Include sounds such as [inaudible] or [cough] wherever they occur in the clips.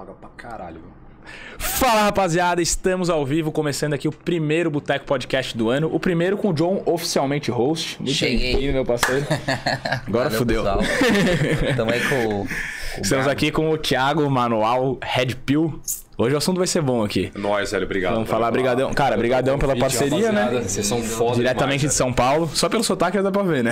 água pra caralho. Fala rapaziada, estamos ao vivo começando aqui o primeiro Boteco Podcast do ano. O primeiro com o John oficialmente host. Muito Cheguei. bem meu parceiro. [laughs] Agora Valeu, fudeu. [laughs] com, com Estamos aqui com o Thiago Manual Red Pill. Hoje o assunto vai ser bom aqui. É Nós, velho, obrigado. Vamos falar, brigadão. Cara, brigadão pela parceria, né? Vocês são foda Diretamente demais, de São Paulo. Só pelo sotaque já dá pra ver, né?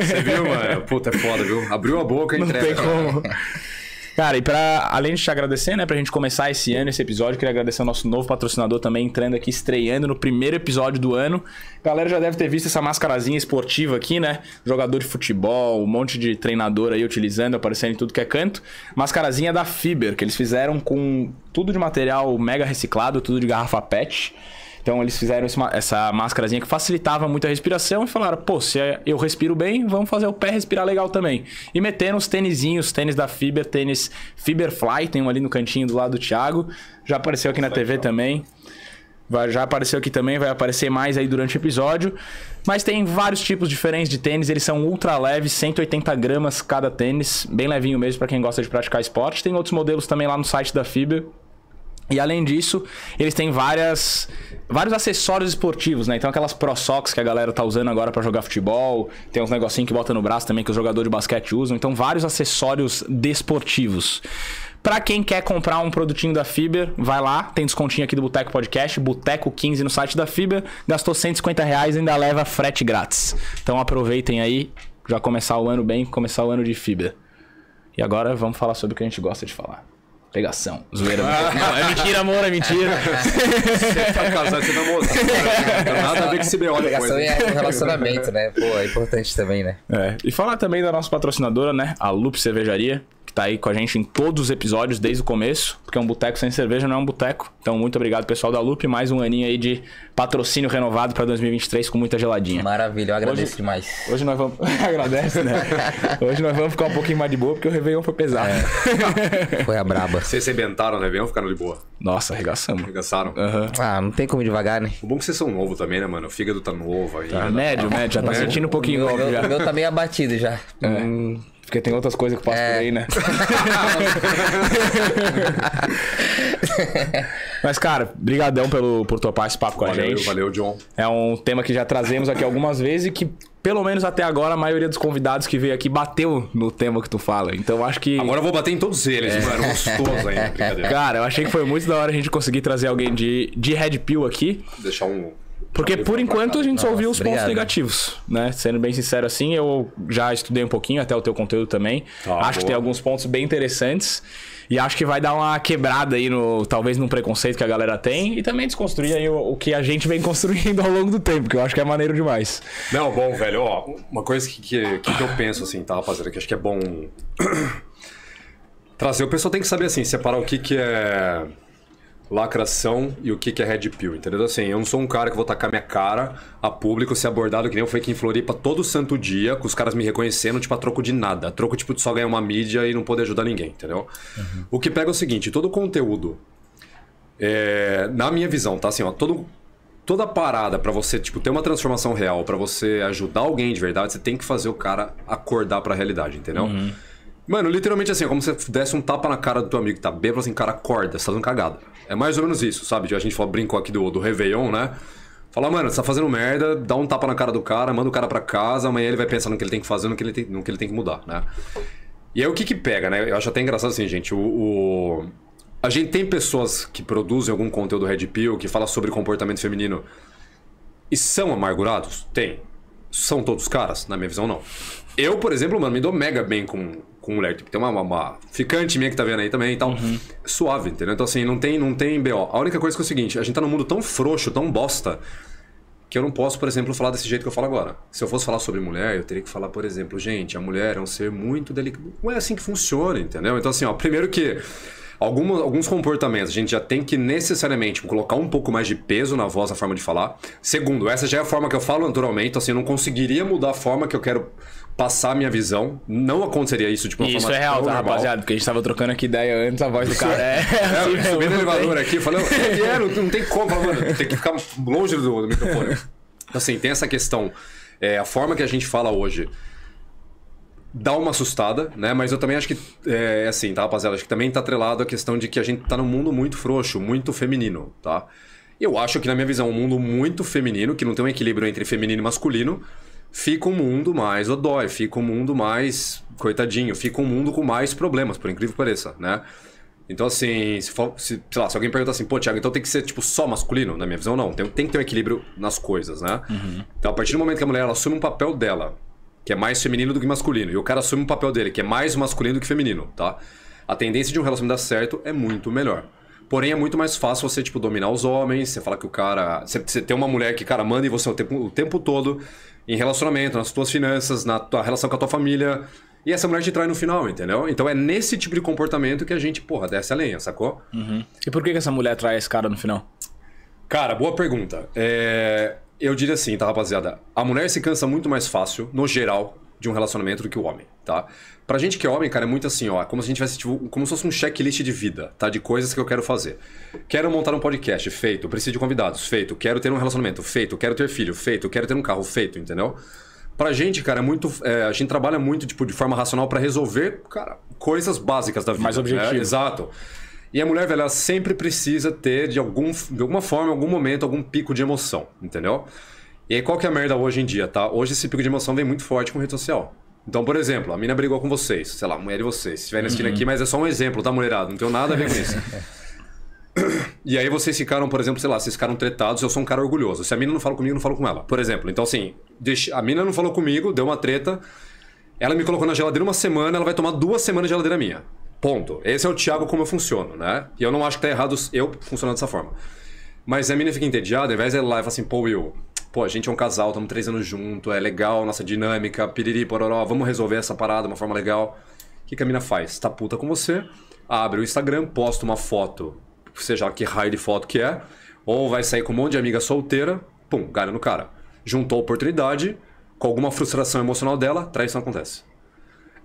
Você viu, mano? Puta, é foda, viu? Abriu a boca e entrega. Não tem como. [laughs] Cara, e para além de te agradecer, né, pra gente começar esse ano, esse episódio, queria agradecer ao nosso novo patrocinador também entrando aqui, estreando no primeiro episódio do ano. galera já deve ter visto essa mascarazinha esportiva aqui, né? Jogador de futebol, um monte de treinador aí utilizando, aparecendo em tudo que é canto. Mascarazinha da Fiber, que eles fizeram com tudo de material mega reciclado, tudo de garrafa PET. Então eles fizeram essa máscarazinha que facilitava muito a respiração e falaram: pô, se é, eu respiro bem, vamos fazer o pé respirar legal também. E meteram os tênisinhos, tênis da Fiber, tênis Fiberfly, tem um ali no cantinho do lado do Thiago. Já apareceu aqui na TV também. Vai, já apareceu aqui também, vai aparecer mais aí durante o episódio. Mas tem vários tipos diferentes de tênis, eles são ultra leves, 180 gramas cada tênis, bem levinho mesmo para quem gosta de praticar esporte. Tem outros modelos também lá no site da Fiber, e além disso, eles têm várias vários acessórios esportivos, né? Então aquelas Pro Socks que a galera tá usando agora para jogar futebol, tem uns negocinhos que bota no braço também que os jogadores de basquete usam, então vários acessórios desportivos. Para quem quer comprar um produtinho da Fiber, vai lá, tem descontinho aqui do Boteco Podcast, Boteco 15 no site da Fiber, gastou 150 reais ainda leva frete grátis. Então aproveitem aí, já começar o ano bem, começar o ano de Fiber. E agora vamos falar sobre o que a gente gosta de falar. Pegação. Zoeira. [laughs] não, é mentira, amor, é mentira. [laughs] você tá casado, você tá tem Nada a ver com esse BO Pegação é um relacionamento, né? Pô, é importante também, né? É. E falar também da nossa patrocinadora, né? A Loop Cervejaria que tá aí com a gente em todos os episódios desde o começo, porque é um boteco sem cerveja não é um boteco. Então, muito obrigado, pessoal da Loop. Mais um aninho aí de patrocínio renovado para 2023 com muita geladinha. Maravilha, eu agradeço hoje, demais. Hoje nós vamos. [laughs] Agradece, né? [laughs] hoje nós vamos ficar um pouquinho mais de boa, porque o Réveillon foi pesado. É. [laughs] foi a braba. Vocês rebentaram o Réveillon ficaram de boa? Nossa, arregaçamos. Arregaçaram? Uhum. Ah, não tem como devagar, né? O bom é que vocês são novos também, né, mano? O fígado tá novo aí. Tá, médio, médio. Já tá médio. sentindo um pouquinho o meu, novo. já. O meu tá meio abatido já. É. Hum... Porque tem outras coisas que passam é. por aí, né? [laughs] Mas, cara, brigadão pelo, por topar esse papo com valeu, a gente. Valeu, John. É um tema que já trazemos aqui algumas vezes e que, pelo menos até agora, a maioria dos convidados que veio aqui bateu no tema que tu fala. Então, acho que... Agora eu vou bater em todos eles, é. mano. Gostoso ainda, né? [laughs] brincadeira. Cara, eu achei que foi muito da hora a gente conseguir trazer alguém de, de Red Pill aqui. Deixar um porque por enquanto a gente só ouviu os Obrigado. pontos negativos, né? Sendo bem sincero assim, eu já estudei um pouquinho até o teu conteúdo também. Ah, acho boa. que tem alguns pontos bem interessantes e acho que vai dar uma quebrada aí no talvez num preconceito que a galera tem e também desconstruir aí o, o que a gente vem [laughs] construindo ao longo do tempo, que eu acho que é maneiro demais. Não, bom, velho, ó, uma coisa que, que, que eu penso assim, tá, rapaziada, que acho que é bom [clears throat] trazer, o pessoal tem que saber assim, separar o que que é lacração e o que, que é red pill, entendeu? Assim, eu não sou um cara que vou tacar minha cara a público, ser abordado que nem eu fui aqui em Floripa todo santo dia, com os caras me reconhecendo, tipo, a troco de nada. A troco, tipo, de só ganhar uma mídia e não poder ajudar ninguém, entendeu? Uhum. O que pega é o seguinte, todo conteúdo, é, na minha visão, tá? Assim, ó, todo, toda parada para você, tipo, ter uma transformação real, para você ajudar alguém de verdade, você tem que fazer o cara acordar para a realidade, entendeu? Uhum. Mano, literalmente assim, é como se você desse um tapa na cara do teu amigo que tá bêbado, assim, cara, acorda, você tá dando cagada. É mais ou menos isso, sabe? Tipo, a gente falou, brincou aqui do, do Réveillon, né? Falar, mano, você tá fazendo merda, dá um tapa na cara do cara, manda o cara para casa, amanhã ele vai pensar no que ele tem que fazer, no que ele tem, no que, ele tem que mudar, né? E aí o que que pega, né? Eu acho até engraçado assim, gente, o... o... A gente tem pessoas que produzem algum conteúdo Red Pill, que fala sobre comportamento feminino e são amargurados? Tem. São todos caras? Na minha visão, não. Eu, por exemplo, mano, me dou mega bem com, com mulher. Tipo, tem uma, uma, uma ficante minha que tá vendo aí também, então. Uhum. Suave, entendeu? Então, assim, não tem, não tem BO. A única coisa que é o seguinte, a gente tá num mundo tão frouxo, tão bosta, que eu não posso, por exemplo, falar desse jeito que eu falo agora. Se eu fosse falar sobre mulher, eu teria que falar, por exemplo, gente, a mulher é um ser muito delicado. Não é assim que funciona, entendeu? Então, assim, ó, primeiro que. Alguns, alguns comportamentos a gente já tem que necessariamente colocar um pouco mais de peso na voz, na forma de falar. Segundo, essa já é a forma que eu falo naturalmente, então, assim, eu não conseguiria mudar a forma que eu quero passar a minha visão. Não aconteceria isso de tipo, uma isso forma Isso é real, tá, rapaziada? Porque a gente tava trocando aqui ideia antes, a voz do cara é. [laughs] é, é assim no elevador aqui, falando, é, é, não, não tem como, mano, tem que ficar longe do, do microfone. Então, assim, tem essa questão. É, a forma que a gente fala hoje dá uma assustada, né? Mas eu também acho que, é, é, assim, tá, rapaziada? Acho que também tá atrelado a questão de que a gente tá num mundo muito frouxo, muito feminino, tá? Eu acho que, na minha visão, um mundo muito feminino, que não tem um equilíbrio entre feminino e masculino, fica um mundo mais odói, fica um mundo mais coitadinho, fica um mundo com mais problemas, por incrível que pareça, né? Então, assim, se, for, se, lá, se alguém perguntar assim, pô, Thiago, então tem que ser, tipo, só masculino? Na minha visão, não. Tem, tem que ter um equilíbrio nas coisas, né? Uhum. Então, a partir do momento que a mulher assume um papel dela, que é mais feminino do que masculino, e o cara assume um papel dele, que é mais masculino do que feminino, tá? A tendência de um relacionamento dar certo é muito melhor. Porém, é muito mais fácil você, tipo, dominar os homens. Você fala que o cara. Você, você tem uma mulher que, cara, manda em você o tempo, o tempo todo em relacionamento, nas tuas finanças, na tua relação com a tua família. E essa mulher te trai no final, entendeu? Então é nesse tipo de comportamento que a gente, porra, desce a lenha, sacou? Uhum. E por que, que essa mulher trai esse cara no final? Cara, boa pergunta. É... Eu diria assim, tá, rapaziada? A mulher se cansa muito mais fácil, no geral, de um relacionamento do que o homem, tá? Pra gente que é homem, cara, é muito assim, ó, como se a gente tivesse, tipo, como se fosse um checklist de vida, tá? De coisas que eu quero fazer. Quero montar um podcast, feito. Preciso de convidados, feito. Quero ter um relacionamento, feito. Quero ter filho, feito. Quero ter um carro, feito, entendeu? Pra gente, cara, é muito. É, a gente trabalha muito, tipo, de forma racional para resolver, cara, coisas básicas da vida. Mais né? objetivo. Né? Exato. E a mulher, velho, ela sempre precisa ter, de, algum, de alguma forma, algum momento, algum pico de emoção, entendeu? E aí, qual que é a merda hoje em dia, tá? Hoje esse pico de emoção vem muito forte com rede social. Então, por exemplo, a mina brigou com vocês, sei lá, a mulher de vocês. Se estiver na esquina uhum. aqui, mas é só um exemplo, tá, mulherada? Não tem nada a ver com isso. [laughs] e aí vocês ficaram, por exemplo, sei lá, vocês ficaram tretados, eu sou um cara orgulhoso. Se a mina não fala comigo, eu não falo com ela. Por exemplo, então assim, a mina não falou comigo, deu uma treta, ela me colocou na geladeira uma semana, ela vai tomar duas semanas de geladeira minha. Ponto. Esse é o Thiago como eu funciono, né? E eu não acho que tá errado eu funcionando dessa forma. Mas a mina fica entediada, ao invés dela lá e fala assim, pô, Will, pô, a gente é um casal, estamos três anos junto, é legal nossa dinâmica, piriri, pororó, vamos resolver essa parada de uma forma legal. O que, que a mina faz? Tá puta com você, abre o Instagram, posta uma foto, seja que raio de foto que é, ou vai sair com um monte de amiga solteira, pum, galho no cara. Juntou a oportunidade, com alguma frustração emocional dela, traição acontece.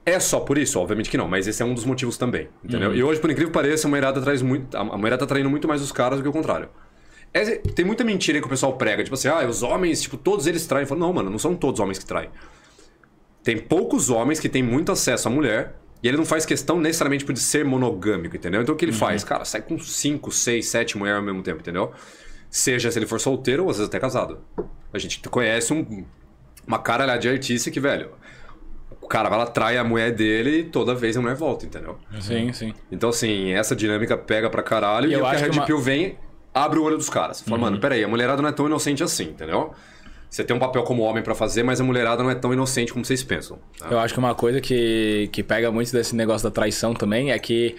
É só por isso? Obviamente que não, mas esse é um dos motivos também, entendeu? Uhum. E hoje, por incrível que pareça, a mulherada, muito, a mulherada tá traindo muito mais os caras do que o contrário. É, tem muita mentira que o pessoal prega, tipo assim, ah, os homens, tipo, todos eles traem. Falo, não, mano, não são todos homens que traem. Tem poucos homens que têm muito acesso à mulher e ele não faz questão necessariamente tipo, de ser monogâmico, entendeu? Então o que ele uhum. faz? Cara, sai com 5, 6, 7 mulheres ao mesmo tempo, entendeu? Seja se ele for solteiro ou às vezes até casado. A gente conhece um, uma caralhada de artista que, velho, o cara vai lá, trai a mulher dele e toda vez a mulher volta, entendeu? Sim, sim. Então, assim, essa dinâmica pega pra caralho e, e eu o que a Red uma... Pill vem abre o olho dos caras. Fala, uhum. mano, peraí, a mulherada não é tão inocente assim, entendeu? Você tem um papel como homem para fazer, mas a mulherada não é tão inocente como vocês pensam. Tá? Eu acho que uma coisa que, que pega muito desse negócio da traição também é que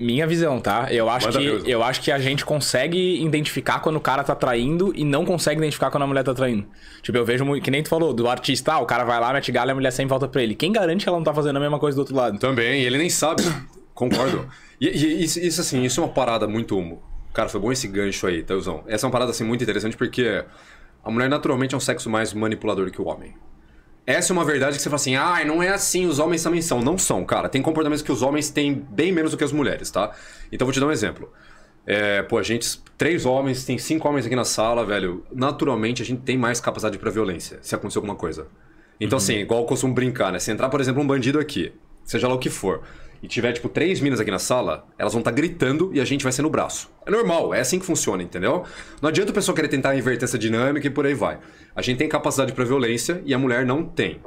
minha visão, tá? Eu acho, que, eu acho que a gente consegue identificar quando o cara tá traindo e não consegue identificar quando a mulher tá traindo. Tipo, eu vejo muito, que nem tu falou, do artista, ah, o cara vai lá, mete galho e a mulher sempre volta pra ele. Quem garante que ela não tá fazendo a mesma coisa do outro lado? Também, ele nem sabe. Concordo. E, e isso, isso, assim, isso é uma parada muito Cara, foi bom esse gancho aí, Teuzão. Essa é uma parada assim muito interessante porque a mulher naturalmente é um sexo mais manipulador que o homem. Essa é uma verdade que você fala assim, ah, não é assim, os homens também são. Não são, cara. Tem comportamentos que os homens têm bem menos do que as mulheres, tá? Então vou te dar um exemplo. É, pô, a gente, três homens, tem cinco homens aqui na sala, velho. Naturalmente a gente tem mais capacidade para violência, se acontecer alguma coisa. Então, uhum. assim, igual eu costumo brincar, né? Se entrar, por exemplo, um bandido aqui, seja lá o que for, e tiver, tipo, três minas aqui na sala, elas vão estar tá gritando e a gente vai ser no braço. É normal, é assim que funciona, entendeu? Não adianta o pessoal querer tentar inverter essa dinâmica e por aí vai. A gente tem capacidade para violência e a mulher não tem.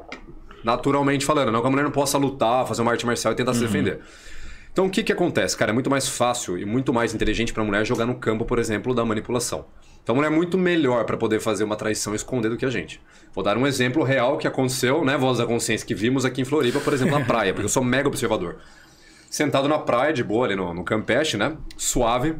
Naturalmente falando, não que a mulher não possa lutar, fazer uma arte marcial e tentar uhum. se defender. Então o que, que acontece, cara? É muito mais fácil e muito mais inteligente para a mulher jogar no campo, por exemplo, da manipulação. Então a mulher é muito melhor para poder fazer uma traição esconder do que a gente. Vou dar um exemplo real que aconteceu, né? Voz da consciência que vimos aqui em Floripa, por exemplo, na praia, porque eu sou mega observador. Sentado na praia, de boa, ali no, no Campeche, né? Suave,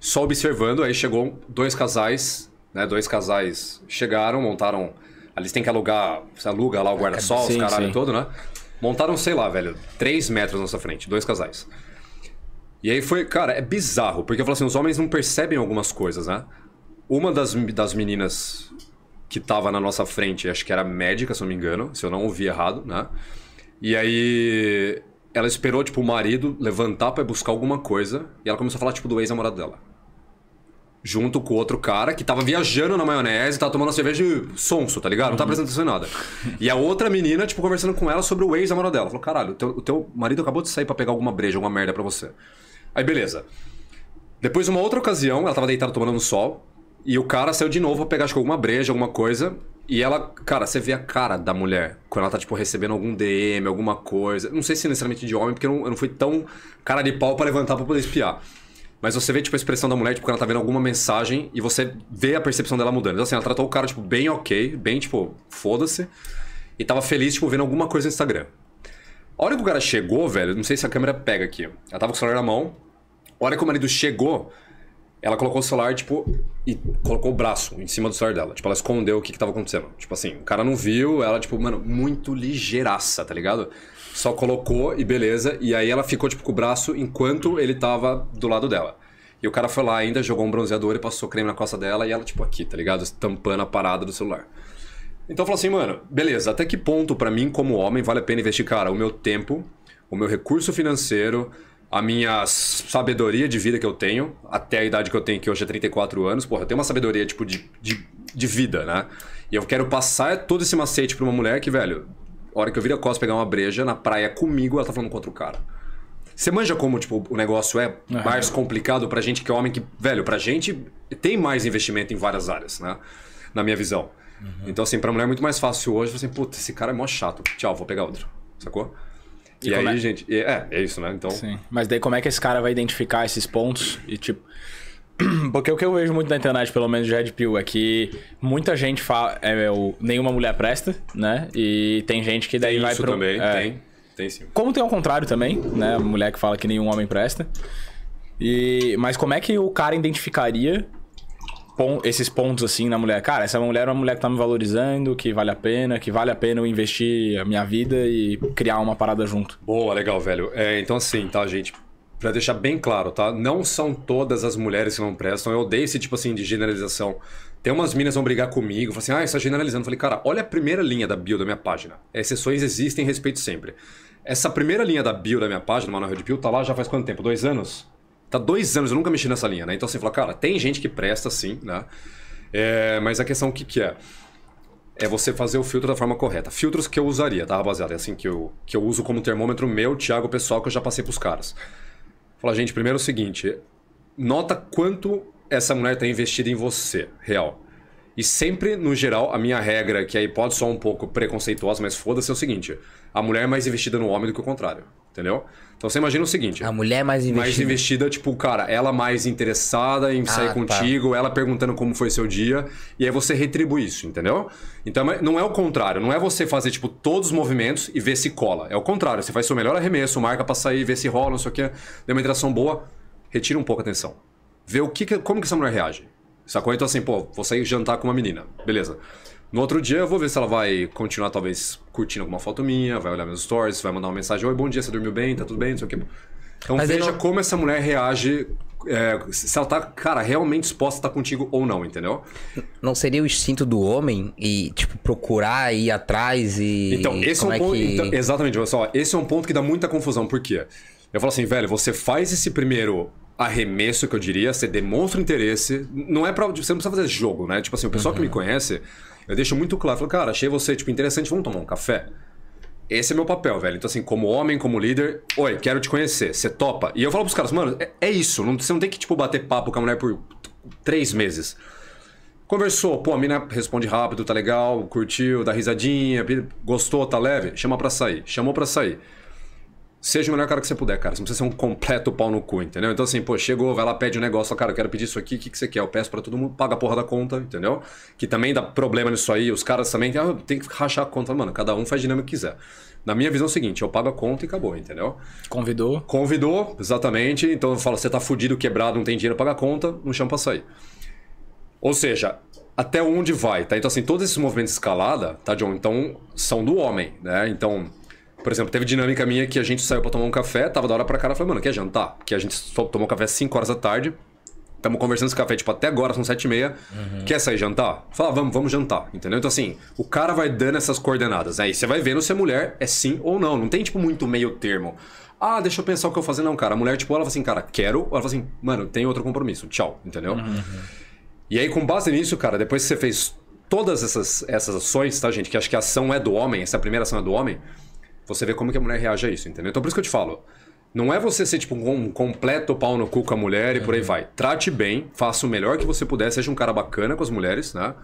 só observando. Aí chegou dois casais, né? Dois casais chegaram, montaram. Ali tem que alugar, você aluga lá o guarda-sol, os caralho sim. todo, né? Montaram, sei lá, velho, três metros na nossa frente, dois casais. E aí foi, cara, é bizarro, porque eu falo assim, os homens não percebem algumas coisas, né? Uma das, das meninas que tava na nossa frente, acho que era médica, se eu não me engano, se eu não ouvi errado, né? E aí ela esperou, tipo, o marido levantar para buscar alguma coisa, e ela começou a falar, tipo, do ex-namorado dela. Junto com outro cara que tava viajando na maionese, tava tomando cerveja de sonso, tá ligado? Não tá apresentando uhum. nada. E a outra menina, tipo, conversando com ela sobre o ex-namorado dela. Falou, caralho, o teu, o teu marido acabou de sair para pegar alguma breja, alguma merda para você. Aí beleza. Depois, uma outra ocasião, ela tava deitada tomando um sol. E o cara saiu de novo pra pegar, acho que alguma breja, alguma coisa. E ela, cara, você vê a cara da mulher quando ela tá, tipo, recebendo algum DM, alguma coisa. Não sei se necessariamente de homem, porque eu não, eu não fui tão cara de pau para levantar pra poder espiar. Mas você vê, tipo, a expressão da mulher, tipo, quando ela tá vendo alguma mensagem e você vê a percepção dela mudando. Então, assim, ela tratou o cara, tipo, bem ok, bem, tipo, foda-se. E tava feliz, tipo, vendo alguma coisa no Instagram. A hora que o cara chegou, velho, não sei se a câmera pega aqui. Ela tava com o celular na mão. A hora que o marido chegou, ela colocou o celular, tipo, e colocou o braço em cima do celular dela. Tipo, ela escondeu o que, que tava acontecendo. Tipo assim, o cara não viu, ela, tipo, mano, muito ligeiraça, tá ligado? Só colocou e beleza. E aí ela ficou, tipo, com o braço enquanto ele tava do lado dela. E o cara foi lá ainda, jogou um bronzeador e passou creme na costa dela e ela, tipo, aqui, tá ligado? Tampando a parada do celular. Então eu falo assim, mano, beleza, até que ponto para mim como homem vale a pena investir, cara, o meu tempo, o meu recurso financeiro, a minha sabedoria de vida que eu tenho, até a idade que eu tenho, que hoje é 34 anos, porra, eu tenho uma sabedoria, tipo, de, de, de vida, né? E eu quero passar todo esse macete pra uma mulher que, velho, a hora que eu viro a costa pegar uma breja na praia comigo, ela tá falando com outro cara. Você manja como, tipo, o negócio é uhum. mais complicado pra gente que é homem que, velho, pra gente tem mais investimento em várias áreas, né? Na minha visão. Uhum. Então, assim, pra mulher é muito mais fácil hoje, assim, puta, esse cara é mó chato. Tchau, vou pegar outro. Sacou? E, e aí, é? gente, é, é isso, né? Então. Sim. Mas daí como é que esse cara vai identificar esses pontos e tipo. [clears throat] Porque o que eu vejo muito na internet, pelo menos de Red Pill, é que muita gente fala. É, o, nenhuma mulher presta, né? E tem gente que daí tem vai isso pro. Também, é, tem. Tem sim. Como tem ao contrário também, né? Mulher que fala que nenhum homem presta. E, mas como é que o cara identificaria pon esses pontos assim na mulher. Cara, essa mulher é uma mulher que tá me valorizando, que vale a pena, que vale a pena eu investir a minha vida e criar uma parada junto. Boa, legal, velho. É, então assim, tá, gente? Pra deixar bem claro, tá? Não são todas as mulheres que não prestam. Eu odeio esse tipo assim de generalização. Tem umas minas vão brigar comigo, falam assim, ah, está generalizando. Eu falei, cara, olha a primeira linha da bio da minha página. Exceções existem, respeito sempre. Essa primeira linha da bio da minha página, Manuel Red Pill, tá lá já faz quanto tempo? Dois anos? Tá dois anos, eu nunca mexi nessa linha, né? Então você assim, fala, cara, tem gente que presta sim, né? É, mas a questão o que, que é? É você fazer o filtro da forma correta. Filtros que eu usaria, tá, rapaziada? É assim que eu, que eu uso como termômetro meu, Thiago, pessoal, que eu já passei pros caras. Fala, gente, primeiro é o seguinte: nota quanto essa mulher tá investida em você, real. E sempre, no geral, a minha regra, que aí pode soar um pouco preconceituosa, mas foda-se, é o seguinte: a mulher é mais investida no homem do que o contrário, entendeu? Então você imagina o seguinte: a mulher é mais investida. Mais investida, tipo, cara, ela mais interessada em sair ah, tá. contigo, tá. ela perguntando como foi seu dia, e aí você retribui isso, entendeu? Então não é o contrário, não é você fazer, tipo, todos os movimentos e ver se cola. É o contrário, você faz seu melhor arremesso, marca pra sair, vê se rola, não sei o quê, deu uma interação boa, retira um pouco a atenção. Vê o que, como que essa mulher reage. Sacou? Então assim, pô, vou sair jantar com uma menina. Beleza. No outro dia eu vou ver se ela vai continuar, talvez, curtindo alguma foto minha, vai olhar meus stories, vai mandar uma mensagem: Oi, bom dia, você dormiu bem? Tá tudo bem? Não sei o que. Então Mas veja não... como essa mulher reage. É, se ela tá, cara, realmente disposta a estar tá contigo ou não, entendeu? Não seria o instinto do homem e, tipo, procurar ir atrás e. Então, esse é como é um ponto. É que... então, exatamente, pessoal. Esse é um ponto que dá muita confusão. Por quê? Eu falo assim, velho, você faz esse primeiro arremesso, que eu diria, você demonstra interesse. Não é pra. Você não precisa fazer jogo, né? Tipo assim, o pessoal uhum. que me uhum. conhece eu deixo muito claro, falo, cara, achei você, tipo, interessante, vamos tomar um café? Esse é meu papel, velho. Então, assim, como homem, como líder, oi, quero te conhecer, você topa? E eu falo pros caras, mano, é, é isso, não, você não tem que, tipo, bater papo com a mulher por três meses. Conversou, pô, a mina responde rápido, tá legal, curtiu, dá risadinha, gostou, tá leve, chama pra sair, chamou pra sair. Seja o melhor cara que você puder, cara. Você não precisa ser um completo pau no cu, entendeu? Então, assim, pô, chegou, vai lá, pede um negócio, cara, eu quero pedir isso aqui, o que, que você quer? Eu peço para todo mundo, paga a porra da conta, entendeu? Que também dá problema nisso aí, os caras também, ah, tem que rachar a conta, mano, cada um faz dinâmica que quiser. Na minha visão é o seguinte, eu pago a conta e acabou, entendeu? Convidou? Convidou, exatamente. Então eu falo, você tá fudido, quebrado, não tem dinheiro, paga a conta, não chama pra sair. Ou seja, até onde vai, tá? Então, assim, todos esses movimentos de escalada, tá, John? Então, são do homem, né? Então, por exemplo, teve dinâmica minha que a gente saiu pra tomar um café, tava da hora pra cara, eu falei, mano, quer jantar? Que a gente só tomou café 5 horas da tarde, Estamos conversando esse café, tipo, até agora são sete e meia. Uhum. Quer sair jantar? Fala, vamos, vamos jantar, entendeu? Então, assim, o cara vai dando essas coordenadas. Aí né? você vai vendo se a mulher é sim ou não. Não tem, tipo, muito meio termo. Ah, deixa eu pensar o que eu vou fazer. Não, cara. A mulher, tipo, ela fala assim, cara, quero. Ou ela fala assim, mano, tem outro compromisso. Tchau, entendeu? Uhum. E aí, com base nisso, cara, depois que você fez todas essas, essas ações, tá, gente? Que acho que a ação é do homem, essa é primeira ação é do homem. Você vê como que a mulher reage a isso, entendeu? Então por isso que eu te falo. Não é você ser, tipo, um completo pau no cu com a mulher e por aí uhum. vai. Trate bem, faça o melhor que você puder, seja um cara bacana com as mulheres, né?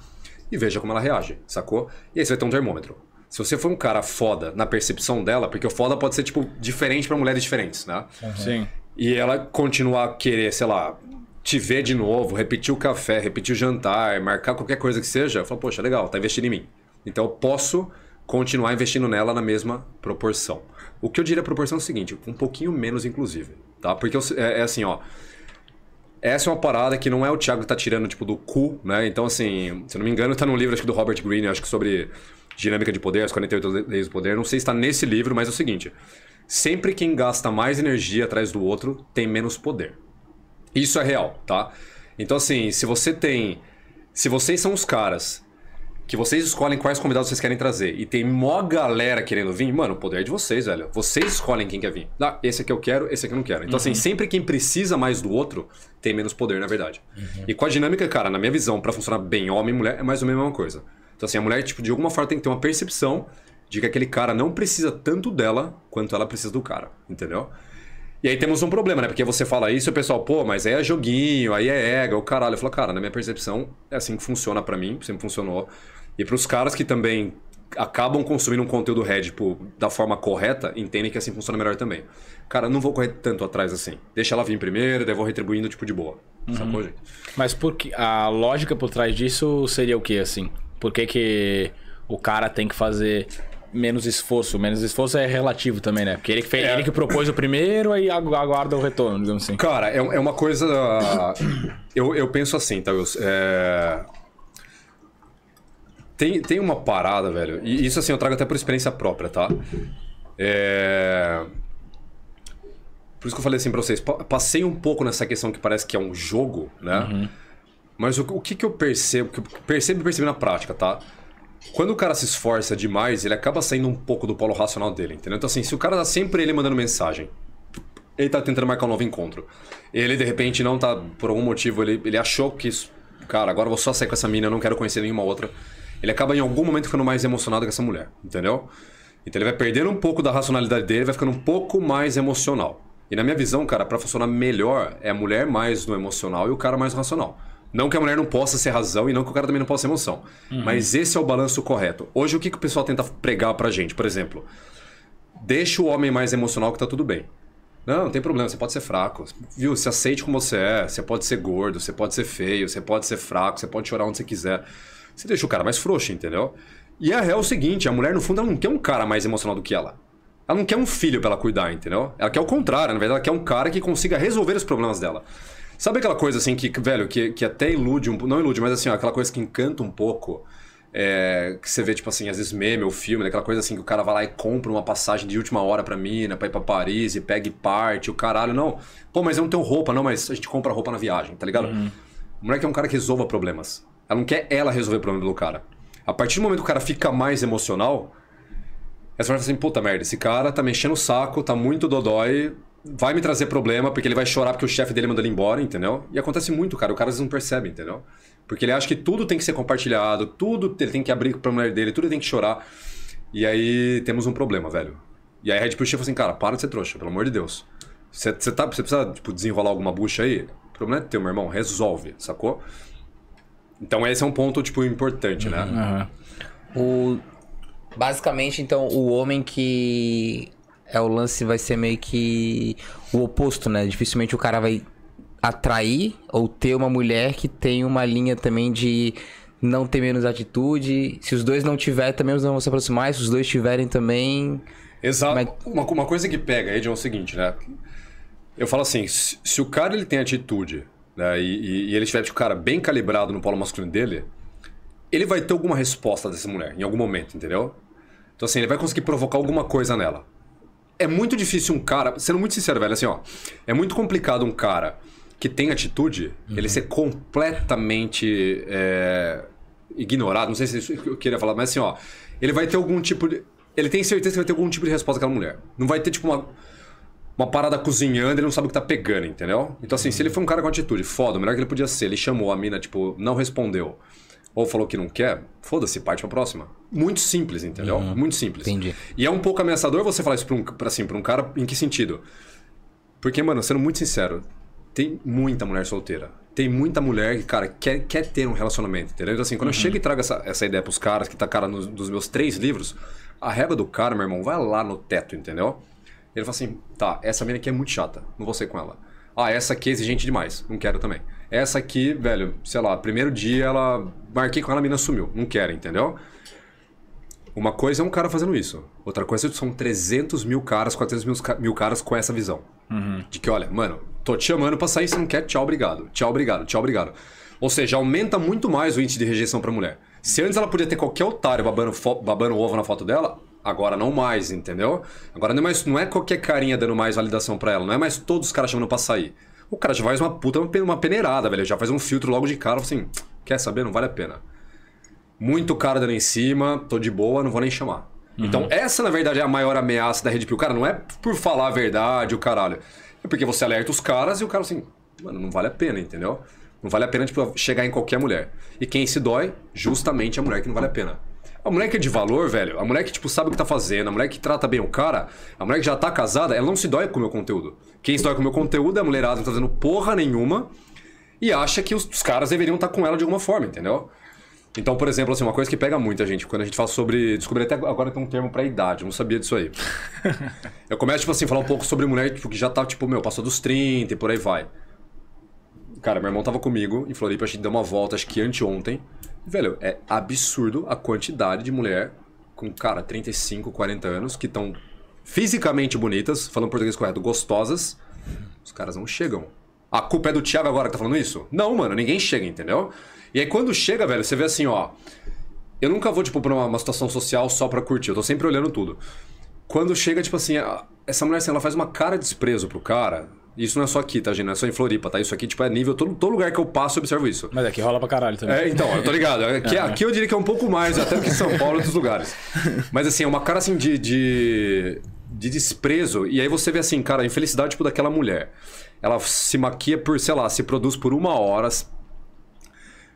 E veja como ela reage, sacou? E aí você vai ter um termômetro. Se você for um cara foda na percepção dela, porque o foda pode ser, tipo, diferente para mulheres diferentes, né? Uhum. Sim. E ela continuar a querer, sei lá, te ver de novo, repetir o café, repetir o jantar, marcar qualquer coisa que seja, eu falo, poxa, legal, tá investindo em mim. Então eu posso continuar investindo nela na mesma proporção. O que eu diria a proporção é o seguinte, um pouquinho menos, inclusive, tá? Porque é, é, assim, ó. Essa é uma parada que não é o Thiago que tá tirando, tipo, do cu, né? Então, assim, se eu não me engano, tá num livro, acho que do Robert Greene, acho que sobre dinâmica de poder, as 48 leis do poder. Não sei se tá nesse livro, mas é o seguinte. Sempre quem gasta mais energia atrás do outro tem menos poder. Isso é real, tá? Então, assim, se você tem... Se vocês são os caras que vocês escolhem quais convidados vocês querem trazer e tem mó galera querendo vir, mano, o poder é de vocês, velho. Vocês escolhem quem quer vir. Ah, esse aqui eu quero, esse aqui eu não quero. Então, assim, uhum. assim, sempre quem precisa mais do outro tem menos poder, na verdade. Uhum. E com a dinâmica, cara, na minha visão, para funcionar bem homem e mulher, é mais ou menos a mesma coisa. Então, assim, a mulher, tipo, de alguma forma tem que ter uma percepção de que aquele cara não precisa tanto dela quanto ela precisa do cara, entendeu? E aí temos um problema, né? Porque você fala isso e o pessoal, pô, mas aí é joguinho, aí é ego, é o caralho. Eu falo, cara, na minha percepção é assim que funciona para mim, sempre funcionou. E para os caras que também acabam consumindo um conteúdo Red tipo, da forma correta, entendem que assim funciona melhor também. Cara, não vou correr tanto atrás assim. Deixa ela vir primeiro, daí vou retribuindo, tipo, de boa. Uhum. Sacou, gente? Mas porque a lógica por trás disso seria o quê assim? Por que, que o cara tem que fazer menos esforço. Menos esforço é relativo também, né? Porque ele que, fez, é. ele que propôs o primeiro e aguarda o retorno, digamos assim. Cara, é, é uma coisa. eu, eu penso assim, tá, Wilson? É... Tem, tem uma parada, velho. E isso assim eu trago até por experiência própria, tá? É. Por isso que eu falei assim pra vocês, passei um pouco nessa questão que parece que é um jogo, né? Uhum. Mas o, o, que, que eu percebo, que eu percebo e percebi na prática, tá? Quando o cara se esforça demais, ele acaba saindo um pouco do polo racional dele, entendeu? Então assim, se o cara tá sempre ele mandando mensagem, ele tá tentando marcar um novo encontro. Ele, de repente, não tá, por algum motivo, ele, ele achou que, isso, cara, agora eu vou só sair com essa mina, eu não quero conhecer nenhuma outra ele acaba em algum momento ficando mais emocionado com essa mulher, entendeu? Então ele vai perdendo um pouco da racionalidade dele, vai ficando um pouco mais emocional. E na minha visão, cara, para funcionar melhor é a mulher mais no emocional e o cara mais no racional. Não que a mulher não possa ser razão e não que o cara também não possa ser emoção. Uhum. Mas esse é o balanço correto. Hoje, o que, que o pessoal tenta pregar pra gente? Por exemplo, deixa o homem mais emocional que tá tudo bem. Não, não tem problema, você pode ser fraco. Viu? Se aceite como você é, você pode ser gordo, você pode ser feio, você pode ser fraco, você pode chorar onde você quiser. Você deixa o cara mais frouxo, entendeu? E a real é o seguinte, a mulher no fundo ela não quer um cara mais emocional do que ela. Ela não quer um filho para ela cuidar, entendeu? Ela quer o contrário, na verdade ela quer um cara que consiga resolver os problemas dela. Sabe aquela coisa assim que, velho, que, que até ilude, um, não ilude, mas assim, ó, aquela coisa que encanta um pouco, é, que você vê, tipo assim, às vezes meme ou filme, aquela coisa assim que o cara vai lá e compra uma passagem de última hora pra mina, pra ir pra Paris e pega e parte, o caralho, não. Pô, mas eu não tenho roupa, não, mas a gente compra roupa na viagem, tá ligado? Uhum. O moleque é um cara que resolva problemas. Ela não quer ela resolver o problema do cara. A partir do momento que o cara fica mais emocional, essa mulher fala assim, puta merda, esse cara tá mexendo o saco, tá muito dodói, vai me trazer problema, porque ele vai chorar porque o chefe dele manda ele embora, entendeu? E acontece muito, cara. O cara às vezes não percebe, entendeu? Porque ele acha que tudo tem que ser compartilhado, tudo ele tem que abrir pra mulher dele, tudo ele tem que chorar. E aí temos um problema, velho. E aí a Red Pill chega assim, cara, para de ser trouxa, pelo amor de Deus. Você tá, precisa, tipo, desenrolar alguma bucha aí? O problema é teu, meu irmão. Resolve, sacou? Então esse é um ponto, tipo, importante, né? Uhum. O... Basicamente, então, o homem que é o lance vai ser meio que o oposto, né? Dificilmente o cara vai atrair ou ter uma mulher que tem uma linha também de não ter menos atitude. Se os dois não tiverem, também os não vão se aproximar. Se os dois tiverem também. Exato. Mas... Uma, uma coisa que pega, Ed, é o seguinte, né? Eu falo assim: se, se o cara ele tem atitude né? e, e, e ele estiver, tipo, cara, bem calibrado no polo masculino dele, ele vai ter alguma resposta dessa mulher em algum momento, entendeu? Então, assim, ele vai conseguir provocar alguma coisa nela. É muito difícil um cara, sendo muito sincero, velho, assim, ó. É muito complicado um cara que tem atitude, uhum. ele ser completamente é, ignorado. Não sei se é eu queria falar, mas assim, ó. Ele vai ter algum tipo de. Ele tem certeza que vai ter algum tipo de resposta daquela mulher. Não vai ter, tipo, uma uma parada cozinhando, ele não sabe o que tá pegando, entendeu? Então, assim, se ele foi um cara com atitude, foda, o melhor que ele podia ser, ele chamou a mina, tipo, não respondeu, ou falou que não quer, foda-se, parte pra próxima. Muito simples, entendeu? Uhum. Muito simples. Entendi. E é um pouco ameaçador você falar isso pra um, pra, assim, pra um cara, em que sentido? Porque, mano, sendo muito sincero, tem muita mulher solteira. Tem muita mulher que, cara, quer, quer ter um relacionamento, entendeu? Então, assim, quando uhum. eu chego e trago essa, essa ideia pros caras, que tá, cara, nos, dos meus três livros, a régua do cara, meu irmão, vai lá no teto, entendeu? Ele fala assim: tá, essa mina aqui é muito chata, não vou ser com ela. Ah, essa aqui é exigente demais, não quero também. Essa aqui, velho, sei lá, primeiro dia ela. Marquei com ela, a mina sumiu, não quero, entendeu? Uma coisa é um cara fazendo isso. Outra coisa é são 300 mil caras, 400 mil, mil caras com essa visão. Uhum. De que, olha, mano, tô te chamando pra sair, se não quer, tchau, obrigado. Tchau, obrigado, tchau, obrigado. Ou seja, aumenta muito mais o índice de rejeição pra mulher. Se antes ela podia ter qualquer otário babando, babando ovo na foto dela, Agora não mais, entendeu? Agora não é, mais, não é qualquer carinha dando mais validação para ela, não é mais todos os caras chamando pra sair. O cara já faz uma puta, uma peneirada, velho. Já faz um filtro logo de cara, assim, quer saber? Não vale a pena. Muito cara dando em cima, tô de boa, não vou nem chamar. Uhum. Então, essa, na verdade, é a maior ameaça da Rede Pill. Cara, não é por falar a verdade, o caralho. É porque você alerta os caras e o cara, assim, mano, não vale a pena, entendeu? Não vale a pena, tipo, chegar em qualquer mulher. E quem se dói, justamente é a mulher que não vale a pena. A mulher que é de valor, velho, a mulher que, tipo, sabe o que tá fazendo, a mulher que trata bem o cara, a mulher que já tá casada, ela não se dói com o meu conteúdo. Quem se dói com o meu conteúdo é a mulherada que não tá fazendo porra nenhuma e acha que os, os caras deveriam estar tá com ela de alguma forma, entendeu? Então, por exemplo, assim, uma coisa que pega muita gente, quando a gente fala sobre. Descobri até agora tem um termo pra idade, eu não sabia disso aí. [laughs] eu começo, tipo assim, falar um pouco sobre mulher tipo, que já tá, tipo, meu, passou dos 30 e por aí vai. Cara, meu irmão tava comigo em Floripa, a gente deu uma volta, acho que anteontem. Velho, é absurdo a quantidade de mulher com, cara, 35, 40 anos, que estão fisicamente bonitas, falando português correto, gostosas. Os caras não chegam. A culpa é do Thiago agora que tá falando isso? Não, mano, ninguém chega, entendeu? E aí quando chega, velho, você vê assim, ó. Eu nunca vou, tipo, pra uma, uma situação social só pra curtir, eu tô sempre olhando tudo. Quando chega, tipo assim, essa mulher assim, ela faz uma cara de desprezo pro cara, isso não é só aqui, tá, gente? Não é só em Floripa, tá? Isso aqui, tipo, é nível. Todo, todo lugar que eu passo, eu observo isso. Mas aqui rola pra caralho também. É, então, eu tô ligado. [laughs] Aqui, é. aqui eu diria que é um pouco mais, até do que São Paulo e outros lugares. Mas, assim, é uma cara, assim, de, de, de desprezo. E aí você vê, assim, cara, a infelicidade, tipo, daquela mulher. Ela se maquia por, sei lá, se produz por uma hora,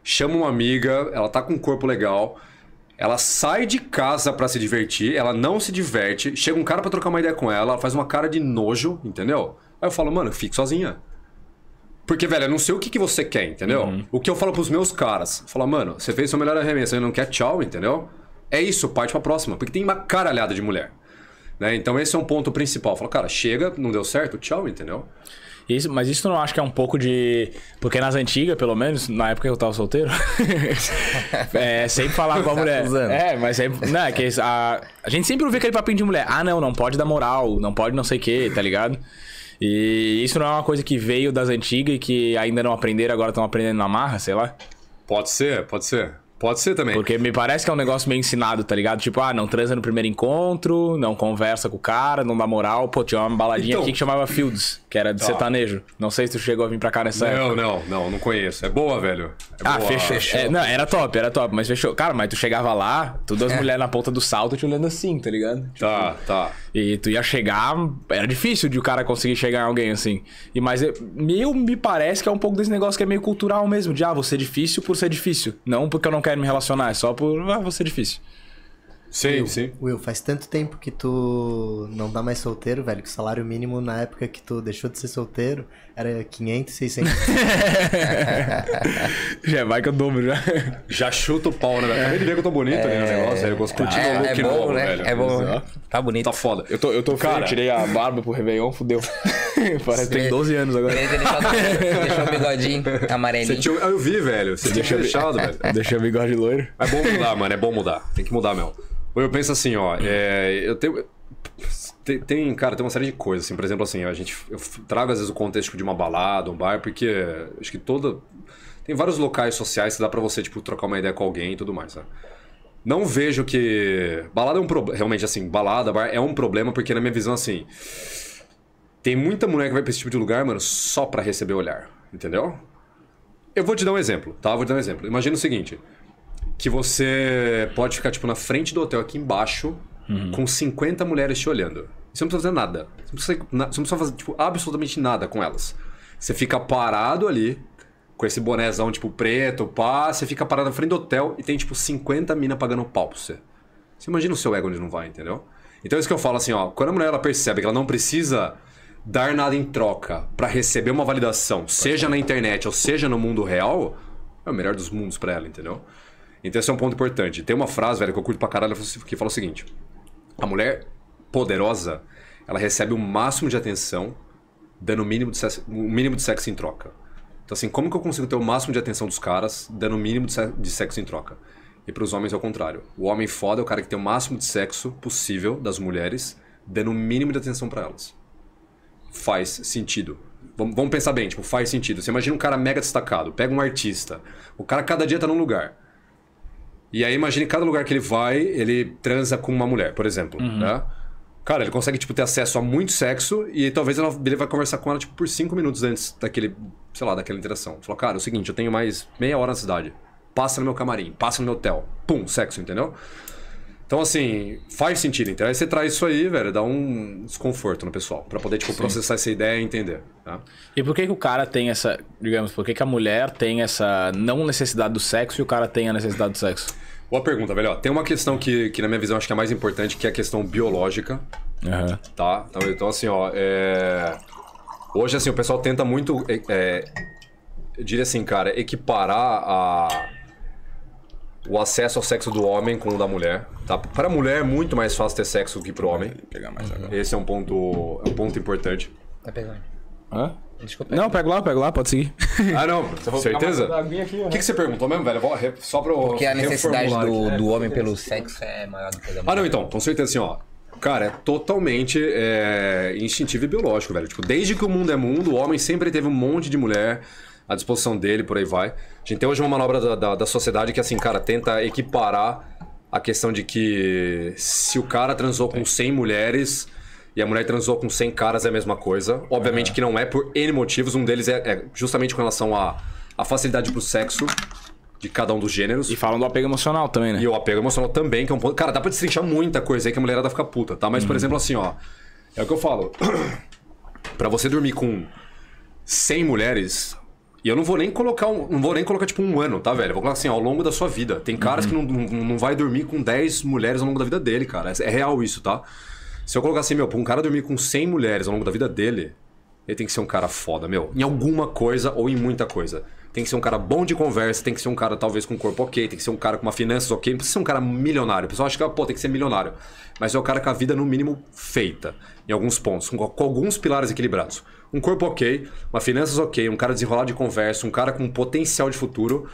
chama uma amiga, ela tá com um corpo legal... Ela sai de casa para se divertir, ela não se diverte, chega um cara para trocar uma ideia com ela, ela faz uma cara de nojo, entendeu? Aí eu falo, mano, fique sozinha. Porque, velho, eu não sei o que, que você quer, entendeu? Uhum. O que eu falo pros meus caras, fala, mano, você fez seu melhor arremesso, você não quer tchau, entendeu? É isso, parte pra próxima. Porque tem uma caralhada de mulher. Né? Então esse é um ponto principal. Fala, cara, chega, não deu certo, tchau, entendeu? Isso, mas isso não acho que é um pouco de. Porque nas antigas, pelo menos, na época que eu tava solteiro, [laughs] é, sempre falava com a tá mulher. É, mas sempre. Não, é que a, a gente sempre ouve aquele papinho de mulher. Ah, não, não pode dar moral, não pode não sei o quê, tá ligado? E isso não é uma coisa que veio das antigas e que ainda não aprenderam, agora estão aprendendo na marra, sei lá? Pode ser, pode ser. Pode ser também. Porque me parece que é um negócio meio ensinado, tá ligado? Tipo, ah, não transa no primeiro encontro, não conversa com o cara, não dá moral. Pô, tinha uma baladinha então... aqui que chamava Fields, que era de tá. sertanejo. Não sei se tu chegou a vir pra cá nessa não, época. Não, não, não conheço. É boa, velho. É ah, boa. fechou. É, fechou. É, não, era top, era top, mas fechou. Cara, mas tu chegava lá, todas as é. mulheres na ponta do salto te olhando assim, tá ligado? Tipo, tá, tá. E tu ia chegar, era difícil de o cara conseguir chegar em alguém assim. E mas meio me parece que é um pouco desse negócio que é meio cultural mesmo, de ah, vou ser difícil por ser difícil. Não porque eu não quero quero me relacionar, é só por. Ah, vou ser difícil. Sim, Will, sim. Will, faz tanto tempo que tu não dá mais solteiro, velho, que o salário mínimo na época que tu deixou de ser solteiro era 500, 600. [laughs] já é, vai que eu dobro já. Já chuta o pau, né? Velho? Acabei de ver que eu tô bonito é... ali no é, negócio. Aí eu gosto é, de é, novo é bom, novo, né? velho. É bom. Tá bonito. Tá foda. Eu tô, eu tô Cara... Feio, tirei a barba pro Réveillon, fudeu. [laughs] Parece que tem 12 anos agora. Você deixou, deixou o bigodinho amarelinho. Tinha... eu vi, velho. Você deixou deixado, velho. [laughs] Deixei o bigode loiro. É bom mudar, mano. É bom mudar. Tem que mudar, meu. Eu penso assim, ó. É... eu tenho tem, tem, cara, tem uma série de coisas, assim, por exemplo, assim, a gente eu trago às vezes o contexto tipo, de uma balada, um bar, porque acho que toda tem vários locais sociais que dá para você tipo trocar uma ideia com alguém e tudo mais, né? Não vejo que balada é um problema, realmente assim, balada, bar é um problema porque na minha visão assim, tem muita mulher que vai para esse tipo de lugar, mano, só para receber olhar, entendeu? Eu vou te dar um exemplo, tá? Vou te dar um exemplo. Imagina o seguinte, que você pode ficar tipo na frente do hotel aqui embaixo uhum. com 50 mulheres te olhando. Você não precisa fazer nada. Você não precisa, fazer tipo, absolutamente nada com elas. Você fica parado ali, com esse bonézão tipo preto, pá, você fica parado na frente do hotel e tem tipo 50 mina pagando pau pra você. Você imagina o seu ego onde não vai, entendeu? Então é isso que eu falo assim, ó, quando a mulher ela percebe que ela não precisa dar nada em troca para receber uma validação, seja na internet ou seja no mundo real, é o melhor dos mundos para ela, entendeu? Então esse é um ponto importante. Tem uma frase, velho, que eu curto pra caralho, que fala o seguinte: a mulher poderosa, ela recebe o máximo de atenção, dando o mínimo de sexo, o mínimo de sexo em troca. Então, assim, como que eu consigo ter o máximo de atenção dos caras, dando o mínimo de sexo em troca? E para os homens é o contrário. O homem foda é o cara que tem o máximo de sexo possível das mulheres, dando o mínimo de atenção para elas. Faz sentido. Vamos, pensar bem, tipo, faz sentido. Você imagina um cara mega destacado, pega um artista. O cara cada dia tá num lugar. E aí imagine cada lugar que ele vai, ele transa com uma mulher, por exemplo, uhum. né? Cara, ele consegue, tipo, ter acesso a muito sexo e talvez ela, ele vai conversar com ela, tipo, por cinco minutos antes daquele, sei lá, daquela interação. Falou, cara, é o seguinte, eu tenho mais meia hora na cidade. Passa no meu camarim, passa no meu hotel. Pum, sexo, entendeu? Então, assim, faz sentido, entendeu? Aí você traz isso aí, velho, dá um desconforto no pessoal, para poder, tipo, Sim. processar essa ideia e entender. Tá? E por que, que o cara tem essa, digamos, por que, que a mulher tem essa não necessidade do sexo e o cara tem a necessidade do sexo? Boa pergunta, velho. Ó, tem uma questão que, que, na minha visão, acho que é mais importante, que é a questão biológica. Uhum. Tá? Então, então, assim, ó. É... Hoje, assim, o pessoal tenta muito. É, é... Eu diria assim, cara, equiparar a... o acesso ao sexo do homem com o da mulher. Tá? Para a mulher é muito mais fácil ter sexo que para o homem. Pegar mais agora. Esse é um ponto, é um ponto importante. Tá pegando. Hã? Não, pego lá, pego lá, pode seguir. [laughs] Ah, não. Certeza? Né? O que, que você perguntou mesmo, velho? Só pra eu Porque é a necessidade do, do homem é, pelo sexo é maior do que a da mulher. Ah, não, então. Com certeza, assim, ó. Cara, é totalmente é, instintivo e biológico, velho. Tipo, desde que o mundo é mundo, o homem sempre teve um monte de mulher à disposição dele, por aí vai. A gente tem hoje uma manobra da, da, da sociedade que, assim, cara, tenta equiparar a questão de que se o cara transou com 100 mulheres e a mulher transou com 100 caras é a mesma coisa. Obviamente é. que não é por N motivos, um deles é, é justamente com relação à a, facilidade pro sexo de cada um dos gêneros. E falam do apego emocional também, né? E o apego emocional também, que é um ponto. Cara, dá pra destrinchar muita coisa aí que a mulherada fica puta, tá? Mas, por uhum. exemplo, assim, ó. É o que eu falo. [clears throat] para você dormir com 100 mulheres, e eu não vou nem colocar um, não vou nem colocar tipo um ano, tá, velho? Eu vou colocar assim, ao longo da sua vida. Tem caras uhum. que não, não, não vai dormir com 10 mulheres ao longo da vida dele, cara. É, é real isso, tá? Se eu colocasse, meu, pra um cara dormir com 100 mulheres ao longo da vida dele, ele tem que ser um cara foda, meu. Em alguma coisa ou em muita coisa. Tem que ser um cara bom de conversa, tem que ser um cara talvez com um corpo ok, tem que ser um cara com uma finança ok, não precisa ser um cara milionário. O pessoal acha que, pô, tem que ser milionário. Mas é o cara com a vida, no mínimo, feita, em alguns pontos, com, com alguns pilares equilibrados. Um corpo ok, uma finanças ok, um cara desenrolado de conversa, um cara com um potencial de futuro,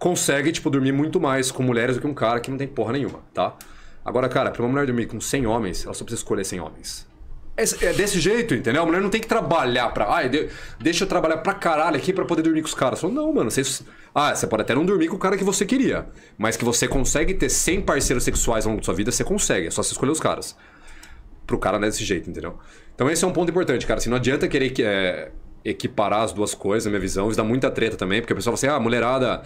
consegue, tipo, dormir muito mais com mulheres do que um cara que não tem porra nenhuma, tá? Agora, cara, para uma mulher dormir com 100 homens, ela só precisa escolher 100 homens. É desse jeito, entendeu? A mulher não tem que trabalhar pra. Ai, deixa eu trabalhar pra caralho aqui pra poder dormir com os caras. Falo, não, mano. Você... Ah, você pode até não dormir com o cara que você queria. Mas que você consegue ter 100 parceiros sexuais ao longo da sua vida, você consegue. É só você escolher os caras. Pro cara não é desse jeito, entendeu? Então esse é um ponto importante, cara. Assim, não adianta querer é, equiparar as duas coisas, na minha visão. Isso dá muita treta também, porque o pessoal fala assim, ah, mulherada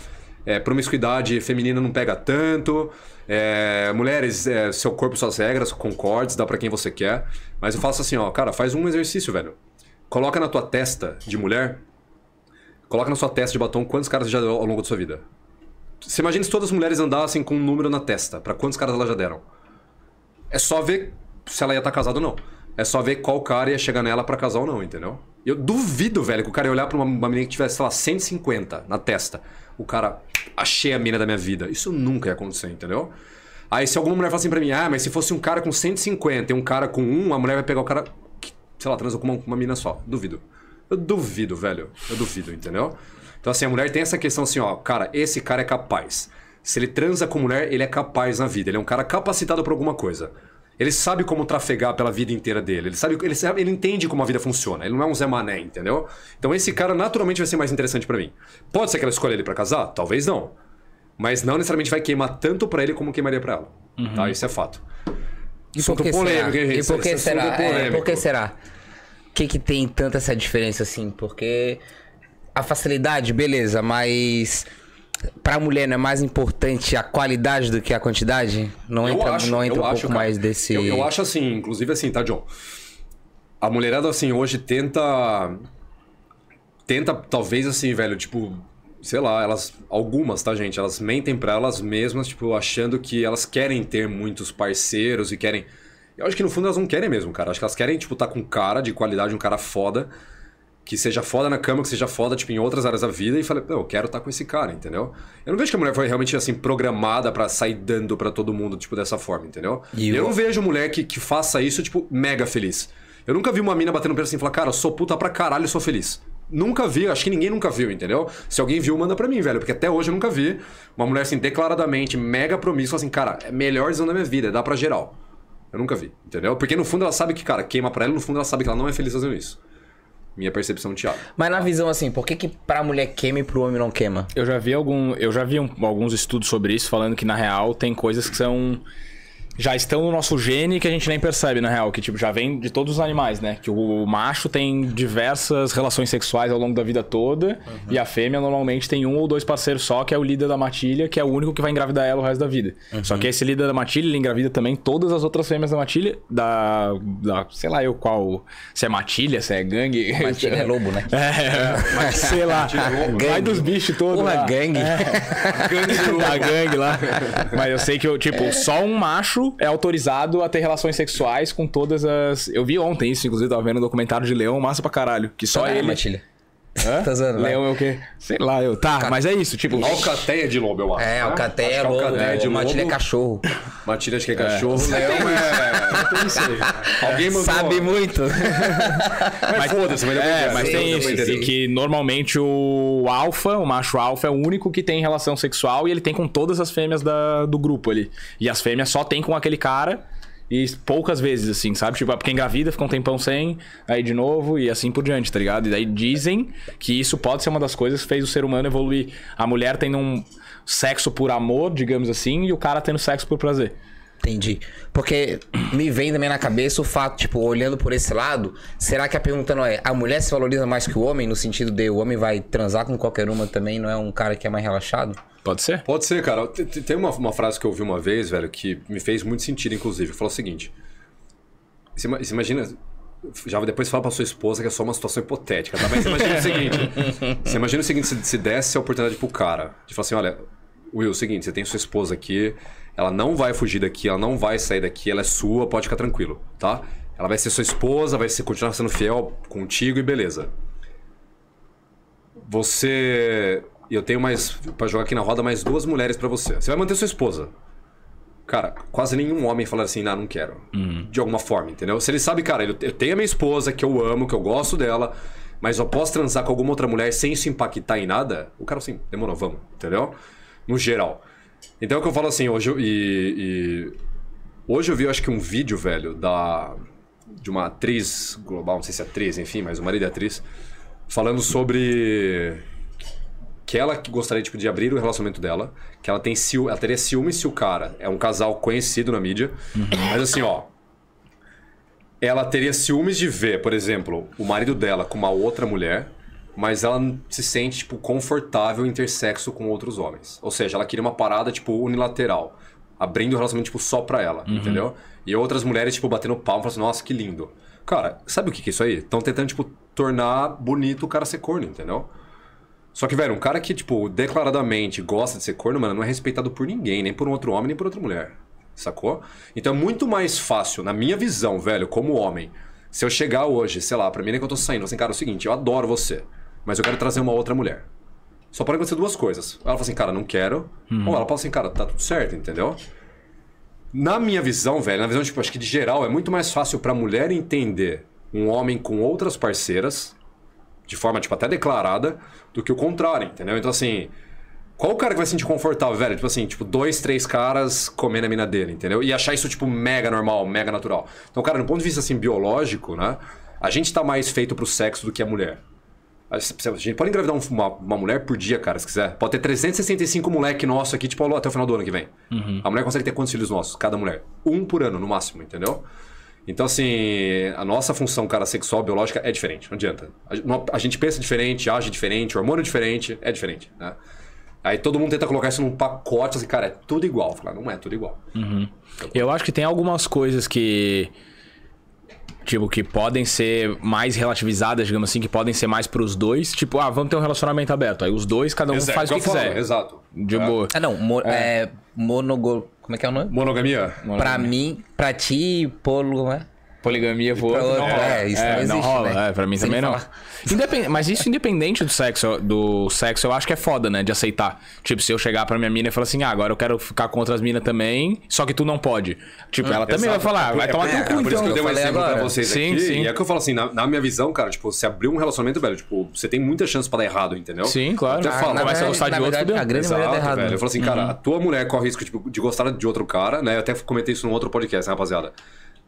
é, promiscuidade feminina não pega tanto. É, mulheres, é, seu corpo, suas regras, concordes, dá para quem você quer. Mas eu faço assim, ó, cara, faz um exercício, velho. Coloca na tua testa de mulher, coloca na sua testa de batom quantos caras já deu ao longo da sua vida. Você imagina se todas as mulheres andassem com um número na testa, para quantos caras elas já deram. É só ver se ela ia estar tá casada ou não. É só ver qual cara ia chegar nela para casar ou não, entendeu? Eu duvido, velho, que o cara ia olhar pra uma, uma menina que tivesse, sei lá, 150 na testa o cara, achei a mina da minha vida. Isso nunca ia acontecer, entendeu? Aí se alguma mulher fala assim pra mim, ah, mas se fosse um cara com 150 e um cara com um, a mulher vai pegar o cara que, sei lá, transa com uma, uma mina só. Duvido. Eu duvido, velho. Eu duvido, entendeu? Então, assim, a mulher tem essa questão assim, ó, cara, esse cara é capaz. Se ele transa com mulher, ele é capaz na vida. Ele é um cara capacitado pra alguma coisa. Ele sabe como trafegar pela vida inteira dele. Ele sabe, ele sabe, ele entende como a vida funciona. Ele não é um Zé Mané, entendeu? Então esse cara naturalmente vai ser mais interessante para mim. Pode ser que ela escolha ele para casar? Talvez não. Mas não necessariamente vai queimar tanto para ele como queimaria para ela. Uhum. Tá? Isso é fato. E é, por que polêmico, será? Gente, e por que será? É, por que será? O que que tem tanta essa diferença assim? Porque a facilidade, beleza, mas Pra mulher não é mais importante a qualidade do que a quantidade? Não eu entra, acho, não entra um acho, pouco cara, mais desse. Eu, eu, acho assim, inclusive assim, tá, John? A mulherada, assim, hoje tenta. Tenta, talvez assim, velho, tipo, sei lá, elas. Algumas, tá, gente? Elas mentem pra elas mesmas, tipo, achando que elas querem ter muitos parceiros e querem. Eu acho que no fundo elas não querem mesmo, cara. Acho que elas querem, tipo, tá com um cara de qualidade, um cara foda que seja foda na cama, que seja foda, tipo, em outras áreas da vida, e falei, eu quero estar tá com esse cara, entendeu? Eu não vejo que a mulher foi realmente, assim, programada para sair dando para todo mundo, tipo, dessa forma, entendeu? E eu não vejo mulher que, que faça isso, tipo, mega feliz. Eu nunca vi uma mina batendo no peito assim e falar, cara, eu sou puta pra caralho, eu sou feliz. Nunca vi, acho que ninguém nunca viu, entendeu? Se alguém viu, manda pra mim, velho, porque até hoje eu nunca vi uma mulher, assim, declaradamente, mega promíscua, assim, cara, é melhor decisão da minha vida, é dá pra geral. Eu nunca vi, entendeu? Porque no fundo ela sabe que, cara, queima pra ela, no fundo ela sabe que ela não é feliz fazendo isso. Minha percepção, de Thiago. Mas na visão assim, por que que pra mulher queima e pro homem não queima? Eu já vi algum, eu já vi um, alguns estudos sobre isso falando que na real tem coisas que são já estão no nosso gene que a gente nem percebe, na real, que tipo, já vem de todos os animais, né? Que o macho tem diversas relações sexuais ao longo da vida toda, uhum. e a fêmea normalmente tem um ou dois parceiros só, que é o líder da matilha, que é o único que vai engravidar ela o resto da vida. Uhum. Só que esse líder da matilha, ele engravida também todas as outras fêmeas da matilha, da, da sei lá eu qual, se é matilha, se é gangue. Matilha é lobo, né? [laughs] É, mas, sei lá. É vai dos bichos todos. Uma gangue. É. [laughs] gangue da gangue lá. Mas eu sei que tipo, só um macho é autorizado a ter relações sexuais com todas as. Eu vi ontem isso, inclusive, tava vendo um documentário de Leão, massa pra caralho. Que só ah, ele. Matilha. Tá zoando, Leão é o quê? Sei lá, eu. Tá, mas é isso. Tipo, alcateia de lobo, eu acho. É, alcateia é lobo. Alcateia é, de Matilha é cachorro. Matilha acho que é cachorro. É. é. Né? [laughs] Leão é. é [laughs] Alguém mandou. Sabe muito. [laughs] mas foda-se, mas, é, mas tem isso. E que normalmente o alfa, o macho alfa, é o único que tem relação sexual e ele tem com todas as fêmeas da, do grupo ali. E as fêmeas só tem com aquele cara. E poucas vezes, assim, sabe? Tipo, porque engravida, fica um tempão sem, aí de novo e assim por diante, tá ligado? E daí dizem que isso pode ser uma das coisas que fez o ser humano evoluir. A mulher tendo um sexo por amor, digamos assim, e o cara tendo sexo por prazer. Entendi. Porque me vem também na cabeça o fato, tipo, olhando por esse lado, será que a pergunta não é a mulher se valoriza mais que o homem, no sentido de o homem vai transar com qualquer uma também, não é um cara que é mais relaxado? Pode ser? Pode ser, cara. Tem uma, uma frase que eu ouvi uma vez, velho, que me fez muito sentido, inclusive. Falou o seguinte: você imagina. Já depois fala pra sua esposa que é só uma situação hipotética, tá? Mas você imagina o seguinte: [laughs] você imagina o seguinte, se, se desse a oportunidade pro cara, de falar assim, olha, Will, é o seguinte, você tem sua esposa aqui, ela não vai fugir daqui, ela não vai sair daqui, ela é sua, pode ficar tranquilo, tá? Ela vai ser sua esposa, vai ser, continuar sendo fiel contigo e beleza. Você. Eu tenho mais. para jogar aqui na roda mais duas mulheres para você. Você vai manter sua esposa. Cara, quase nenhum homem fala assim, não, não quero. Uhum. De alguma forma, entendeu? Se ele sabe, cara, eu tenho a minha esposa, que eu amo, que eu gosto dela, mas eu posso transar com alguma outra mulher sem se impactar em nada, o cara assim, demorou, vamos, entendeu? No geral. Então é o que eu falo assim, hoje eu, e, e... Hoje eu vi, acho que um vídeo, velho, da de uma atriz global, não sei se é atriz, enfim, mas o marido é atriz, falando sobre que ela gostaria tipo, de abrir o relacionamento dela, que ela tem ciúme, ela teria ciúme se o cara é um casal conhecido na mídia, uhum. mas assim, ó, ela teria ciúmes de ver, por exemplo, o marido dela com uma outra mulher mas ela se sente, tipo, confortável em ter sexo com outros homens. Ou seja, ela queria uma parada, tipo, unilateral. Abrindo o relacionamento, tipo, só pra ela, uhum. entendeu? E outras mulheres, tipo, batendo palma, falando assim, nossa, que lindo. Cara, sabe o que, que é isso aí? Estão tentando, tipo, tornar bonito o cara ser corno, entendeu? Só que, velho, um cara que, tipo, declaradamente gosta de ser corno, mano, não é respeitado por ninguém, nem por um outro homem, nem por outra mulher. Sacou? Então é muito mais fácil, na minha visão, velho, como homem, se eu chegar hoje, sei lá, pra mim é que eu tô saindo, assim, cara, é o seguinte, eu adoro você mas eu quero trazer uma outra mulher. Só podem acontecer duas coisas. Ela fala assim, cara, não quero. Uhum. Ou ela fala assim, cara, tá tudo certo, entendeu? Na minha visão, velho, na visão, tipo, acho que de geral, é muito mais fácil pra mulher entender um homem com outras parceiras, de forma, tipo, até declarada, do que o contrário, entendeu? Então, assim, qual o cara que vai se sentir confortável, velho? Tipo assim, tipo, dois, três caras comendo a mina dele, entendeu? E achar isso, tipo, mega normal, mega natural. Então, cara, no ponto de vista, assim, biológico, né? A gente tá mais feito pro sexo do que a mulher. A gente pode engravidar uma, uma, mulher por dia, cara, se quiser. Pode ter 365 moleque nosso aqui, tipo, até o final do ano que vem. Uhum. A mulher consegue ter quantos filhos nossos? Cada mulher. Um por ano, no máximo, entendeu? Então, assim, a nossa função, cara, sexual, biológica é diferente, não adianta. A, gente pensa diferente, age diferente, hormônio é diferente, é diferente, né? Aí todo mundo tenta colocar isso num pacote, assim, cara, é tudo igual. Falar, não é tudo igual. Uhum. Eu acho que tem algumas coisas que Tipo, que podem ser mais relativizadas, digamos assim, que podem ser mais pros dois. Tipo, ah, vamos ter um relacionamento aberto. Aí os dois, cada um Exato, faz o que quiser. exato. De é. boa. Ah, não. Mo é. é monogo... Como é que é o nome? Monogamia. Monogamia. Pra mim, pra ti, polo, né? poligamia voa. Não, é, isso é, não, existe, rola. Né? É, pra mim Sem também falar. não. Independ... Mas isso independente do sexo, do sexo, eu acho que é foda, né? De aceitar. Tipo, se eu chegar pra minha mina e falar assim, ah, agora eu quero ficar com outras minas também, só que tu não pode. Tipo, hum, ela também exato. vai falar, vai é, tomar é, teu cu, então. Por isso então. que eu, eu dei um exemplo agora. pra vocês sim, aqui. Sim. E é que eu falo assim, na, na, minha visão, cara, tipo, se abriu um relacionamento, velho, tipo, você tem muita chance pra dar errado, entendeu? Sim, claro. Então, ah, fala, começa a gostar de outro, A grande Exato, maioria errado. Velho. Eu falo assim, né? cara, uhum. a tua mulher corre risco tipo, de gostar de outro cara, né? Eu até comentei isso num outro podcast, né, rapaziada.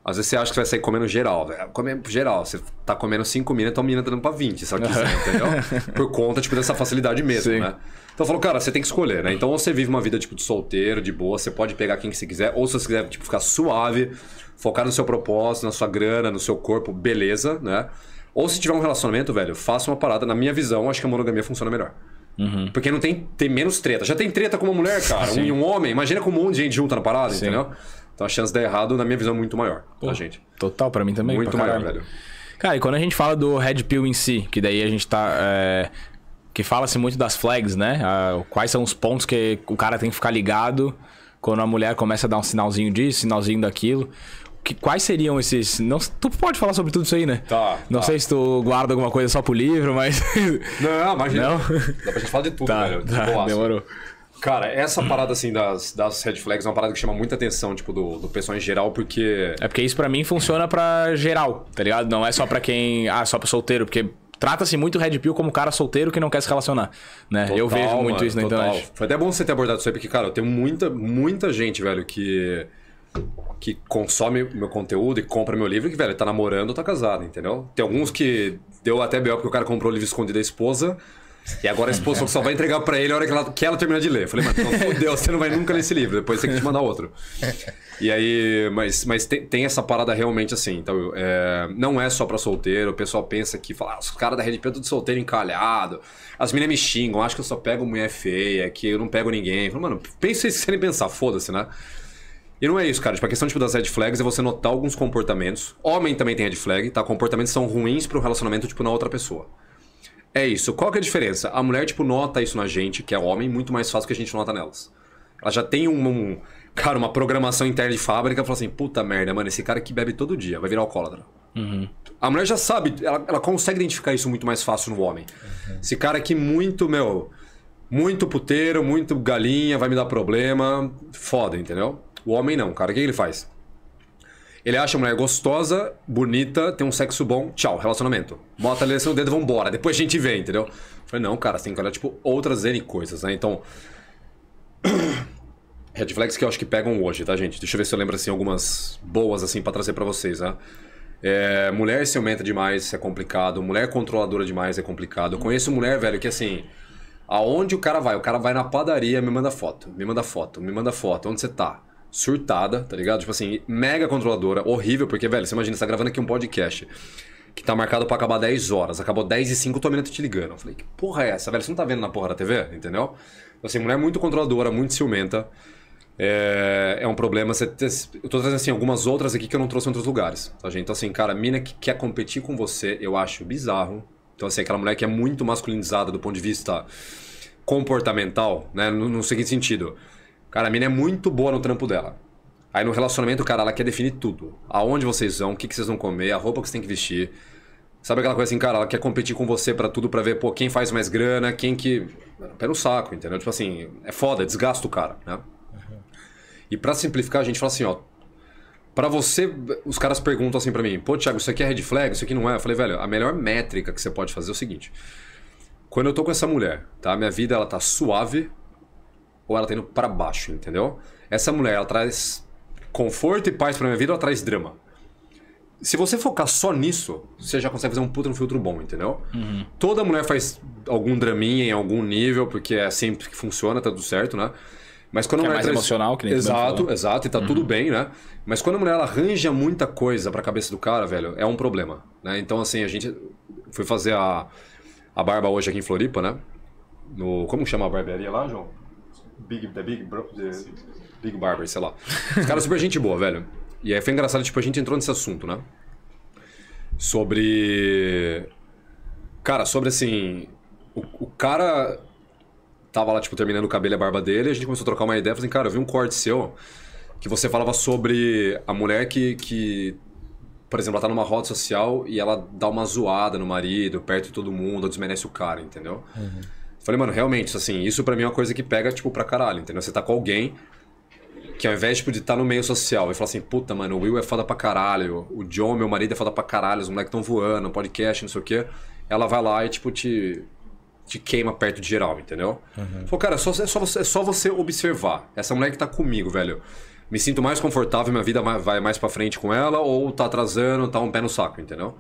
Às vezes você acha que vai sair comendo geral. comendo geral, você tá comendo 5 minas, então a mina tá dando pra 20, só que uhum. entendeu? [laughs] Por conta, tipo, dessa facilidade mesmo, Sim. né? Então falou, cara, você tem que escolher, né? Então ou você vive uma vida, tipo, de solteiro, de boa, você pode pegar quem que você quiser, ou se você quiser, tipo, ficar suave, focar no seu propósito, na sua grana, no seu corpo, beleza, né? Ou se tiver um relacionamento, velho, faça uma parada. Na minha visão, acho que a monogamia funciona melhor. Uhum. Porque não tem, tem menos treta. Já tem treta com uma mulher, cara, um, um homem. Imagina com um monte de gente junta na parada, Sim. entendeu? Então a chance de dar errado, na minha visão, é muito maior Pô, gente. Total, para mim também. Muito maior, velho. Cara, e quando a gente fala do Red Pill em si, que daí a gente tá. É... Que fala-se muito das flags, né? quais são os pontos que o cara tem que ficar ligado quando a mulher começa a dar um sinalzinho disso, sinalzinho daquilo. Que, quais seriam esses. Não, tu pode falar sobre tudo isso aí, né? Tá. Não tá. sei se tu guarda alguma coisa só pro livro, mas. Não, imagina. [laughs] Não? Dá pra gente falar de tudo, tá, velho. Tá, demorou. Cara, essa parada assim das, das red flags é uma parada que chama muita atenção, tipo, do, do pessoal em geral, porque. É porque isso para mim funciona para geral, tá ligado? Não é só para quem. Ah, só para solteiro, porque trata-se muito o Red Pill como cara solteiro que não quer se relacionar, né? Total, eu vejo muito mano, isso na total. internet. Foi até bom você ter abordado isso aí, porque, cara, eu tenho muita, muita gente, velho, que que consome meu conteúdo e compra meu livro, que, velho, tá namorando ou tá casado, entendeu? Tem alguns que deu até B.O. porque o cara comprou o livro escondido da esposa, e agora a esposa só vai entregar para ele a hora que ela, que ela terminar de ler. Eu falei, mano, então fodeu, você não vai nunca ler esse livro, depois tem que te mandar outro. E aí, mas, mas tem, tem essa parada realmente assim. Então, é, não é só para solteiro, o pessoal pensa que fala, ah, os caras da Rede Preta é tudo solteiro encalhado, as meninas me xingam, acho que eu só pego mulher feia, que eu não pego ninguém. Eu falei, mano, pensa isso sem pensar, foda-se, né? E não é isso, cara. Tipo, a questão tipo, das red flags é você notar alguns comportamentos. Homem também tem red flag, tá? Comportamentos são ruins pro relacionamento, tipo, na outra pessoa. É isso. Qual que é a diferença? A mulher, tipo, nota isso na gente, que é homem, muito mais fácil que a gente nota nelas. Ela já tem um, um cara, uma programação interna de fábrica, fala assim, puta merda, mano, esse cara que bebe todo dia, vai virar alcoólatra. Uhum. A mulher já sabe, ela, ela, consegue identificar isso muito mais fácil no homem. Uhum. Esse cara aqui muito, meu, muito puteiro, muito galinha, vai me dar problema, foda, entendeu? O homem não, cara, o que ele faz? Ele acha a mulher gostosa, bonita, tem um sexo bom, tchau, relacionamento. Bota a seu assim, dedo vambora. Depois a gente vê, entendeu? Eu falei, não, cara, você tem que olhar, tipo, outras N coisas, né? Então. [clears throat] Red flags que eu acho que pegam hoje, tá, gente? Deixa eu ver se eu lembro, assim, algumas boas, assim, para trazer para vocês, né? É, mulher aumenta demais é complicado. Mulher controladora demais é complicado. Eu conheço mulher, velho, que assim. Aonde o cara vai? O cara vai na padaria, me manda foto, me manda foto, me manda foto. Onde você tá? surtada, tá ligado? Tipo assim, mega controladora, horrível, porque, velho, você imagina, você tá gravando aqui um podcast que tá marcado para acabar 10 horas, acabou 10 e 5, tua menina tá te ligando. Eu falei, que porra é essa, velho? Você não tá vendo na porra da TV, entendeu? Então Assim, mulher muito controladora, muito ciumenta. É, é um problema. Você, eu tô trazendo assim, algumas outras aqui que eu não trouxe em outros lugares, tá, gente? Então, assim, cara, mina que quer competir com você, eu acho bizarro. Então, assim, aquela mulher que é muito masculinizada do ponto de vista comportamental, né? No, no seguinte sentido. Cara, a mina é muito boa no trampo dela. Aí no relacionamento, cara, ela quer definir tudo. Aonde vocês vão, o que, que vocês vão comer, a roupa que vocês tem que vestir. Sabe aquela coisa assim, cara, ela quer competir com você para tudo, para ver, pô, quem faz mais grana, quem que... Pera o saco, entendeu? Tipo assim, é foda, é desgasta o cara, né? Uhum. E para simplificar, a gente fala assim, ó... Pra você, os caras perguntam assim para mim, pô, Thiago, isso aqui é red flag, isso aqui não é? Eu falei, velho, a melhor métrica que você pode fazer é o seguinte. Quando eu tô com essa mulher, tá? Minha vida, ela tá suave, ou ela tá indo para baixo, entendeu? Essa mulher, ela traz conforto e paz pra minha vida, ela traz drama. Se você focar só nisso, você já consegue fazer um puta no filtro bom, entendeu? Uhum. Toda mulher faz algum draminha em algum nível, porque é sempre que funciona, tá tudo certo, né? Mas quando que a é mulher é mais traz... emocional que nem Exato, exato, e tá uhum. tudo bem, né? Mas quando a mulher arranja muita coisa pra cabeça do cara, velho, é um problema, né? Então, assim, a gente foi fazer a, a barba hoje aqui em Floripa, né? No... Como chama a barbearia lá, João? Big, the é big, bro, the é big Barber, sei lá. Os caras super gente boa, velho. E aí foi engraçado, tipo, a gente entrou nesse assunto, né? Sobre. Cara, sobre assim. O, o cara tava lá, tipo, terminando o cabelo e a barba dele, e a gente começou a trocar uma ideia, falando, assim, cara, eu vi um corte seu que você falava sobre a mulher que, que por exemplo, ela tá numa roda social e ela dá uma zoada no marido, perto de todo mundo, desmerece o cara, entendeu? Uhum. Falei, mano, realmente, assim, isso para mim é uma coisa que pega, tipo, pra caralho, entendeu? Você tá com alguém que ao invés tipo, de estar tá no meio social e falar assim, puta, mano, o Will é foda pra caralho, o John, meu marido, é foda pra caralho, os moleques tão voando, podcast, não sei o quê. Ela vai lá e, tipo, te, te queima perto de geral, entendeu? Uhum. Falei, cara, é só, é, só você, é só você observar. Essa mulher que tá comigo, velho. Me sinto mais confortável, minha vida vai mais pra frente com ela, ou tá atrasando, tá um pé no saco, entendeu?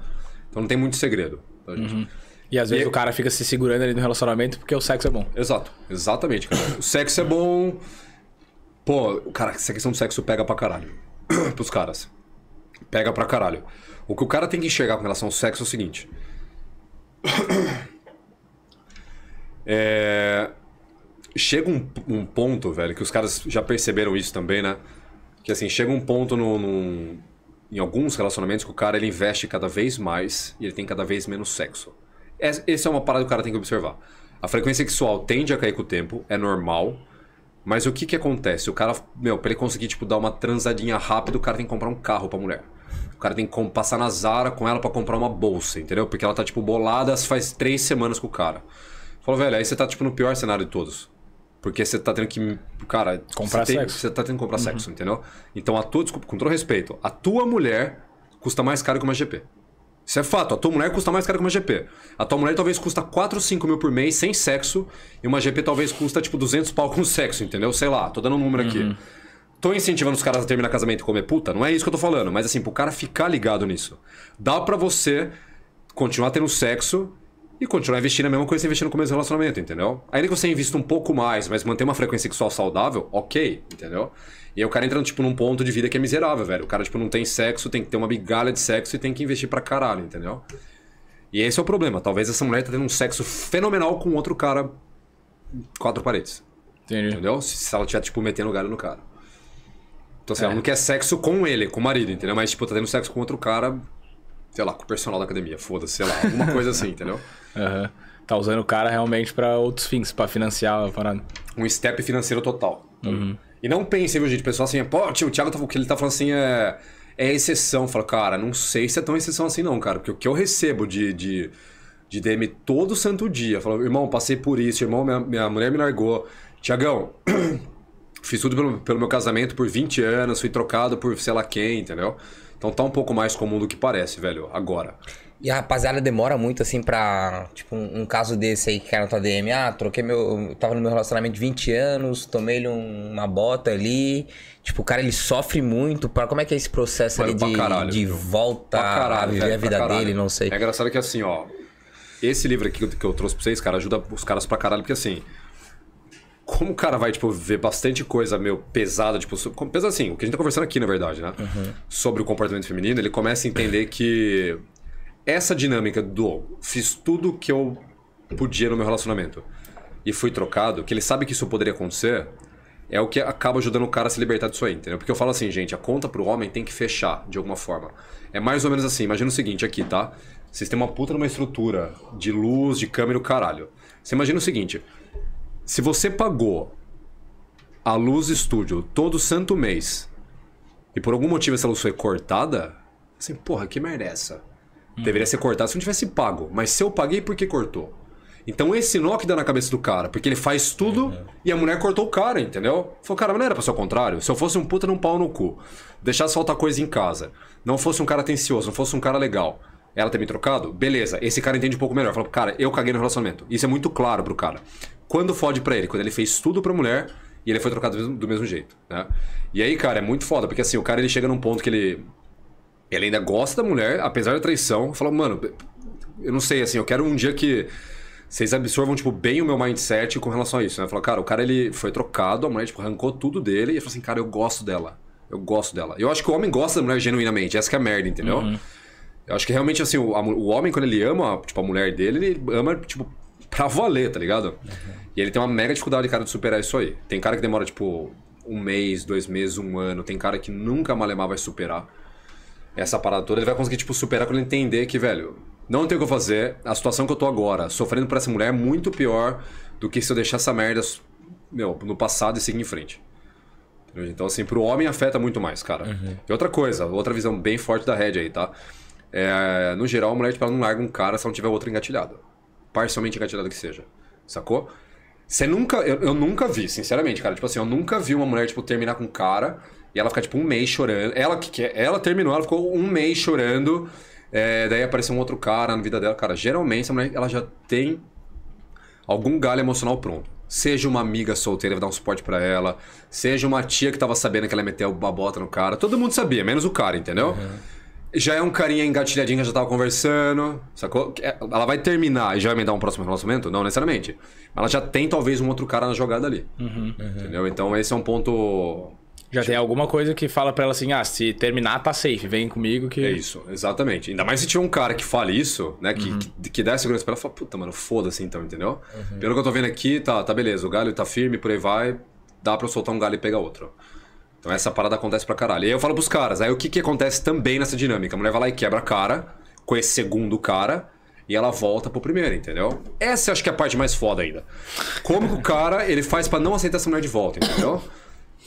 Então não tem muito segredo. Tá, gente? Uhum. E às vezes e... o cara fica se segurando ali no relacionamento porque o sexo é bom. Exato, exatamente, cara. O sexo é bom. Pô, cara, essa questão do sexo pega pra caralho. [clears throat] Pros caras. Pega pra caralho. O que o cara tem que enxergar com relação ao sexo é o seguinte. [clears throat] É... Chega um, um, ponto, velho, que os caras já perceberam isso também, né? Que assim, chega um ponto no, no... em alguns relacionamentos que o cara ele investe cada vez mais e ele tem cada vez menos sexo. Essa é uma parada que o cara tem que observar. A frequência sexual tende a cair com o tempo, é normal. Mas o que que acontece? O cara, meu, pra ele conseguir, tipo, dar uma transadinha rápida, o cara tem que comprar um carro pra mulher. O cara tem que passar na Zara com ela para comprar uma bolsa, entendeu? Porque ela tá, tipo, bolada faz três semanas com o cara. Falou, velho, aí você tá, tipo, no pior cenário de todos. Porque você tá tendo que. Cara, comprar você, sexo. Tem, você tá tendo que comprar uhum. sexo, entendeu? Então, a tua, desculpa, com todo respeito, a tua mulher custa mais caro que uma GP. Isso é fato. A tua mulher custa mais caro que uma GP. A tua mulher talvez custa 4, 5 mil por mês sem sexo. E uma GP talvez custa tipo 200 pau com sexo, entendeu? Sei lá, tô dando um número uhum. aqui. Tô incentivando os caras a terminar casamento e comer puta? Não é isso que eu tô falando, mas assim, pro cara ficar ligado nisso. Dá para você continuar tendo sexo e continuar investindo a mesma coisa que você no começo do relacionamento, entendeu? Ainda que você invista um pouco mais, mas manter uma frequência sexual saudável, ok, entendeu? E aí o cara entra, tipo, num ponto de vida que é miserável, velho. O cara, tipo, não tem sexo, tem que ter uma migalha de sexo e tem que investir pra caralho, entendeu? E esse é o problema. Talvez essa mulher tá tendo um sexo fenomenal com outro cara quatro paredes. Entendi. Entendeu? Se ela tiver, tipo, metendo galho no cara. Então, assim, é. ela não quer sexo com ele, com o marido, entendeu? Mas, tipo, tá tendo sexo com outro cara, sei lá, com o personal da academia, foda-se, sei lá, alguma coisa assim, entendeu? Uhum. [laughs] Tá usando o cara realmente para outros fins, para financiar a parada. Um step financeiro total. Uhum. E não pensem, viu, gente? O pessoal assim, pô, tio, o Thiago tá, o que ele tá falando assim é, é exceção. Fala, cara, não sei se é tão exceção assim, não, cara. Porque o que eu recebo de, de, de DM todo santo dia, fala, irmão, passei por isso, irmão, minha, minha mulher me largou. Tiagão, [clears throat] fiz tudo pelo, pelo meu casamento por 20 anos, fui trocado por sei lá quem, entendeu? Então tá um pouco mais comum do que parece, velho, agora. E a rapaziada demora muito, assim, pra. Tipo, um, um caso desse aí que cai na tua DM. Ah, troquei meu. Eu tava no meu relacionamento de 20 anos, tomei ele um, uma bota ali. Tipo, o cara ele sofre muito. Pra, como é que é esse processo Mano, ali de, caralho, de volta caralho, a viver a vida dele? Não sei. É engraçado que assim, ó. Esse livro aqui que eu, que eu trouxe pra vocês, cara, ajuda os caras pra caralho, porque assim como o cara vai, tipo, ver bastante coisa meio pesada, tipo, pesa assim, o que a gente tá conversando aqui, na verdade, né? Uhum. Sobre o comportamento feminino, ele começa a entender que essa dinâmica do fiz tudo que eu podia no meu relacionamento e fui trocado, que ele sabe que isso poderia acontecer, é o que acaba ajudando o cara a se libertar disso aí, entendeu? Porque eu falo assim, gente, a conta pro homem tem que fechar de alguma forma. É mais ou menos assim, imagina o seguinte aqui, tá? Vocês têm uma puta numa estrutura de luz, de câmera, o caralho. Você imagina o seguinte: se você pagou a luz estúdio todo santo mês e por algum motivo essa luz foi cortada, assim, porra, que merda é essa? Uhum. Deveria ser cortado se não tivesse pago. Mas se eu paguei, por que cortou? Então esse nó que dá na cabeça do cara, porque ele faz tudo uhum. e a mulher cortou o cara, entendeu? Falou, cara, mas não era pra ser o contrário. Se eu fosse um puta num pau no cu, deixasse faltar coisa em casa, não fosse um cara atencioso, não fosse um cara legal, ela ter me trocado, beleza, esse cara entende um pouco melhor. Falou, cara, eu caguei no relacionamento. Isso é muito claro pro cara. Quando fode pra ele? Quando ele fez tudo pra mulher e ele foi trocado do mesmo, do mesmo jeito, né? E aí, cara, é muito foda, porque assim, o cara ele chega num ponto que ele ele ainda gosta da mulher, apesar da traição. Falou, mano, eu não sei, assim, eu quero um dia que vocês absorvam, tipo, bem o meu mindset com relação a isso, né? Falou, cara, o cara, ele foi trocado, a mulher, tipo, arrancou tudo dele. E ele falou assim, cara, eu gosto dela. Eu gosto dela. Eu acho que o homem gosta da mulher genuinamente. Essa é a merda, entendeu? Uhum. Eu acho que realmente, assim, o, a, o, homem, quando ele ama, tipo, a mulher dele, ele ama, tipo, pra valer, tá ligado? Uhum. E ele tem uma mega dificuldade, cara, de superar isso aí. Tem cara que demora, tipo, um mês, dois meses, um ano. Tem cara que nunca malemar vai superar essa parada toda, ele vai conseguir, tipo, superar quando ele entender que, velho, não tem o que eu fazer, a situação que eu tô agora, sofrendo por essa mulher é muito pior do que se eu deixar essa merda, meu, no passado e seguir em frente. Então, assim, pro homem afeta muito mais, cara. Uhum. E outra coisa, outra visão bem forte da Red aí, tá? É, no geral, a mulher, tipo, ela não larga um cara se não tiver outro engatilhado. Parcialmente engatilhado que seja. Sacou? Você nunca. Eu, eu, nunca vi, sinceramente, cara. Tipo assim, eu nunca vi uma mulher, tipo, terminar com um cara ela fica tipo um mês chorando. Ela que é, ela terminou, ela ficou um mês chorando. É, daí apareceu um outro cara na vida dela. Cara, geralmente essa mulher ela já tem algum galho emocional pronto. Seja uma amiga solteira vai dar um suporte para ela, seja uma tia que tava sabendo que ela meteu a bota no cara. Todo mundo sabia, menos o cara, entendeu? Uhum. Já é um carinha engatilhadinho que já tava conversando, sacou? É, ela vai terminar e já vai me dar um próximo relacionamento? Não, necessariamente. Mas ela já tem talvez um outro cara na jogada ali. Uhum. Entendeu? Então esse é um ponto já tipo... tem alguma coisa que fala para ela assim, ah, se terminar tá safe, vem comigo que... É isso, exatamente. Ainda mais se tiver um cara que fale isso, né, que, uhum. que, que, dá segurança pra ela, fala, puta, mano, foda-se então, entendeu? Uhum. Pelo que eu tô vendo aqui, tá, tá beleza, o galho tá firme, por aí vai, dá pra eu soltar um galho e pegar outro. Então essa parada acontece pra caralho. E aí eu falo pros caras, aí o que que acontece também nessa dinâmica? A mulher vai lá e quebra a cara, com esse segundo cara, e ela volta pro primeiro, entendeu? Essa eu acho que é a parte mais foda ainda. Como que o cara, ele faz para não aceitar essa mulher de volta, entendeu?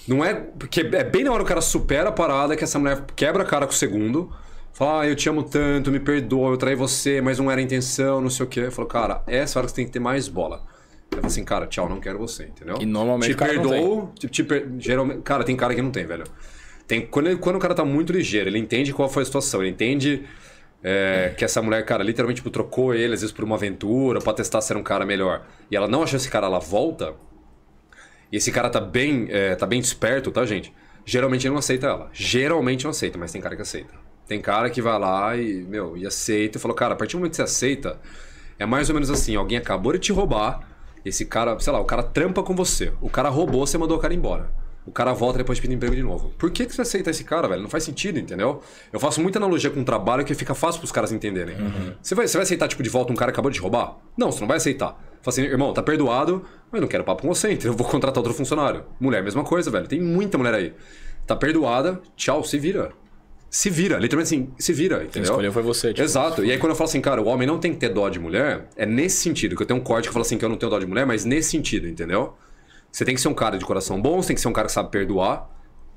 Não é. Porque é bem na hora que o cara supera a parada que essa mulher quebra a cara com o segundo. Fala, ah, eu te amo tanto, me perdoa, eu traí você, mas não era a intenção, não sei o quê. falou falo, cara, é essa hora que você tem que ter mais bola. Eu assim, cara, tchau, não quero você, entendeu? E normalmente. Te tem te, te per... geralmente. Cara, tem cara que não tem, velho. Tem, quando, ele, quando o cara tá muito ligeiro, ele entende qual foi a situação, ele entende é, que essa mulher, cara, literalmente tipo, trocou ele, às vezes, por uma aventura, pra testar ser um cara melhor. E ela não achou esse cara, ela volta e esse cara tá bem, é, tá bem esperto, tá, gente? Geralmente ele não aceita ela. Geralmente não aceita, mas tem cara que aceita. Tem cara que vai lá e, meu, e aceita e falou, cara, a partir do momento que você aceita, é mais ou menos assim, alguém acabou de te roubar, esse cara, sei lá, o cara trampa com você, o cara roubou, você mandou o cara embora. O cara volta depois pedindo emprego de novo. Por que, que você aceita esse cara, velho? Não faz sentido, entendeu? Eu faço muita analogia com o trabalho que fica fácil pros caras entenderem. Uhum. Você, vai, você vai aceitar, tipo, de volta um cara que acabou de roubar? Não, você não vai aceitar. Fala assim, irmão, tá perdoado, mas não quero papo com você, então eu vou contratar outro funcionário. Mulher, mesma coisa, velho. Tem muita mulher aí. Tá perdoada, tchau, se vira se vira, literalmente assim, se vira, entendeu? Quem escolheu foi você. Tipo, Exato. E aí quando eu falo assim, cara, o homem não tem que ter dó de mulher, é nesse sentido. Que eu tenho um corte que eu falo assim que eu não tenho dó de mulher, mas nesse sentido, entendeu? Você tem que ser um cara de coração bom, você tem que ser um cara que sabe perdoar.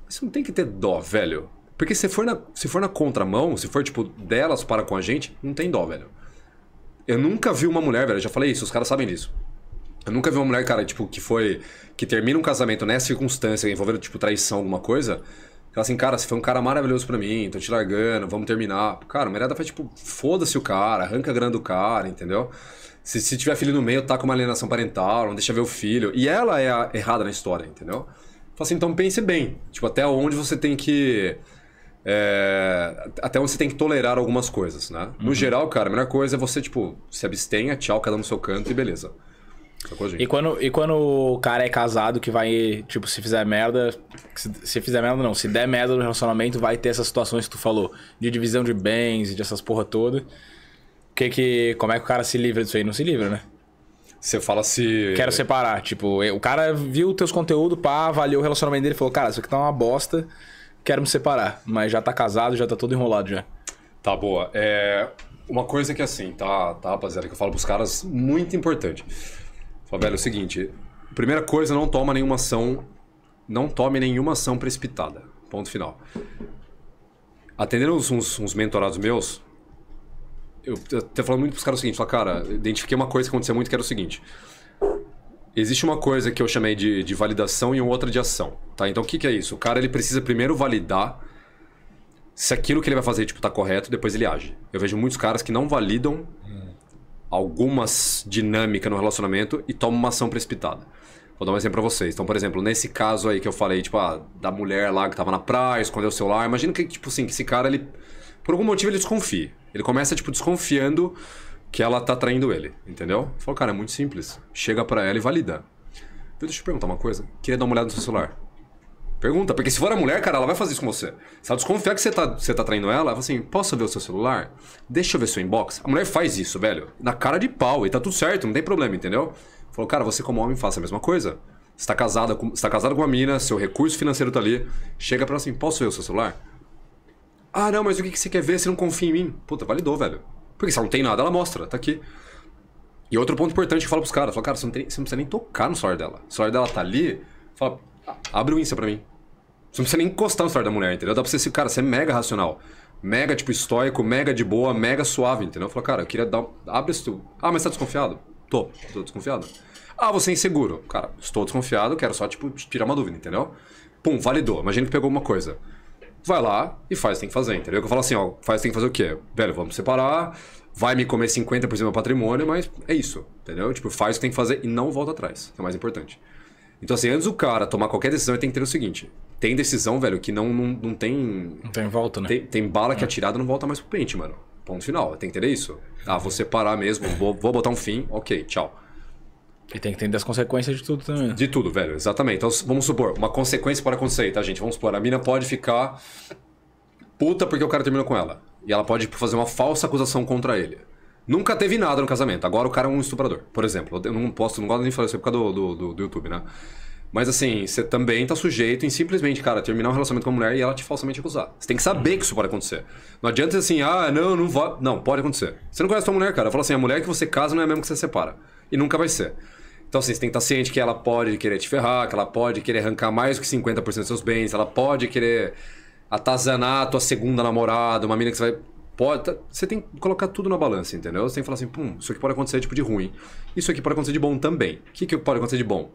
Mas você não tem que ter dó, velho. Porque se for na, se for na contramão, se for, tipo, delas para com a gente, não tem dó, velho. Eu nunca vi uma mulher, velho, já falei isso, os caras sabem disso. Eu nunca vi uma mulher, cara, tipo, que foi. que termina um casamento nessa circunstância, envolvendo, tipo, traição, alguma coisa. Fala assim, cara, você foi um cara maravilhoso para mim, tô te largando, vamos terminar. Cara, o mulherada faz, tipo, foda-se o cara, arranca a grana do cara, entendeu? Se, se tiver filho no meio, tá com uma alienação parental, não deixa ver o filho. E ela é a errada na história, entendeu? Fala assim, então pense bem. Tipo, até onde você tem que. É, até onde você tem que tolerar algumas coisas, né? Uhum. No geral, cara, a melhor coisa é você, tipo, se abstenha, tchau, cada um no seu canto e beleza. E quando, e quando o cara é casado que vai, tipo, se fizer merda. Se, se, fizer merda, não. Se der merda no relacionamento, vai ter essas situações que tu falou. De divisão de bens e dessas porra toda que que, como é que o cara se livra disso aí? Não se livra, né? Você fala se. Quero separar. Tipo, o cara viu teus conteúdos, pá, avaliou o relacionamento dele e falou: Cara, isso aqui tá uma bosta, quero me separar. Mas já tá casado, já tá todo enrolado já. Tá boa. É. Uma coisa que assim, tá, tá, rapaziada, que eu falo pros caras, muito importante. Fala, velho, é o seguinte. Primeira coisa, não toma nenhuma ação. Não tome nenhuma ação precipitada. Ponto final. Atendendo uns, uns, uns mentorados meus, eu até falando muito pros caras o seguinte, falar, cara, identifiquei uma coisa que acontecia muito que era o seguinte. Existe uma coisa que eu chamei de, de validação e outra de ação, tá? Então o que, que é isso? O cara ele precisa primeiro validar se aquilo que ele vai fazer tipo tá correto, depois ele age. Eu vejo muitos caras que não validam algumas dinâmica no relacionamento e tomam uma ação precipitada. Vou dar um exemplo para vocês. Então, por exemplo, nesse caso aí que eu falei, tipo, ah, da mulher lá que tava na praia, escondeu o celular, imagina que tipo assim, que esse cara ele por algum motivo ele desconfia. Ele começa, tipo, desconfiando que ela tá traindo ele, entendeu? Falou, cara, é muito simples. Chega para ela e valida. Então, deixa eu te perguntar uma coisa. Queria dar uma olhada no seu celular. Pergunta, porque se for a mulher, cara, ela vai fazer isso com você. Se ela desconfiar que você tá, você tá traindo ela, ela fala assim: posso ver o seu celular? Deixa eu ver seu inbox. A mulher faz isso, velho. Na cara de pau, e tá tudo certo, não tem problema, entendeu? Falou, cara, você como homem faça a mesma coisa. Você tá, casada com, tá casado com uma mina, seu recurso financeiro tá ali. Chega pra ela assim: posso ver o seu celular? Ah, não, mas o que, você quer ver? Você não confia em mim? Puta, validou, velho. Porque se ela não tem nada, ela mostra, tá aqui. E outro ponto importante que eu falo pros caras, fala, cara, você não, tem, você não, precisa nem tocar no celular dela. O celular dela tá ali, fala, abre o Insta pra mim. Você não precisa nem encostar no celular da mulher, entendeu? Dá pra você ser, cara, você é mega racional. Mega, tipo, estoico, mega de boa, mega suave, entendeu? Fala, cara, eu queria dar. Abre esse Ah, mas tá desconfiado? Tô, tô desconfiado. Ah, você é inseguro. Cara, estou desconfiado, quero só, tipo, tirar uma dúvida, entendeu? Pum, validou. Imagina que pegou uma coisa vai lá e faz o que tem que fazer, entendeu? Que eu falo assim, ó, faz o que tem que fazer o quê? Velho, vamos separar, vai me comer 50% do meu patrimônio, mas é isso, entendeu? Tipo, faz o que tem que fazer e não volta atrás, que é o mais importante. Então, assim, antes o cara tomar qualquer decisão, ele tem que ter o seguinte: tem decisão, velho, que não, não, não tem. Não tem volta, né? Tem, tem bala que é. atirada não volta mais pro pente, mano. Ponto final. Tem que ter isso. Ah, vou separar mesmo, vou, vou botar um fim, ok, tchau. E tem que entender as consequências de tudo também. De tudo, velho, exatamente. Então, vamos supor, uma consequência para acontecer, tá, gente? Vamos supor, a mina pode ficar puta porque o cara terminou com ela. E ela pode fazer uma falsa acusação contra ele. Nunca teve nada no casamento. Agora o cara é um estuprador, por exemplo. Eu não posso, não gosto nem de falar isso por causa do, do, do, YouTube, né? Mas assim, você também tá sujeito em simplesmente, cara, terminar um relacionamento com uma mulher e ela te falsamente acusar. Você tem que saber que isso pode acontecer. Não adianta assim, ah, não, não vai. Não, pode acontecer. Você não conhece a sua mulher, cara. Fala assim, a mulher que você casa não é a mesma que você separa. E nunca vai ser. Então, assim, você tem que estar ciente que ela pode querer te ferrar, que ela pode querer arrancar mais que 50% dos seus bens, ela pode querer atazanar a tua segunda namorada, uma mina que você vai. Pode, você tem que colocar tudo na balança, entendeu? Você tem que falar assim, pum, isso aqui pode acontecer tipo de ruim. Isso aqui pode acontecer de bom também. O que, que pode acontecer de bom?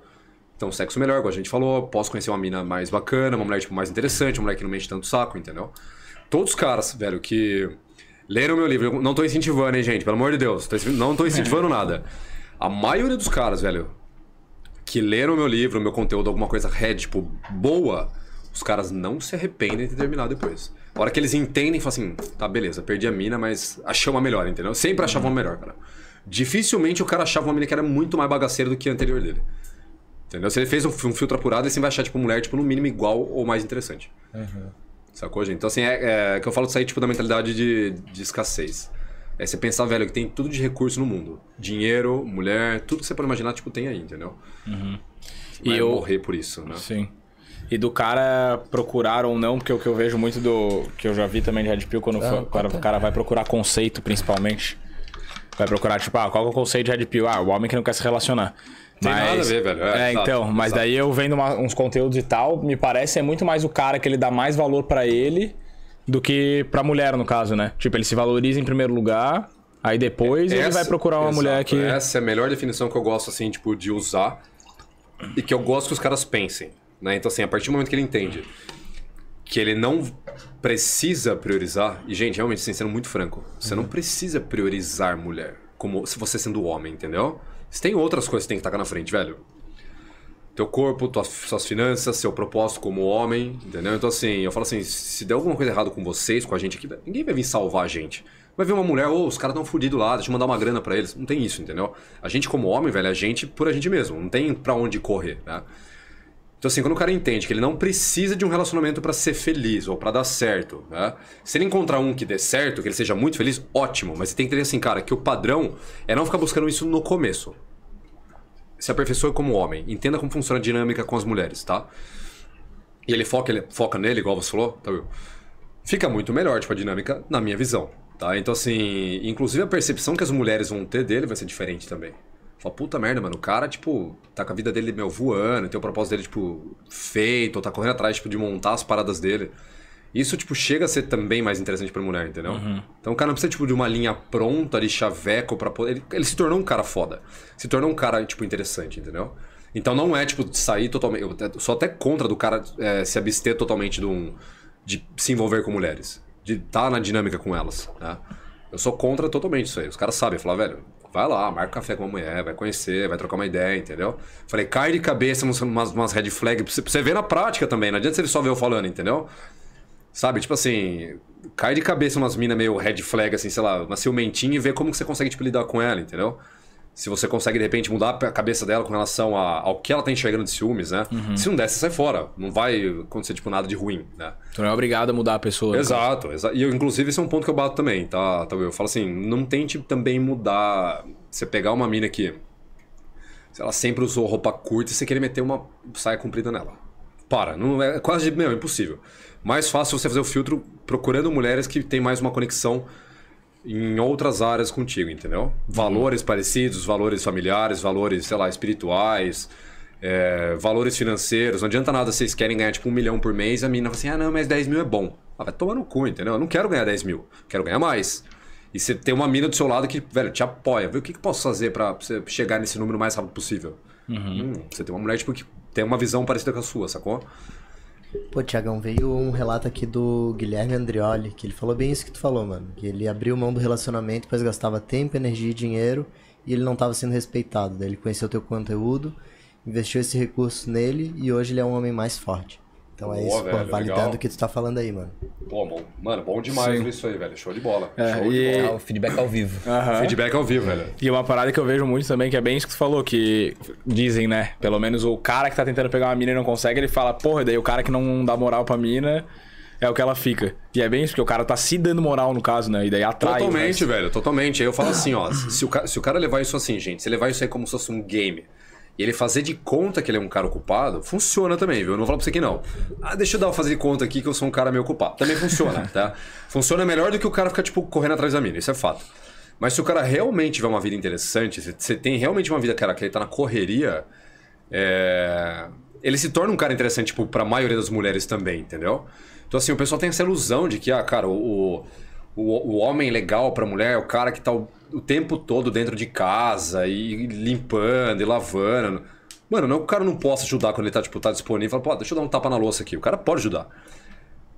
Então, sexo melhor, como a gente falou, posso conhecer uma mina mais bacana, uma mulher tipo, mais interessante, uma mulher que não mexe tanto saco, entendeu? Todos os caras, velho, que leram meu livro, eu não tô incentivando, hein, gente, pelo amor de Deus, não tô incentivando nada. A maioria dos caras, velho, que leram meu livro, meu conteúdo, alguma coisa red, tipo, boa, os caras não se arrependem de terminar depois. A hora que eles entendem, falam assim, tá, beleza, perdi a mina, mas achei uma melhor, entendeu? Sempre achava uma melhor, cara. Dificilmente o cara achava uma mina que era muito mais bagaceira do que a anterior dele. Entendeu? Se ele fez um, um filtro apurado, ele sempre vai achar, tipo, mulher, tipo, no mínimo igual ou mais interessante. Uhum. Sacou, gente? Então, assim, é, é, que eu falo de sair, tipo, da mentalidade de, de escassez. É você pensar, velho, que tem tudo de recurso no mundo. Dinheiro, mulher, tudo que você pode imaginar, tipo, tem aí, entendeu? Uhum. e eu... morrer por isso, né? Sim. E do cara procurar ou não, porque o que eu vejo muito do. que eu já vi também de Red Pill, quando ah, o, cara, o cara vai procurar conceito, principalmente. Vai procurar, tipo, ah, qual é o conceito de Red Pill? Ah, o homem que não quer se relacionar. Tem mas... nada a ver, velho. É, é exato, então, mas exato. daí eu vendo uma, uns conteúdos e tal, me parece é muito mais o cara que ele dá mais valor para ele do que pra mulher, no caso, né? Tipo, ele se valoriza em primeiro lugar, aí depois essa, ele vai procurar uma exato, mulher que. Essa é a melhor definição que eu gosto, assim, tipo, de usar. E que eu gosto que os caras pensem. Né? Então, assim, a partir do momento que ele entende que ele não precisa priorizar. E, gente, realmente, assim, sendo muito franco, você uhum. não precisa priorizar mulher. Como se você sendo homem, entendeu? Você tem outras coisas que tem que estar na frente, velho teu corpo, tuas, suas finanças, seu propósito como homem, entendeu? Então, assim, eu falo assim: se der alguma coisa errada com vocês, com a gente aqui, ninguém vai vir salvar a gente. Vai vir uma mulher, ou oh, os caras estão fodidos lá, deixa eu mandar uma grana para eles. Não tem isso, entendeu? A gente, como homem, velho, é a gente por a gente mesmo. Não tem para onde correr, né? Então, assim, quando o cara entende que ele não precisa de um relacionamento para ser feliz ou para dar certo, né? Se ele encontrar um que dê certo, que ele seja muito feliz, ótimo. Mas você tem que entender assim, cara, que o padrão é não ficar buscando isso no começo se aperfeiçoe como homem, entenda como funciona a dinâmica com as mulheres, tá? E ele foca, ele foca nele, igual você falou, tá, viu? Fica muito melhor, tipo, a dinâmica, na minha visão, tá? Então, assim, inclusive a percepção que as mulheres vão ter dele vai ser diferente também. Fala, puta merda, mano, o cara, tipo, tá com a vida dele, meu, voando, tem o propósito dele, tipo, feito, ou tá correndo atrás, tipo, de montar as paradas dele. Isso, tipo, chega a ser também mais interessante pra mulher, entendeu? Uhum. Então o cara não precisa, tipo, de uma linha pronta de chaveco pra poder... Ele, ele se tornou um cara foda. Se tornou um cara, tipo, interessante, entendeu? Então não é, tipo, sair totalmente... Eu sou até contra do cara é, se abster totalmente de, um, de se envolver com mulheres. De estar tá na dinâmica com elas, né? Eu sou contra totalmente isso aí. Os caras sabem. Falar, velho, vai lá, marca café com uma mulher, vai conhecer, vai trocar uma ideia, entendeu? Falei, cai de cabeça umas, umas red flags pra você ver na prática também. Não adianta você só ver eu falando, entendeu? Sabe, tipo assim, cai de cabeça umas minas meio red flag, assim, sei lá, uma ciumentinha e vê como que você consegue tipo, lidar com ela, entendeu? Se você consegue, de repente, mudar a cabeça dela com relação a, ao que ela tá enxergando de ciúmes, né? Uhum. Se não der, você sai fora. Não vai acontecer, tipo, nada de ruim, né? Tu não é obrigado a mudar a pessoa. Né? Exato, exato. E, eu, inclusive, esse é um ponto que eu bato também, tá? tá eu falo assim, não tente também mudar... Você pegar uma mina que... Se ela sempre usou roupa curta e você querer meter uma saia comprida nela. Para, não é, é quase, meu, é impossível mais fácil você fazer o filtro procurando mulheres que têm mais uma conexão em outras áreas contigo, entendeu? Valores uhum. parecidos, valores familiares, valores, sei lá, espirituais, é, valores financeiros. Não adianta nada vocês querem ganhar tipo um milhão por mês e a menina fala assim, ah não, mas 10 mil é bom. Ah, vai tomar no cu, entendeu? Eu não quero ganhar 10 mil, quero ganhar mais. E você tem uma mina do seu lado que, velho, te apoia. Vê o que, que posso fazer para você chegar nesse número o mais rápido possível. Uhum. Hum, você tem uma mulher tipo, que tem uma visão parecida com a sua, sacou? Pô, Tiagão, veio um relato aqui do Guilherme Andrioli, que ele falou bem isso que tu falou, mano. Que ele abriu mão do relacionamento, pois gastava tempo, energia e dinheiro e ele não estava sendo respeitado. Daí ele conheceu teu conteúdo, investiu esse recurso nele e hoje ele é um homem mais forte. Então é isso, pô, velho, validando o que tu tá falando aí, mano. Pô, bom, mano, bom demais Sim. isso aí, velho. Show de bola. É, Show e... de bola. Ah, feedback ao vivo. Uhum. Feedback ao vivo, velho. E uma parada que eu vejo muito também, que é bem isso que tu falou, que dizem, né? Pelo menos o cara que tá tentando pegar uma mina e não consegue, ele fala, porra, daí o cara que não dá moral pra mina é o que ela fica. E é bem isso, porque o cara tá se dando moral no caso, né? E daí atrai. Totalmente, velho, totalmente. Aí eu falo assim, ó, se o, se o cara levar isso assim, gente, se levar isso aí como se fosse um game e ele fazer de conta que ele é um cara ocupado funciona também, viu? Eu não falo pra você que não. Ah, deixa eu dar uma fazer de conta aqui que eu sou um cara meio ocupado. Também funciona, [laughs] tá? Funciona melhor do que o cara ficar, tipo, correndo atrás da mina. Isso é fato. Mas se o cara realmente tiver uma vida interessante, se você tem realmente uma vida, cara, que ele tá na correria, é... ele se torna um cara interessante, tipo, pra maioria das mulheres também, entendeu? Então, assim, o pessoal tem essa ilusão de que, ah, cara, o, o, o homem legal pra mulher é o cara que tá o tempo todo dentro de casa e limpando e lavando. Mano, não é que o cara não possa ajudar quando ele tá, tipo, tá disponível. Fala, pô, deixa eu dar um tapa na louça aqui. O cara pode ajudar.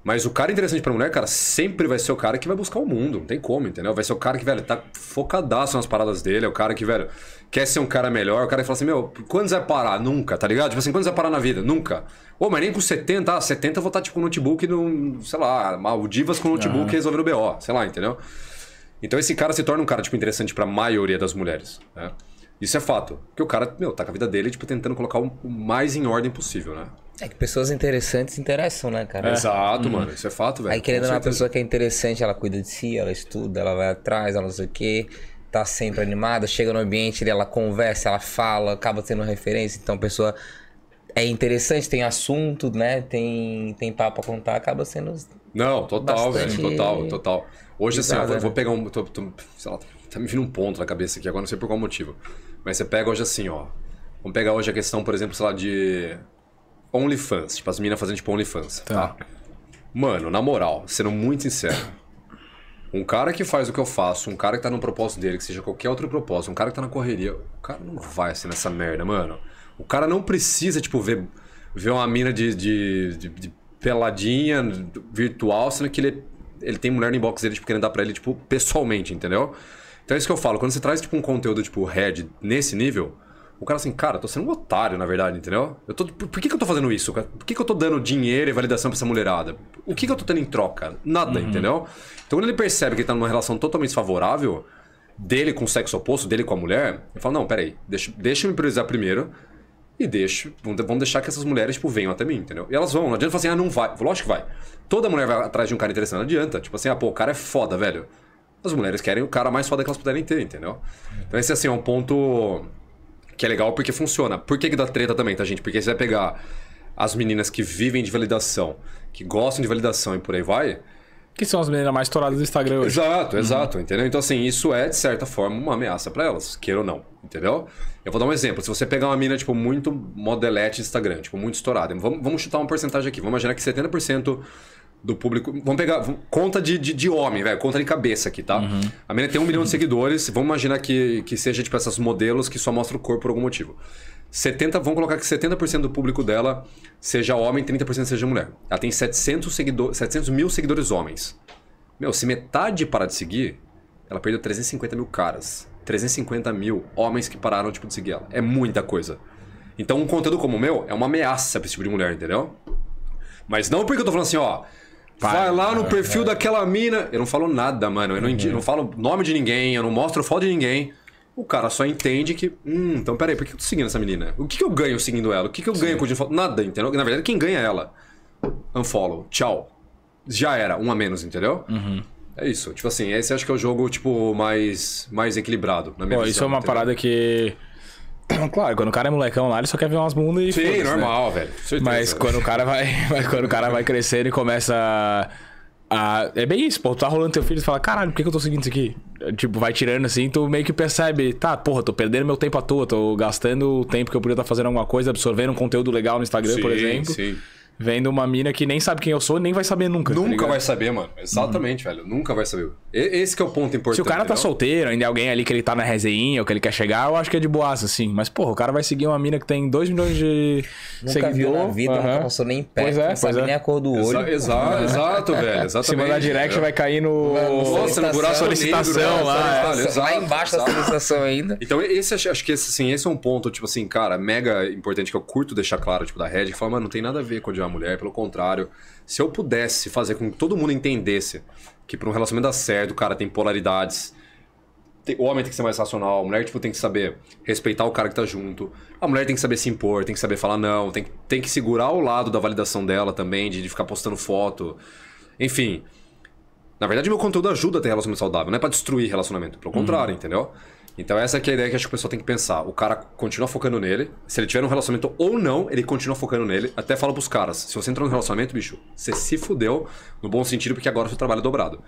Mas o cara interessante pra mulher, cara, sempre vai ser o cara que vai buscar o mundo. Não tem como, entendeu? Vai ser o cara que, velho, tá focadaço nas paradas dele. É o cara que, velho, quer ser um cara melhor. É o cara que fala assim, meu, quando você vai parar? Nunca, tá ligado? Tipo assim, quando você vai parar na vida? Nunca. Ô, mas nem com 70, ah, 70 eu vou estar, tá, tipo, com notebook, no, sei lá, Maldivas com notebook resolvendo o BO. Sei lá, entendeu? Então esse cara se torna um cara, tipo, interessante para a maioria das mulheres, né? Isso é fato. Porque o cara, meu, tá com a vida dele, tipo, tentando colocar o mais em ordem possível, né? É que pessoas interessantes interessam, né, cara? É. Exato, hum. mano. Isso é fato, velho. Aí querendo uma pessoa que é interessante, ela cuida de si, ela estuda, ela vai atrás, ela não sei o quê tá sempre animada, chega no ambiente, ela conversa, ela fala, acaba tendo referência, então a pessoa é interessante, tem assunto, né? Tem, tem papo a contar, acaba sendo não, total, velho, total, total. Hoje, Exato, assim, eu vou, né? vou, pegar um. Tô, tô, sei lá, tá me vindo um ponto na cabeça aqui, agora não sei por qual motivo. Mas você pega hoje assim, ó. Vamos pegar hoje a questão, por exemplo, sei lá, de OnlyFans. Tipo, as meninas fazendo tipo OnlyFans, tá. tá? Mano, na moral, sendo muito sincero. Um cara que faz o que eu faço, um cara que tá no propósito dele, que seja qualquer outro propósito, um cara que tá na correria, o cara não vai assim nessa merda, mano. O cara não precisa, tipo, ver, ver uma mina de, de, de, de peladinha, virtual, sendo que ele, ele tem mulher no inbox dele, tipo, querendo dar pra ele, tipo, pessoalmente, entendeu? Então é isso que eu falo, quando você traz, tipo, um conteúdo, tipo, head nesse nível, o cara assim, cara, eu tô sendo um otário, na verdade, entendeu? Eu tô, por, por que, que eu tô fazendo isso? Por que, que eu tô dando dinheiro e validação pra essa mulherada? O que, que eu tô tendo em troca? Nada, uhum. entendeu? Então quando ele percebe que ele tá numa relação totalmente desfavorável, dele com o sexo oposto, dele com a mulher, ele fala, não, peraí, deixa, deixa eu me priorizar primeiro, e deixo, vamos deixar que essas mulheres, tipo, venham até mim, entendeu? E elas vão, não adianta falar assim, ah, não vai. Lógico que vai. Toda mulher vai atrás de um cara interessante, não adianta. Tipo assim, ah, pô, o cara é foda, velho. As mulheres querem o cara mais foda que elas puderem ter, entendeu? Então esse, assim, é um ponto que é legal porque funciona. Por que, que dá treta também, tá, gente? Porque você vai pegar as meninas que vivem de validação, que gostam de validação e por aí vai, que são as meninas mais estouradas do Instagram hoje. Exato, uhum. exato, uhum. entendeu? Então, assim, isso é, de certa forma, uma ameaça para elas, queira ou não, entendeu? Eu vou dar um exemplo. Se você pegar uma mina, tipo, muito modelete Instagram, tipo, muito estourada, vamos, vamos chutar uma porcentagem aqui. Vamos imaginar que 70% do público. Vamos pegar. Conta de, de, de homem, velho. Conta de cabeça aqui, tá? Uhum. A mina tem um milhão de seguidores. Vamos imaginar que, que seja, tipo, essas modelos que só mostram o corpo por algum motivo. 70, vamos colocar que 70% do público dela seja homem, 30% seja mulher. Ela tem 700, seguidor, 700 mil seguidores homens. Meu, se metade parar de seguir, ela perdeu 350 mil caras. 350 mil homens que pararam tipo, de seguir ela. É muita coisa. Então, um conteúdo como o meu é uma ameaça pra esse tipo de mulher, entendeu? Mas não porque eu tô falando assim, ó. Vai, vai lá no perfil daquela mina. Eu não falo nada, mano. Eu não, uhum. não falo nome de ninguém, eu não mostro foto de ninguém o cara só entende que, hum, então peraí, por que eu tô seguindo essa menina? O que, que eu ganho seguindo ela? O que, que eu Sim. ganho com o unfollow? Nada, entendeu? Na verdade, quem ganha é ela. Unfollow, tchau. Já era, um a menos, entendeu? Uhum. É isso. Tipo assim, esse acho que é o jogo, tipo, mais, mais equilibrado, na minha Pô, visão, Isso é uma entendeu? parada que... [clears throat] Claro, quando o cara é molecão lá, ele só quer ver umas bundas e. Sim, né? normal, né? velho. Certeza. Mas quando o cara vai, [laughs] quando o cara vai crescendo e começa ah, é bem isso, pô. Tu tá rolando teu filho e fala, caralho, por que, que eu tô seguindo isso aqui? É, tipo, vai tirando assim, tu meio que percebe, tá, porra, tô perdendo meu tempo à toa, tô gastando o tempo que eu podia estar tá fazendo alguma coisa, absorvendo um conteúdo legal no Instagram, sim, por exemplo. Sim. Vendo uma mina que nem sabe quem eu sou, nem vai saber nunca. Tá nunca tá vai saber, mano. Exatamente, uhum. velho. Nunca vai saber. Esse é o ponto importante. Se o cara tá solteiro, ainda é alguém ali que ele tá na resenha ou que ele quer chegar, eu acho que é de boaça, assim. Mas, porra, o cara vai seguir uma mina que tem 2 milhões de nunca seguidores. Viu na vida, uhum. nunca passou nem perto, pois é, não sabe é. nem a cor do olho. Exa exa [laughs] exato, velho. Exatamente. Se mandar direct, vai cair no. Nossa, no buraco solicitação lá. É. Exato, lá embaixo da solicitação ainda. Então, esse acho que esse, assim, esse é um ponto, tipo assim, cara, mega importante que eu curto deixar claro, tipo, da Red, que fala, mano, não tem nada a ver com o odiar a mulher, pelo contrário. Se eu pudesse fazer com que todo mundo entendesse que para um relacionamento dar certo, o cara, tem polaridades. O homem tem que ser mais racional, a mulher tipo, tem que saber respeitar o cara que tá junto. A mulher tem que saber se impor, tem que saber falar não, tem, tem que segurar o lado da validação dela também, de, de ficar postando foto. Enfim. Na verdade, meu conteúdo ajuda a ter relacionamento saudável, não é pra destruir relacionamento. Pelo uhum. contrário, entendeu? Então essa é a ideia que acho que o pessoal tem que pensar. O cara continua focando nele. Se ele tiver um relacionamento ou não, ele continua focando nele. Até fala pros caras, se você entrar num relacionamento, bicho, você se fudeu, no bom sentido, porque agora o seu trabalho é dobrado.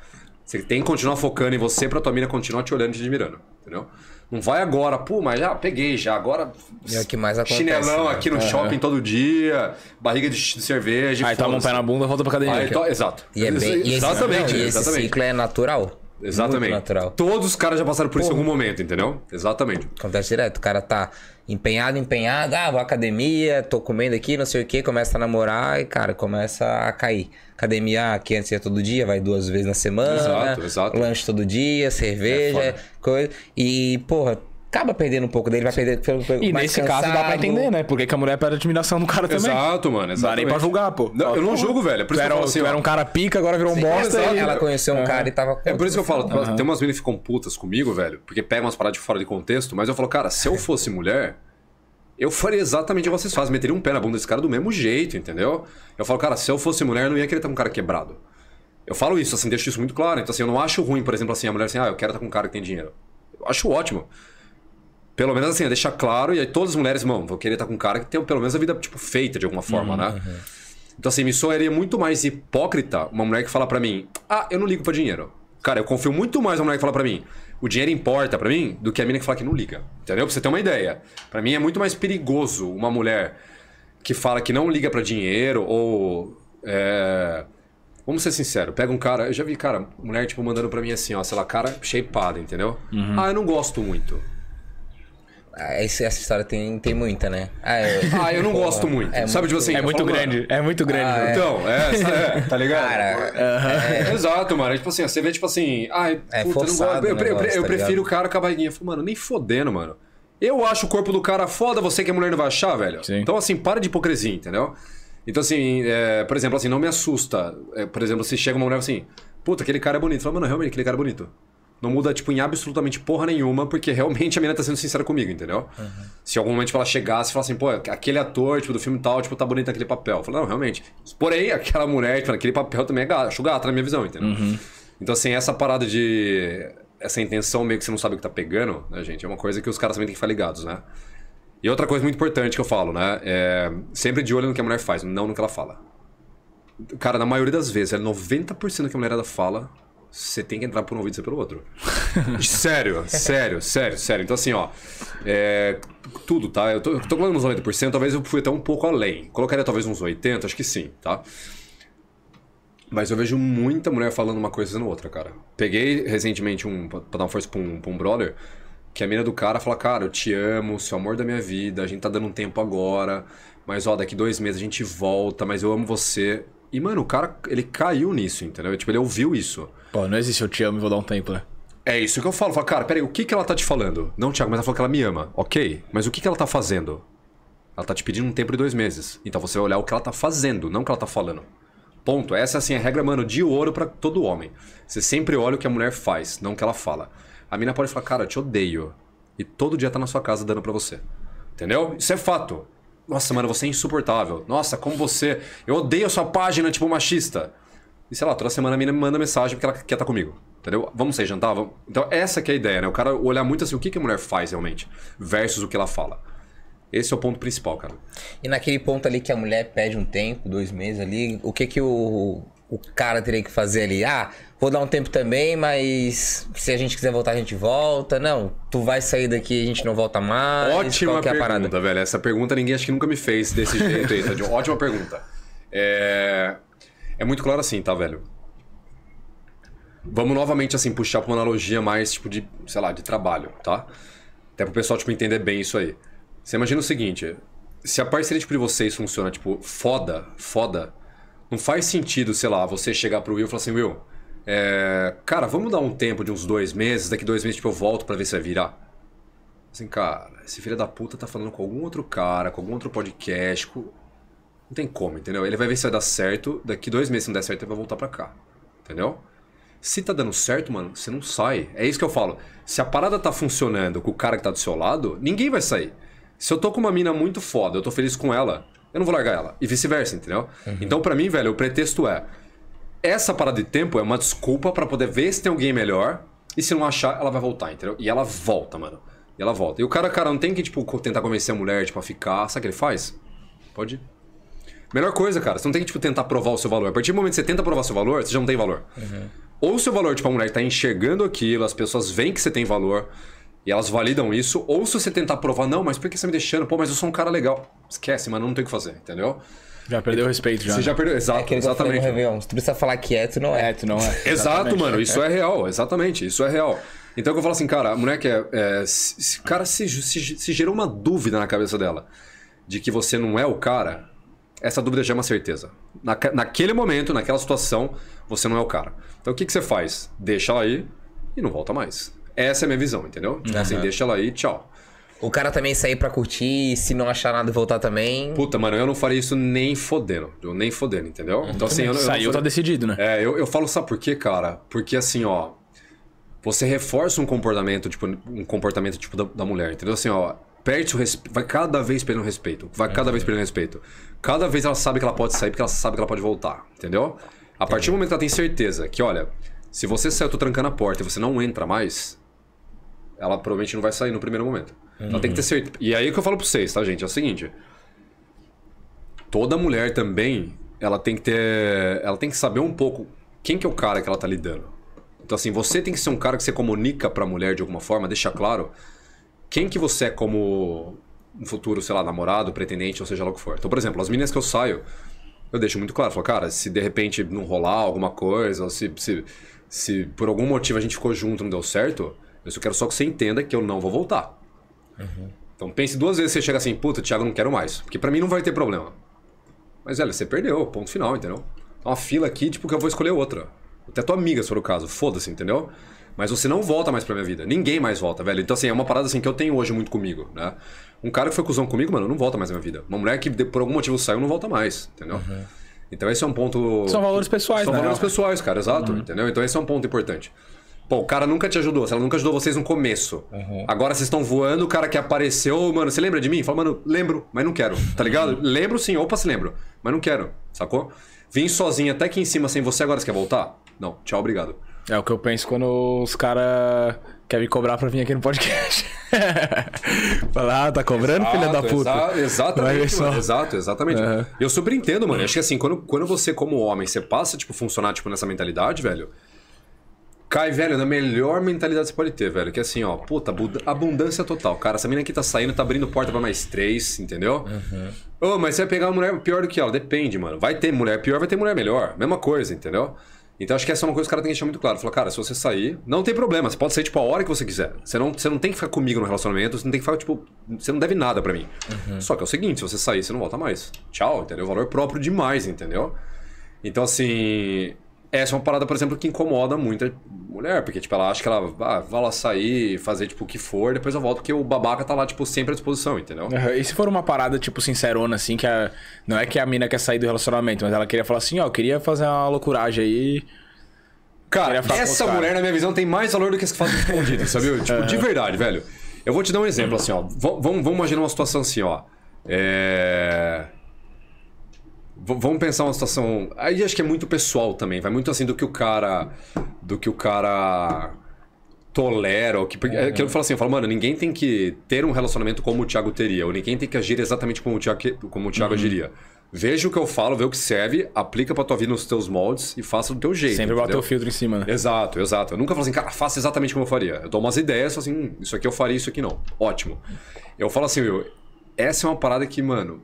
Você tem que continuar focando em você pra tua mina continuar te olhando e te admirando, entendeu? Não vai agora, pô, mas já ah, peguei já, agora. É que mais acontece. Chinelão né? aqui no é. shopping todo dia, barriga de, de cerveja. Aí toma um pé na bunda, volta pra academia. Aí, to... Exato. E é bem... exatamente, e esse, exatamente. É, e esse ciclo é natural. Exatamente. Muito natural. Todos os caras já passaram por isso em algum momento, entendeu? Exatamente. Acontece direto. O cara tá empenhado, empenhado. Ah, vou à academia, tô comendo aqui, não sei o que. Começa a namorar e, cara, começa a cair. Academia ah, que antes ia todo dia, vai duas vezes na semana. Exato, exato. Lanche todo dia, é cerveja, é coisa. E, porra acaba perdendo um pouco dele, vai perder. E nesse cansado. caso dá pra entender, né? Porque que a mulher perde admiração no cara também. Exato, mano. Exatamente. Não dá nem pra julgar, pô. Não, eu não julgo, velho. É por isso era, assim, era um cara pica, agora virou um bosta. E... Ela conheceu um uhum. cara e tava. É por isso que eu falo, uhum. tem umas meninas que ficam putas comigo, velho, porque pegam umas paradas de fora de contexto, mas eu falo, cara, se eu [laughs] fosse mulher. Eu faria exatamente o que vocês fazem, meteria um pé na bunda desse cara do mesmo jeito, entendeu? Eu falo, cara, se eu fosse mulher, eu não ia querer estar com um cara quebrado. Eu falo isso, assim, deixo isso muito claro. Então, assim, eu não acho ruim, por exemplo, assim, a mulher assim, ah, eu quero estar com um cara que tem dinheiro. Eu acho ótimo. Pelo menos assim, deixar claro, e aí todas as mulheres, mano, vou querer estar tá com um cara que tem pelo menos a vida, tipo, feita de alguma forma, né? uhum, né? Uhum. Então, assim, me soaria muito mais hipócrita uma mulher que fala para mim, ah, eu não ligo para dinheiro. Cara, eu confio muito mais uma mulher que fala para mim, o dinheiro importa para mim, do que a mina que fala que não liga. Entendeu? Pra você ter uma ideia. para mim é muito mais perigoso uma mulher que fala que não liga para dinheiro ou. É... Vamos ser sinceros, pega um cara. Eu já vi, cara, mulher, tipo, mandando pra mim assim, ó, sei lá, cara shapeada, entendeu? Uhum. Ah, eu não gosto muito essa história tem, tem muita, né? Ah, eu, [laughs] ah, eu não pô, gosto muito. É sabe, de tipo você assim. É muito grande. É muito grande. Ah, né? é. Então, é, é, tá ligado? Cara, é, é. Exato, mano. Tipo assim, você vê, tipo assim. Ah, é puta, forçado, eu, eu, tá prefiro o cara com a barriguinha. Eu falo, mano, nem fodendo, mano. Eu acho o corpo do cara foda, você que é mulher não vai achar, velho. Sim. Então, assim, para de hipocrisia, entendeu? Então, assim, por exemplo, assim, não me assusta. por exemplo, se chega uma mulher assim, puta, aquele cara é bonito. Fala, mano, realmente, aquele cara é bonito. Não muda, tipo, em absolutamente porra nenhuma, porque realmente a menina tá sendo sincera comigo, entendeu? Uhum. Se algum momento tipo, ela chegasse e falasse assim, pô, aquele ator, tipo, do filme tal, tipo, tá bonito naquele papel. Eu falo, não, realmente. Porém, aquela mulher, tipo, papel também é gata, acho gata na minha visão, entendeu? Uhum. Então, assim, essa parada de. Essa intenção meio que você não sabe o que tá pegando, né, gente? É uma coisa que os caras também têm que ficar ligados, né? E outra coisa muito importante que eu falo, né? É sempre de olho no que a mulher faz, não no que ela fala. Cara, na maioria das vezes, é 90% do que a mulherada fala você tem que entrar por um ouvido e sair pelo outro. [laughs] sério, sério, sério, sério. Então, assim, ó. É, tudo, tá? Eu tô, falando tô colocando uns 90%, talvez eu fui até um pouco além. Colocaria talvez uns 80%, acho que sim, tá? Mas eu vejo muita mulher falando uma coisa no outra, cara. Peguei recentemente um. pra dar uma força pra um, pra um brother. Que a mina do cara fala, cara, eu te amo, sou o amor da minha vida, a gente tá dando um tempo agora, mas ó, daqui dois meses a gente volta, mas eu amo você. E, mano, o cara, ele caiu nisso, entendeu? Tipo, ele ouviu isso. Pô, não existe eu te amo e vou dar um tempo, né? É isso que eu falo. cara, peraí, o que, que ela tá te falando? Não, Thiago, mas ela falou que ela me ama. Ok, mas o que, que ela tá fazendo? Ela tá te pedindo um tempo de dois meses. Então você vai olhar o que ela tá fazendo, não o que ela tá falando. Ponto. Essa assim, é a regra, mano, de ouro para todo homem. Você sempre olha o que a mulher faz, não o que ela fala. A mina pode falar, cara, eu te odeio. E todo dia tá na sua casa dando para você. Entendeu? Isso é fato. Nossa, mano, você é insuportável. Nossa, como você. Eu odeio a sua página, tipo, machista. E sei lá, toda semana a mina me manda mensagem porque ela quer estar tá comigo. Entendeu? Vamos sair jantar? Vamos... Então, essa que é a ideia, né? O cara olhar muito assim, o que, que a mulher faz realmente, versus o que ela fala. Esse é o ponto principal, cara. E naquele ponto ali que a mulher pede um tempo, dois meses ali, o que que o, o cara teria que fazer ali? Ah, vou dar um tempo também, mas se a gente quiser voltar, a gente volta. Não, tu vai sair daqui a gente não volta mais. Ótima é pergunta, velho. Essa pergunta ninguém acho que nunca me fez desse jeito aí, tá? [laughs] Ótima pergunta. É... É muito claro assim, tá, velho? Vamos novamente, assim, puxar pra uma analogia mais, tipo, de, sei lá, de trabalho, tá? Até pro pessoal, tipo, entender bem isso aí. Você imagina o seguinte, se a parceria, tipo, de vocês funciona, tipo, foda, foda, não faz sentido, sei lá, você chegar pro Will e falar assim, Will, é, cara, vamos dar um tempo de uns dois meses, daqui dois meses, tipo, eu volto para ver se vai virar. Assim, cara, esse filho da puta tá falando com algum outro cara, com algum outro podcast, com... Não tem como, entendeu? Ele vai ver se vai dar certo. Daqui dois meses, se não der certo, ele vai voltar pra cá. Entendeu? Se tá dando certo, mano, você não sai. É isso que eu falo. Se a parada tá funcionando com o cara que tá do seu lado, ninguém vai sair. Se eu tô com uma mina muito foda, eu tô feliz com ela, eu não vou largar ela. E vice-versa, entendeu? Uhum. Então, para mim, velho, o pretexto é. Essa parada de tempo é uma desculpa para poder ver se tem alguém melhor. E se não achar, ela vai voltar, entendeu? E ela volta, mano. E ela volta. E o cara, cara, não tem que, tipo, tentar convencer a mulher, tipo, a ficar. Sabe o que ele faz? Pode ir. Melhor coisa, cara. Você não tem que, tipo, tentar provar o seu valor. A partir do momento que você tenta provar o seu valor, você já não tem valor. Uhum. Ou o seu valor, tipo, a mulher está enxergando aquilo, as pessoas veem que você tem valor e elas validam isso. Ou se você tentar provar, não, mas por que você tá me deixando? Pô, mas eu sou um cara legal. Esquece, mano, não tem o que fazer, entendeu? Já perdeu o respeito, já. Você já né? perdeu, exa é exatamente. se tu precisa falar que é, tu não é. É, tu não é. [laughs] Exato, mano, isso é real, exatamente, isso é real. Então eu falo assim, cara, a mulher que é. é se, cara, se, se, se gerou uma dúvida na cabeça dela de que você não é o cara, essa dúvida já é uma certeza. Na, naquele momento, naquela situação, você não é o cara. Então o que, que você faz? Deixa ela aí e não volta mais. Essa é a minha visão, entendeu? uhum. assim, deixa ela aí, tchau. O cara também sair pra curtir e se não achar nada voltar também. Puta, mano, eu não faria isso nem fodendo. Eu nem fodendo, entendeu? Uhum. Então assim, eu, eu Saiu, tá decidido, né? É, eu, eu falo, sabe por quê, cara? Porque assim, ó. Você reforça um comportamento, tipo, um comportamento tipo da, da mulher, entendeu? Assim, ó perde o respeito, vai cada vez perdendo respeito, vai cada uhum. vez perdendo respeito cada vez ela sabe que ela pode sair porque ela sabe que ela pode voltar, entendeu? A partir do momento que ela tem certeza que, olha, se você sair, eu tô trancando a porta e você não entra mais, ela provavelmente não vai sair no primeiro momento. Uhum. Ela tem que ter uhum. certeza. E aí é que eu falo pra vocês, tá, gente? É o seguinte. Toda mulher também, ela tem que ter. Ela tem que saber um pouco quem que é o cara que ela tá lidando. Então, assim, você tem que ser um cara que você comunica pra mulher de alguma forma, deixa claro quem que você é como um futuro, sei lá, namorado, pretendente, ou seja lá o que for. Então, por exemplo, as meninas que eu saio, eu deixo muito claro. Eu falo, cara, se de repente não rolar alguma coisa, ou se, se, se por algum motivo a gente ficou junto não deu certo, eu só quero só que você entenda que eu não vou voltar. Uhum. Então pense duas vezes se você chega assim, puta, Thiago, não quero mais. Porque para mim não vai ter problema. Mas, velho, você perdeu, ponto final, entendeu? Uma então, fila aqui, tipo, que eu vou escolher outra. Até tua amiga, se for o caso, foda-se, entendeu? Mas você não volta mais pra minha vida. Ninguém mais volta, velho. Então, assim, é uma parada assim que eu tenho hoje muito comigo, né? Um cara que foi cuzão comigo, mano, não volta mais na minha vida. Uma mulher que por algum motivo saiu, não volta mais, entendeu? Uhum. Então esse é um ponto. São valores pessoais, São né? valores pessoais, cara, exato, uhum. entendeu? Então esse é um ponto importante. Pô, o cara nunca te ajudou, ela nunca ajudou vocês no começo. Uhum. Agora vocês estão voando, o cara que apareceu, mano, você lembra de mim? Fala, mano, lembro, mas não quero, tá ligado? Uhum. lembro sim, opa, se lembro, mas não quero, sacou? Vim sozinho até aqui em cima sem você, agora você quer voltar? Não, tchau, obrigado. É o que eu penso quando os caras querem me cobrar pra vir aqui no podcast. [laughs] Falar, ah, tá cobrando, exato, filha da puta. Exa exatamente, mano, Exato, exatamente. Uhum. Eu super entendo, mano. Eu acho que assim, quando, quando você, como homem, você passa, tipo, funcionar, tipo, nessa mentalidade, velho. Cai, velho, na melhor mentalidade que você pode ter, velho. Que é assim, ó, puta, abundância total. Cara, essa mina aqui tá saindo, tá abrindo porta para mais três, entendeu? Uhum. Oh, mas você vai pegar uma mulher pior do que ela. Depende, mano. Vai ter mulher pior, vai ter mulher melhor. Mesma coisa, entendeu? Então acho que essa é uma coisa que o cara tem que deixar muito claro. Falar, cara, se você sair, não tem problema, você pode sair tipo a hora que você quiser. Você não, você não tem que ficar comigo no relacionamento, você não tem que ficar, tipo, você não deve nada para mim. Uhum. Só que é o seguinte, se você sair, você não volta mais. Tchau, entendeu? Valor próprio demais, entendeu? Então, assim, essa é uma parada, por exemplo, que incomoda muita mulher, porque, tipo, ela acha que ela ah, vai lá sair, fazer, tipo, o que for, depois eu volto, porque o babaca tá lá, tipo, sempre à disposição, entendeu? Uhum. E se for uma parada, tipo, sincerona, assim, que a... não é que a mina quer sair do relacionamento, mas ela queria falar assim, ó, oh, eu queria fazer uma loucuragem aí... Cara, essa mulher, na minha visão, tem mais valor do que as que fazem escondidas, sabe? [laughs] Tipo, uhum. de verdade, velho. Eu vou te dar um exemplo, assim, ó. V vamos, vamos imaginar uma situação assim, ó. É vamos pensar uma situação. Aí acho que é muito pessoal também. Vai muito assim do que o cara. Do que o cara tolera. Ou que, é, que eu falo assim, eu falo, mano, ninguém tem que ter um relacionamento como o Thiago teria. Ou ninguém tem que agir exatamente como o Thiago, como o Thiago uhum. agiria. Veja o que eu falo, vê o que serve, aplica pra tua vida nos teus moldes e faça do teu jeito. Sempre bota o filtro em cima, né? Exato, exato. Eu nunca falo assim, cara, faça exatamente como eu faria. Eu dou umas ideias, assim, hum, isso aqui eu faria, isso aqui não. Ótimo. Eu falo assim, meu, essa é uma parada que, mano,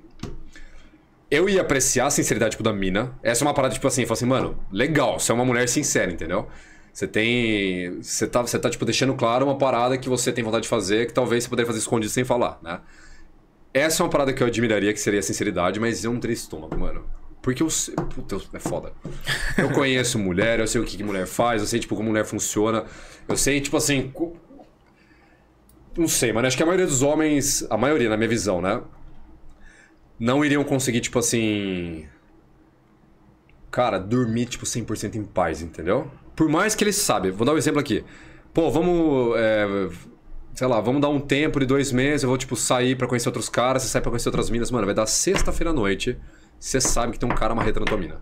eu ia apreciar a sinceridade, tipo, da mina. Essa é uma parada, tipo assim, eu falo assim, mano, legal, você é uma mulher sincera, entendeu? Você tem. Você tá, você tá, tipo, deixando claro uma parada que você tem vontade de fazer, que talvez você poderia fazer escondido sem falar, né? Essa é uma parada que eu admiraria, que seria a sinceridade, mas eu é não triste estômago, mano. Porque eu sei. Puta, é foda. Eu conheço mulher, eu sei o que, que mulher faz, eu sei, tipo, como mulher funciona. Eu sei, tipo assim. Não sei, mano. Acho que a maioria dos homens. A maioria, na minha visão, né? não iriam conseguir, tipo assim. Cara, dormir, tipo, 100% em paz, entendeu? Por mais que eles sabem, vou dar um exemplo aqui. Pô, vamos. É, sei lá, vamos dar um tempo de dois meses, eu vou, tipo, sair para conhecer outros caras, você sai pra conhecer outras minas. Mano, vai dar sexta-feira à noite, você sabe que tem um cara marretando tua mina.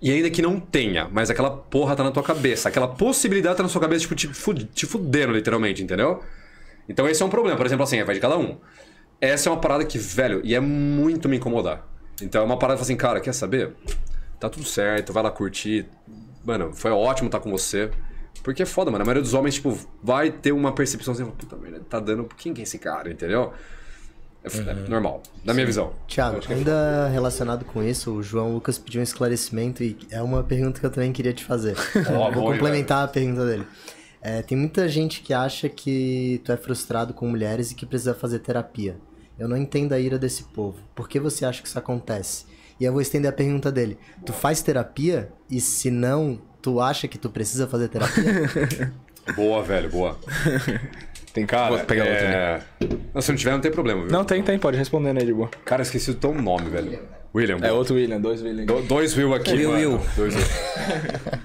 E ainda que não tenha, mas aquela porra tá na tua cabeça. Aquela possibilidade tá na sua cabeça, tipo, te, fud te fudendo, literalmente, entendeu? Então esse é um problema. Por exemplo, assim, vai de cada um. Essa é uma parada que, velho, e é muito me incomodar. Então é uma parada assim, cara, quer saber? Tá tudo certo, vai lá curtir. Mano, foi ótimo estar tá com você. Porque é foda, mano. A maioria dos homens, tipo, vai ter uma percepção assim, puta merda, tá dando. Quem que é esse cara, entendeu? É, é uhum. normal, na minha visão. Tiago, é ainda é... relacionado com isso, o João Lucas pediu um esclarecimento e é uma pergunta que eu também queria te fazer. Oh, [laughs] vou complementar velho. a pergunta dele. É, tem muita gente que acha que tu é frustrado com mulheres e que precisa fazer terapia. Eu não entendo a ira desse povo. Por que você acha que isso acontece? E eu vou estender a pergunta dele. Tu faz terapia? E se não, tu acha que tu precisa fazer terapia? [laughs] Boa, velho, boa. [laughs] Tem cara. Vou pegar é... outra. Né? É, se não tiver, não tem problema, viu? Não, tem, tem, pode responder né de boa. Cara, esqueci o teu nome, velho. William. É outro William, dois William. Do, dois Will aqui. Will, mano. Will. Dois Will.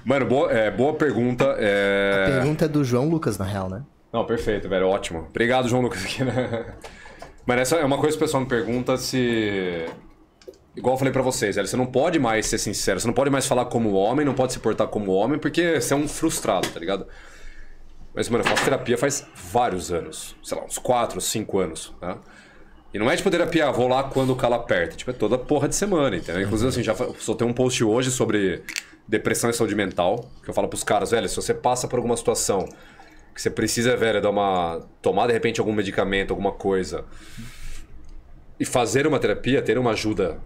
[laughs] mano, boa, é, boa pergunta. É... A pergunta é do João Lucas, na real, né? Não, perfeito, velho. Ótimo. Obrigado, João Lucas, aqui, né? [laughs] Mas essa é uma coisa que o pessoal me pergunta se. Igual eu falei para vocês, velho, você não pode mais ser sincero, você não pode mais falar como homem, não pode se portar como homem, porque você é um frustrado, tá ligado? Mas, mano, eu faço terapia faz vários anos. Sei lá, uns 4, 5 anos, né? E não é tipo terapia, ah, vou lá quando o calo aperta. Tipo, é toda porra de semana, entendeu? Inclusive, assim, já soltei um post hoje sobre depressão e saúde mental. Que eu falo pros caras, velho, se você passa por alguma situação que você precisa, velho, dar uma. tomar de repente algum medicamento, alguma coisa. E fazer uma terapia, ter uma ajuda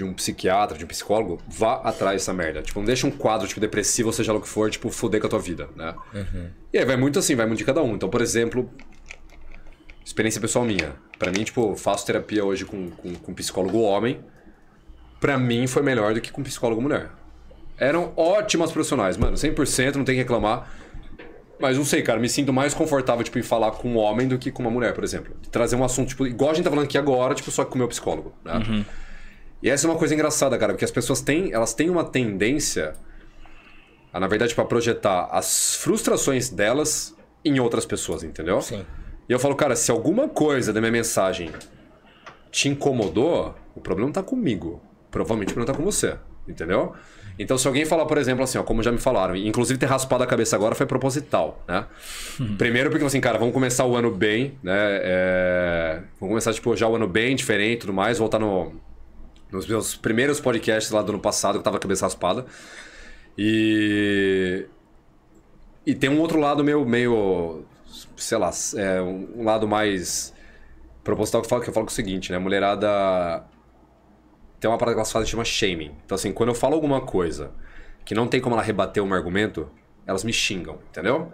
de um psiquiatra, de um psicólogo, vá atrás dessa merda. Tipo, não deixa um quadro, tipo, depressivo, seja lá o que for, tipo, foder com a tua vida, né? Uhum. E aí vai muito assim, vai muito de cada um. Então, por exemplo, experiência pessoal minha. para mim, tipo, faço terapia hoje com, com, com psicólogo homem. para mim foi melhor do que com psicólogo mulher. Eram ótimas profissionais, mano, 100%, não tem que reclamar. Mas não sei, cara, me sinto mais confortável, tipo, em falar com um homem do que com uma mulher, por exemplo. Trazer um assunto, tipo, igual a gente tá falando aqui agora, tipo, só que com o meu psicólogo, né? Uhum. E essa é uma coisa engraçada, cara, porque as pessoas têm, elas têm uma tendência, a, na verdade, para tipo, projetar as frustrações delas em outras pessoas, entendeu? Sim. E eu falo, cara, se alguma coisa da minha mensagem te incomodou, o problema não tá comigo. Provavelmente o problema tá com você, entendeu? Então, se alguém falar, por exemplo, assim, ó, como já me falaram, inclusive ter raspado a cabeça agora foi proposital, né? Hum. Primeiro, porque, tipo assim, cara, vamos começar o ano bem, né? É... Vamos começar, tipo, já o ano bem, diferente e tudo mais, voltar no nos meus primeiros podcasts lá do ano passado, que eu tava cabeça raspada. E. E tem um outro lado meio. meio sei lá, é, um lado mais proposital que eu falo, que eu falo que é o seguinte, né? A mulherada. Tem uma parada que elas fazem que chama shaming. Então, assim, quando eu falo alguma coisa que não tem como ela rebater um argumento, elas me xingam, entendeu?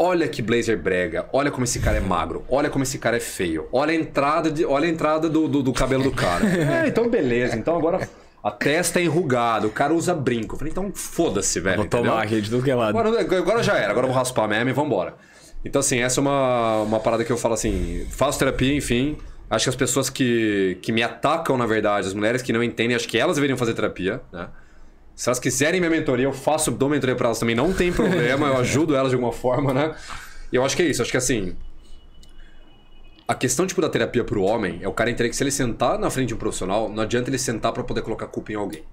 Olha que blazer brega, olha como esse cara é magro, olha como esse cara é feio, olha a entrada, de, olha a entrada do, do, do cabelo do cara. [laughs] é, então beleza, então agora a testa é enrugada, o cara usa brinco. Eu falei, então foda-se, velho. Vou entendeu? tomar a rede do que lado. Agora, agora já era, agora eu vou raspar mesmo e vambora. Então, assim, essa é uma, uma parada que eu falo assim: faço terapia, enfim. Acho que as pessoas que, que me atacam, na verdade, as mulheres que não entendem, acho que elas deveriam fazer terapia, né? Se elas quiserem minha mentoria, eu faço, dou mentoria para elas também, não tem problema, eu ajudo elas de alguma forma, né? E eu acho que é isso, acho que assim. A questão tipo da terapia pro homem é o cara entender que se ele sentar na frente de um profissional, não adianta ele sentar para poder colocar culpa em alguém.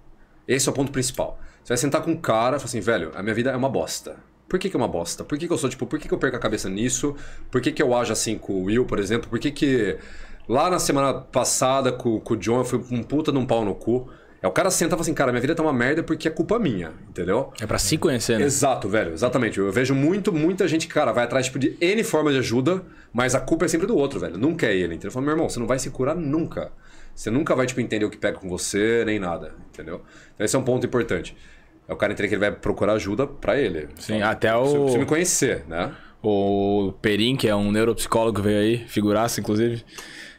Esse é o ponto principal. Você vai sentar com um cara e falar assim, velho, a minha vida é uma bosta. Por que, que é uma bosta? Por que, que eu sou, tipo, por que, que eu perco a cabeça nisso? Por que, que eu ajo assim com o Will, por exemplo? Por que, que lá na semana passada com, com o John eu fui um puta de um pau no cu? É o cara senta e fala assim, cara, minha vida tá uma merda porque é culpa minha, entendeu? É para se conhecer, né? Exato, velho, exatamente. Eu vejo muito, muita gente, cara, vai atrás tipo, de N formas de ajuda, mas a culpa é sempre do outro, velho. Nunca é ele, entendeu? Eu falo, meu irmão, você não vai se curar nunca. Você nunca vai, tipo, entender o que pega com você, nem nada, entendeu? Então esse é um ponto importante. É o cara entender que ele vai procurar ajuda para ele. Sim, então, até o. Se me conhecer, né? O Perim, que é um neuropsicólogo, veio aí, figuraça, inclusive.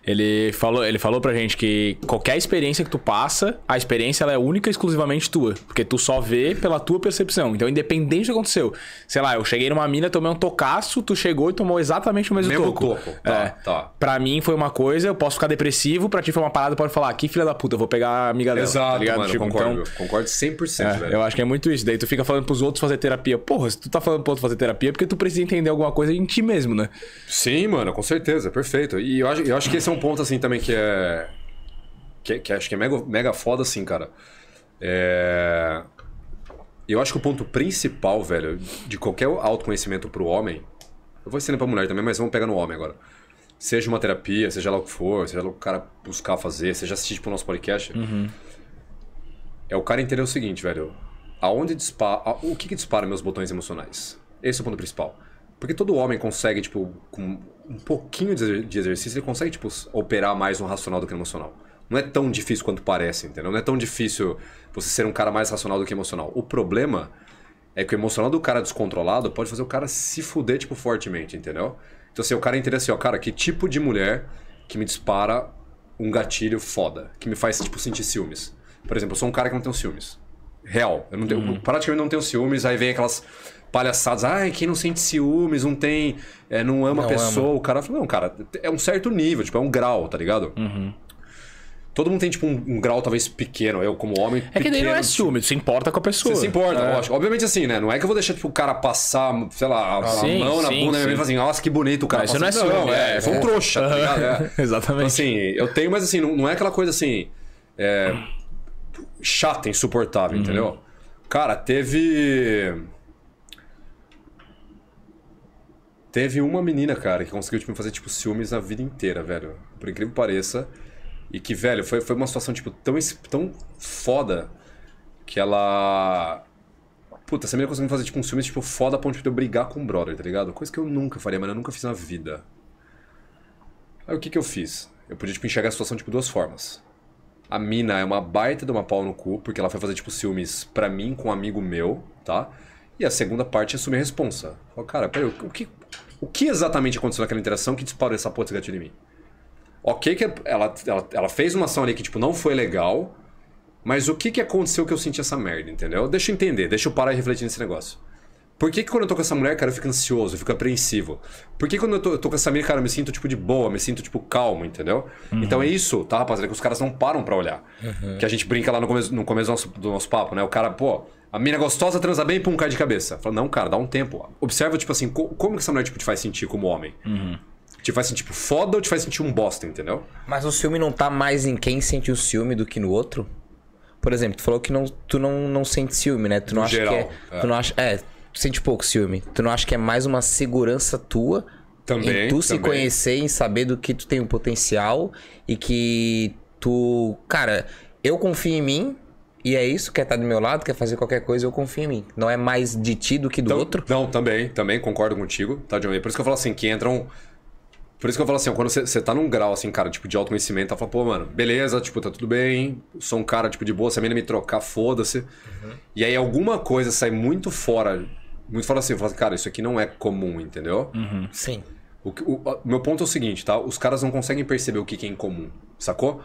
Ele falou, ele falou pra gente que qualquer experiência que tu passa, a experiência ela é única e exclusivamente tua. Porque tu só vê pela tua percepção. Então, independente do que aconteceu. Sei lá, eu cheguei numa mina, tomei um tocaço, tu chegou e tomou exatamente o mesmo, mesmo toco. toco. é, tá. tá. Pra mim foi uma coisa, eu posso ficar depressivo, pra ti foi uma parada, pode falar, ah, que filha da puta, eu vou pegar a amiga dela. Tá Exato, tá mano, tipo, concordo. Então, concordo 100%, é, velho. Eu acho que é muito isso. Daí tu fica falando pros outros fazer terapia. Porra, se tu tá falando pro outro fazer terapia, é porque tu precisa entender alguma coisa em ti mesmo, né? Sim, mano, com certeza, perfeito. E eu acho, eu acho que esse é um um ponto assim também que é. Que, que acho que é mega, mega foda, assim, cara. É... Eu acho que o ponto principal, velho, de qualquer autoconhecimento pro homem. Eu vou ensinar pra mulher também, mas vamos pegar no homem agora. Seja uma terapia, seja lá o que for, seja lá o cara buscar fazer, seja assistir pro tipo, nosso podcast. Uhum. É o cara entender o seguinte, velho. Aonde dispara. O que, que dispara meus botões emocionais? Esse é o ponto principal. Porque todo homem consegue, tipo, com um pouquinho de exercício, ele consegue, tipo, operar mais no racional do que no emocional. Não é tão difícil quanto parece, entendeu? Não é tão difícil você ser um cara mais racional do que emocional. O problema é que o emocional do cara descontrolado pode fazer o cara se fuder, tipo, fortemente, entendeu? Então, assim, o cara entender assim, ó, cara, que tipo de mulher que me dispara um gatilho foda, que me faz, tipo, sentir ciúmes. Por exemplo, eu sou um cara que não tem ciúmes. Real. Eu não tenho, uhum. praticamente não tenho ciúmes, aí vem aquelas palhaçadas. Ai, quem não sente ciúmes, não tem. É, não ama não a pessoa. Ama. O cara não, cara, é um certo nível, tipo, é um grau, tá ligado? Uhum. Todo mundo tem, tipo, um, um, grau talvez pequeno. Eu, como homem. É pequeno, que daí não é ciúme, tipo, se importa com a pessoa. Você se importa, é. lógico. Obviamente, assim, né? Não é que eu vou deixar, tipo, o cara passar, sei lá, ah, sim, a mão na sim, bunda sim. e falar assim, nossa, que bonito o cara. Não, isso não é assim, ciúme. Não, é, é, é um trouxa, tá ligado? É. [laughs] Exatamente. Então, assim, eu tenho, mas assim, não, não é aquela coisa assim. É, chata, insuportável, uhum. entendeu? Cara, teve. Teve uma menina, cara, que conseguiu tipo, fazer, tipo, ciúmes a vida inteira, velho. Por incrível que pareça. E que, velho, foi, foi uma situação, tipo, tão, tão foda que ela. Puta, essa menina conseguiu fazer, tipo, um ciúmes, tipo, foda a ponto de eu brigar com o brother, tá ligado? Coisa que eu nunca faria, mas eu nunca fiz na vida. Aí o que que eu fiz? Eu podia, tipo, enxergar a situação, tipo, duas formas. A mina é uma baita de uma pau no cu, porque ela foi fazer, tipo, ciúmes pra mim com um amigo meu, tá? E a segunda parte é assumir a responsa. Fala, cara, peraí, o que, o que exatamente aconteceu naquela interação que disparou essa porra desse gatilho em mim? Ok que é- ela, ela, ela fez uma ação ali que, tipo, não foi legal, mas o que, que aconteceu que eu senti essa merda, entendeu? Deixa eu entender, deixa eu parar e refletir nesse negócio. Por que, que quando eu tô com essa mulher, cara, eu fico ansioso, eu fico apreensivo? Por que quando eu tô, eu tô com essa mina, cara, eu me sinto, tipo, de boa, me sinto, tipo, calmo, entendeu? Uhum. Então é isso, tá, rapaziada? É que os caras não param pra olhar. Uhum. Que a gente brinca lá no começo, no começo do, nosso, do nosso papo, né? O cara, pô, a mina gostosa transa bem e um cai de cabeça. Fala, não, cara, dá um tempo. Observa, tipo assim, co como que essa mulher tipo, te faz sentir como homem? Uhum. Te faz sentir tipo, foda ou te faz sentir um bosta, entendeu? Mas o ciúme não tá mais em quem sente o ciúme do que no outro? Por exemplo, tu falou que não, tu não, não sente ciúme, né? Tu não no acha geral, que é, é. Tu não acha. É, tu sente pouco ciúme. Tu não acha que é mais uma segurança tua também, em tu também. se conhecer, em saber do que tu tem um potencial e que tu. Cara, eu confio em mim, e é isso, quer estar tá do meu lado, quer fazer qualquer coisa, eu confio em mim. Não é mais de ti do que do então, outro? Não, também, também concordo contigo, tá, John? É por isso que eu falo assim, que entram... Por isso que eu falo assim, quando você tá num grau, assim, cara, tipo, de autoconhecimento, tá falando, pô, mano, beleza, tipo, tá tudo bem, sou um cara, tipo, de boa, se a menina me trocar, foda-se. Uhum. E aí alguma coisa sai muito fora, muito fora assim, fala, assim, cara, isso aqui não é comum, entendeu? Uhum. Sim. O, o, o meu ponto é o seguinte, tá? Os caras não conseguem perceber o que, que é incomum, sacou?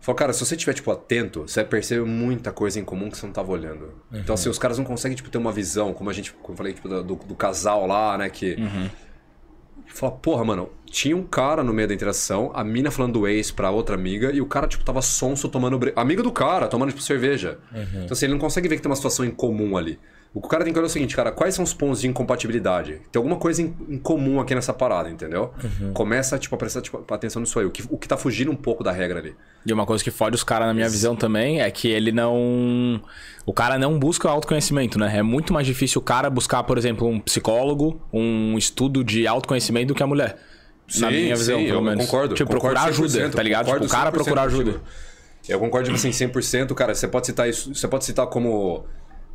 Falou, cara, se você estiver, tipo, atento, você percebe muita coisa em comum que você não estava olhando. Então, uhum. Então, assim, os caras não conseguem, tipo, ter uma visão, como a gente, como eu falei, tipo, do, do casal lá, né, que... Uhum. Fala, porra, mano, tinha um cara no meio da interação, a mina falando do ex pra outra amiga, e o cara, tipo, tava sonso tomando... Bre... Amiga do cara, tomando, tipo, cerveja. Uhum. Então, assim, ele não consegue ver que tem uma situação em comum ali. O cara tem que olhar é o seguinte, cara, quais são os pontos de incompatibilidade? Tem alguma coisa em, em comum aqui nessa parada, entendeu? Uhum. Começa, tipo, a prestar tipo, atenção nisso aí. O que, o que tá fugindo um pouco da regra ali. E uma coisa que fode os caras, na minha Sim. visão também, é que ele não... O cara não busca autoconhecimento, né? É muito mais difícil o cara buscar, por exemplo, um psicólogo, um estudo de autoconhecimento do que a mulher. Sim, na minha visão, sim, pelo menos. Eu concordo. Tipo, concordo procurar ajuda, tá ligado? Tipo, o cara procurar ajuda. Eu concordo, tipo assim, 100%. Cara, você pode citar isso, você pode citar como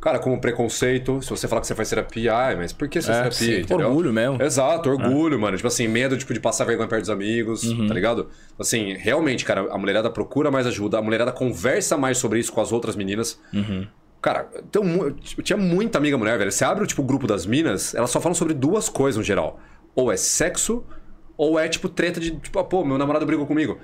Cara, como preconceito, se você falar que você faz terapia, ai, mas por que você faz é, terapia? Sim, entendeu? Orgulho mesmo. Exato, é. orgulho, é. mano. Tipo assim, medo tipo, de passar vergonha perto dos amigos, uhum. tá ligado? Assim, realmente, cara, a mulherada procura mais ajuda, a mulherada conversa mais sobre isso com as outras meninas. Uhum. Cara, eu tipo, tinha muita amiga mulher, velho. Você abre tipo, o tipo, grupo das minas, elas só falam sobre duas coisas no geral. Ou é sexo, ou é tipo treta de, tipo, ah, pô, meu namorado brigou comigo.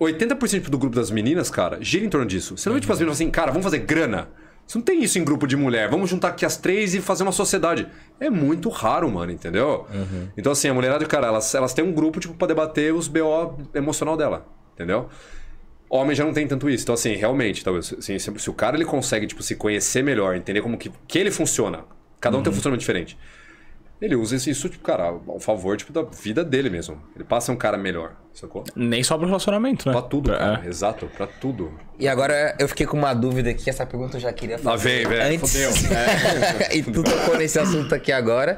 80% tipo, do grupo das meninas, cara, gira em torno disso. Você não vê, tipo, as meninas uhum. assim, cara, vamos fazer grana. Você não tem isso em grupo de mulher. Vamos juntar aqui as três e fazer uma sociedade. É muito raro, mano, entendeu? Uhum. Então, assim, a mulherada, cara, elas, elas têm um grupo, tipo, pra debater os BO emocional dela, entendeu? Homem já não tem tanto isso. Então, assim, realmente, talvez, então, assim, se, se, o cara ele consegue, tipo, se conhecer melhor, entender como que, que ele funciona. Cada um uhum. tem um uhum. funcionamento diferente. Ele usa isso, tipo, cara, ao favor, tipo, da vida dele mesmo. Ele passa a ser um cara melhor sacou? Nem só pro relacionamento, né? Pra tudo, é. cara. É. Exato, pra tudo. E agora eu fiquei com uma dúvida que essa pergunta eu já queria fazer. Lá vem, velho. Antes... Fudeu. [laughs] É. e tu tocou nesse assunto aqui agora.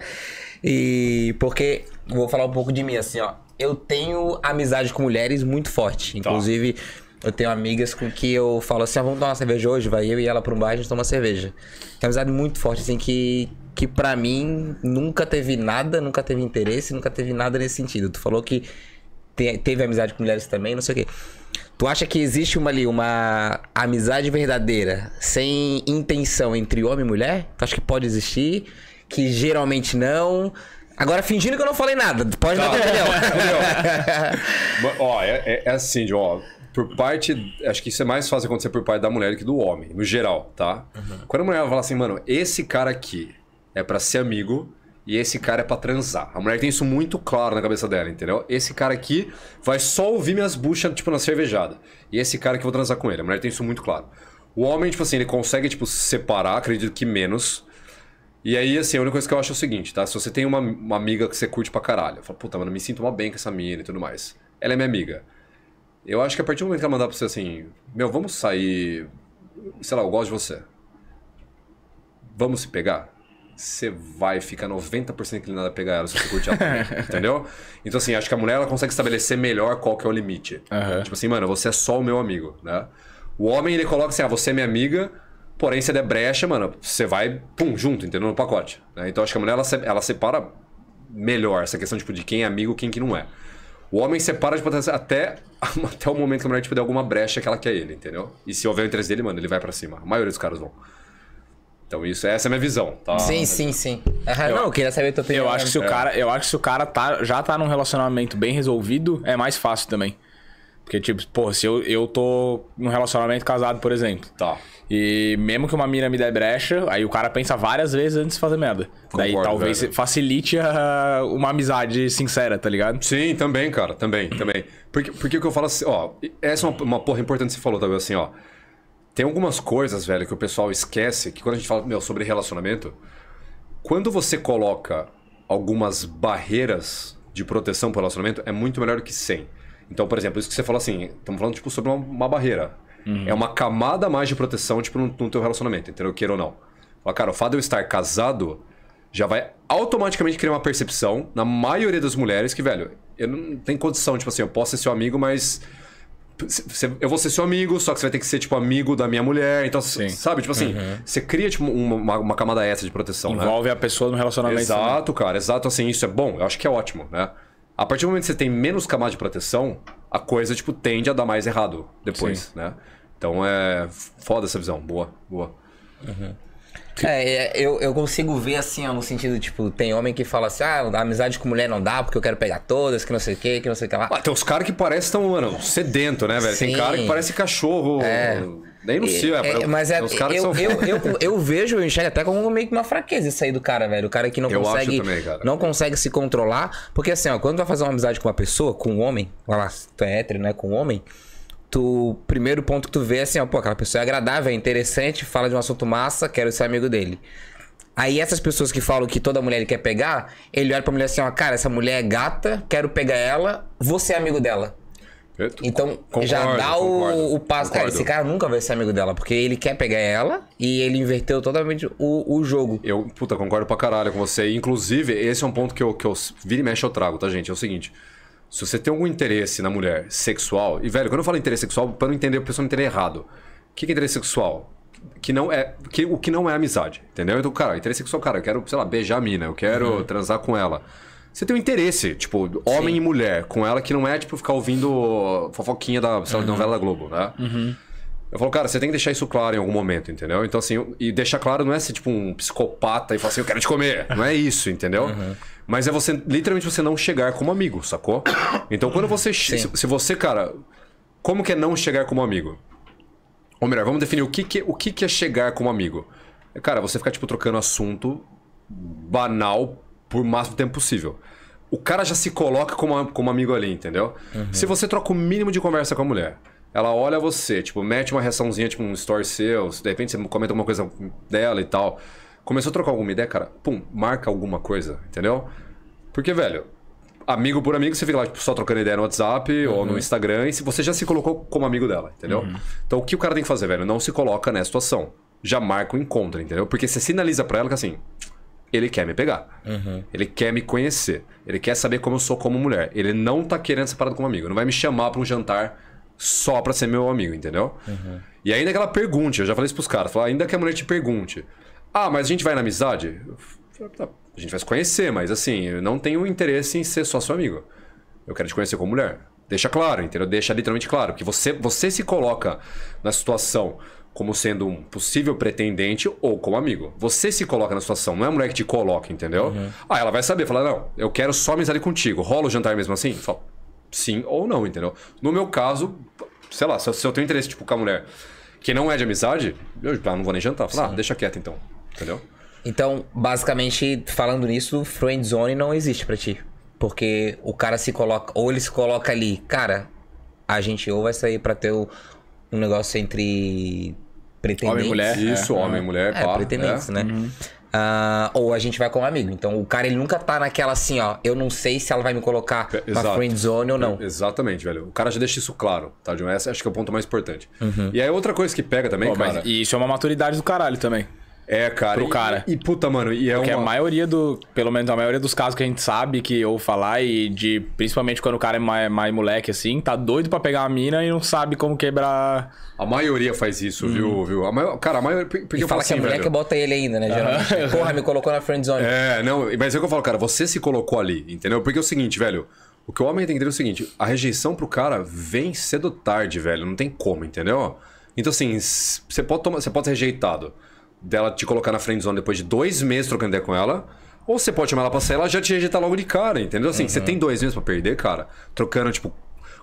E porque vou falar um pouco de mim, assim, ó. Eu tenho amizade com mulheres muito forte. Tá. Inclusive, eu tenho amigas com que eu falo assim, ah, vamos tomar uma cerveja hoje, vai eu e ela pra um bar, a gente toma uma cerveja. Tem amizade muito forte, assim, que, que pra mim nunca teve nada, nunca teve interesse, nunca teve nada nesse sentido. Tu falou que te, teve amizade com mulheres também, não sei o quê. Tu acha que existe uma ali, uma amizade verdadeira, sem intenção entre homem e mulher? Tu acha que pode existir? Que geralmente não. Agora, fingindo que eu não falei nada, pode não, dar entendeu? Tá. [laughs] [laughs] ó, é, é, é assim, John, ó, por parte. Acho que isso é mais fácil acontecer por parte da mulher do que do homem, no geral, tá? Uhum. Quando a mulher fala assim, mano, esse cara aqui é para ser amigo, e esse cara é pra transar. A mulher tem isso muito claro na cabeça dela, entendeu? Esse cara aqui vai só ouvir minhas buchas, tipo, na cervejada. E esse cara que eu vou transar com ele. A mulher tem isso muito claro. O homem, tipo assim, ele consegue, tipo, separar, acredito que menos. E aí, assim, a única coisa que eu acho é o seguinte, tá? Se você tem uma, uma amiga que você curte pra caralho, fala, puta, mano, me sinto uma bem com essa mina e tudo mais. Ela é minha amiga. Eu acho que a partir do momento que ela mandar pra você assim, meu, vamos sair. Sei lá, eu gosto de você. Vamos se pegar? você vai ficar 90% inclinado a pegar ela se você curtir ela [laughs] entendeu? Então, assim, acho que a mulher ela consegue estabelecer melhor qual que é o limite. Uhum. Tipo assim, mano, você é só o meu amigo, né? O homem, ele coloca assim, ah, você é minha amiga, porém, se der brecha, mano, você vai, pum, junto, entendeu? No pacote. Né? Então, acho que a mulher, ela, ela separa melhor essa questão, tipo, de quem é amigo quem que não é. O homem separa, tipo, até, [laughs] até o momento que a mulher, tipo, der alguma brecha que ela quer ele, entendeu? E se houver o interesse dele, mano, ele vai para cima. A maioria dos caras vão. Então isso, essa é a minha visão, tá? Sim, sim, sim. Uhum. Eu, não, eu queria saber a tua opinião. Eu acho que se o é. cara, eu acho que se o cara tá, já tá num relacionamento bem resolvido, é mais fácil também. Porque, tipo, pô, se eu, eu tô num relacionamento casado, por exemplo. Tá. E mesmo que uma mina me dê brecha, aí o cara pensa várias vezes antes de fazer merda. Concordo, Daí talvez velho. facilite a, uma amizade sincera, tá ligado? Sim, também, cara, também, também. Porque, porque o que eu falo assim, ó, essa é uma, uma porra importante que você falou, tá vendo? Assim, ó. Tem algumas coisas, velho, que o pessoal esquece que quando a gente fala meu, sobre relacionamento, quando você coloca algumas barreiras de proteção para o relacionamento, é muito melhor do que sem. Então, por exemplo, isso que você falou assim, estamos falando tipo, sobre uma, uma barreira. Uhum. É uma camada a mais de proteção tipo, no, no teu relacionamento, entendeu? Queira ou não. Fala, cara, o fato de eu estar casado já vai automaticamente criar uma percepção na maioria das mulheres que, velho, eu não tenho condição, tipo assim, eu posso ser seu amigo, mas eu vou ser seu amigo, só que você vai ter que ser, tipo, amigo da minha mulher. Então, Sim. sabe? Tipo assim, uhum. você cria, tipo, uma, uma, camada essa de proteção, né? Envolve né? a pessoa no relacionamento. Exato, também. cara. Exato, assim, isso é bom. Eu acho que é ótimo, né? A partir do momento que você tem menos camada de proteção, a coisa, tipo, tende a dar mais errado depois, Sim. né? Então, é foda essa visão. Boa, boa. Uhum. É, é, eu, eu consigo ver assim, no sentido, tipo, tem homem que fala assim, ah, amizade com mulher não dá, porque eu quero pegar todas, que não sei o que, que não sei o que lá. Ah, tem uns caras que parecem tão, mano, sedento, né, velho? Sim. Tem cara que parece cachorro. É. Nem no é, cio, é, é, Mas é, os caras eu, são... eu, eu, eu, eu vejo, eu enxergo até como meio que uma fraqueza isso aí do cara, velho. O cara que não eu consegue. Também, cara. Não consegue se controlar. Porque assim, ó, quando vai fazer uma amizade com uma pessoa, com um homem, vai lá, tu é hétero, né? Com um homem tu. Primeiro ponto que tu vê é assim, ó, pô, aquela pessoa é agradável, é interessante, fala de um assunto massa, quero ser amigo dele. Aí essas pessoas que falam que toda mulher ele quer pegar, ele olha pra mulher assim, ó, cara, essa mulher é gata, quero pegar ela, você é amigo dela. Então, concordo, já dá concordo, o, passo. Cara, esse cara nunca vai ser amigo dela, porque ele quer pegar ela e ele inverteu totalmente o, o jogo. Eu, puta, concordo pra caralho com você. Inclusive, esse é um ponto que eu, que eu vira e mexe eu trago, tá, gente? É o seguinte. Se você tem algum interesse na mulher sexual, e velho, quando eu falo interesse sexual, para não entender, o pessoal não entender errado. O que é interesse sexual? Que não é, que, o que não é amizade, entendeu? Então, cara, interesse sexual, cara, eu quero, sei lá, beijar a mina, eu quero uhum. transar com ela. Você tem um interesse, tipo, homem Sim. e mulher, com ela que não é, tipo, ficar ouvindo fofoquinha da sei lá, uhum. novela da Globo, né? Uhum. Eu falo, cara, você tem que deixar isso claro em algum momento, entendeu? Então, assim, e deixar claro não é ser, tipo, um psicopata e falar assim, eu quero te comer. Não é isso, entendeu? Uhum. Mas é você, literalmente, você não chegar como amigo, sacou? Então quando você. Se, se você, cara. Como que é não chegar como amigo? Ou melhor, vamos definir o que, que, o que, que é chegar como amigo. É, cara, você ficar, tipo, trocando assunto banal por máximo tempo possível. O cara já se coloca como, como amigo ali, entendeu? Uhum. Se você troca o mínimo de conversa com a mulher, ela olha você, tipo, mete uma reaçãozinha, tipo, um story seu, de repente você comenta alguma coisa dela e tal. Começou a trocar alguma ideia, cara, pum, marca alguma coisa, entendeu? Porque, velho, amigo por amigo, você fica lá tipo, só trocando ideia no WhatsApp uhum. ou no uhum. Instagram e se você já se colocou como amigo dela, entendeu? Uhum. Então o que o cara tem que fazer, velho? Não se coloca nessa situação. Já marca o encontro, entendeu? Porque você sinaliza para ela que assim, ele quer me pegar. Uhum. Ele quer me conhecer. Ele quer saber como eu sou como mulher. Ele não tá querendo ser parado como amigo. Não vai me chamar para um jantar só pra ser meu amigo, entendeu? Uhum. E ainda que ela pergunte, eu já falei isso pros caras, ainda que a mulher te pergunte, ah, mas a gente vai na amizade? Tá, a gente vai se conhecer, mas assim, eu não tenho interesse em ser só seu amigo. Eu quero te conhecer como mulher. Deixa claro, entendeu? Deixa literalmente claro. Porque você, você se coloca na situação como sendo um possível pretendente ou como amigo. Você se coloca na situação, não é a mulher que te coloca, entendeu? Uhum. Ah, ela vai saber, falar, não, eu quero só amizade contigo. Rola o jantar mesmo assim? Fala, sim ou não, entendeu? No meu caso, sei lá, se eu tenho interesse tipo, com a mulher que não é de amizade, eu não vou nem jantar. Falar, ah, deixa quieto então. Entendeu? Então, basicamente, falando nisso, friend zone não existe para ti. Porque o cara se coloca, ou ele se coloca ali, cara, a gente ou vai sair pra ter um negócio entre pretendentes. Homem e mulher. Isso, é. homem e é. mulher, é, claro. Né? pretendentes, é. né? Uhum. Uh, ou a gente vai com um amigo. Então o cara ele nunca tá naquela assim, ó. Eu não sei se ela vai me colocar Exato. na friend zone ou não. Exatamente, velho. O cara já deixa isso claro, tá, John? Essa acho que é o ponto mais importante. Uhum. E aí outra coisa que pega também, cara. e isso é uma maturidade do caralho também. É, cara. Pro cara. E, e puta, mano, e é Porque uma... a maioria do. Pelo menos a maioria dos casos que a gente sabe que ou falar e de. Principalmente quando o cara é mais, mais moleque, assim, tá doido para pegar a mina e não sabe como quebrar. A maioria faz isso, hum. viu, viu? A maior... Cara, a maioria. Porque e fala assim, que a assim, mulher que bota ele ainda, né? Geralmente. [laughs] Porra, me colocou na friend zone. É, não, mas é o que eu falo, cara, você se colocou ali, entendeu? Porque é o seguinte, velho. O que o homem tem que entender é o seguinte: a rejeição pro cara vem cedo ou tarde, velho. Não tem como, entendeu? Então, assim, você pode, tomar, você pode ser rejeitado dela te colocar na friendzone depois de dois meses trocando ideia com ela. Ou você pode chamar ela pra sair, ela já te rejeita logo de cara, entendeu? Assim, uhum. você tem dois meses pra perder, cara. Trocando, tipo,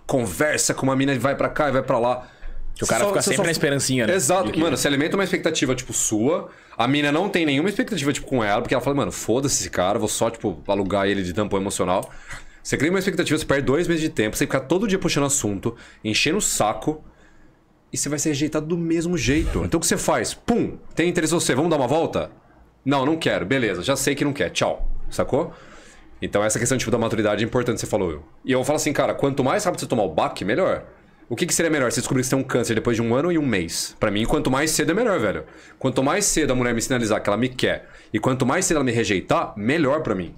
conversa com uma mina e vai para cá e vai para lá. Que o cara só, fica sempre só... na esperancinha, né? Exato. Que... Mano, você alimenta uma expectativa, tipo, sua. A mina não tem nenhuma expectativa, tipo, com ela, porque ela fala, mano, foda-se esse cara, vou só, tipo, alugar ele de tampão emocional. Você cria uma expectativa, você perde dois meses de tempo, você fica todo dia puxando assunto, enchendo o saco e você vai ser rejeitado do mesmo jeito. Então o que você faz? Pum, tem interesse em você, vamos dar uma volta? Não, não quero, beleza, já sei que não quer, tchau. Sacou? Então essa questão tipo, da maturidade é importante, você falou. Eu. E eu falo assim, cara, quanto mais rápido você tomar o baque, melhor. O que, que seria melhor? Você descobrir que você tem um câncer depois de um ano e um mês. Para mim, quanto mais cedo é melhor, velho. Quanto mais cedo a mulher me sinalizar que ela me quer e quanto mais cedo ela me rejeitar, melhor para mim.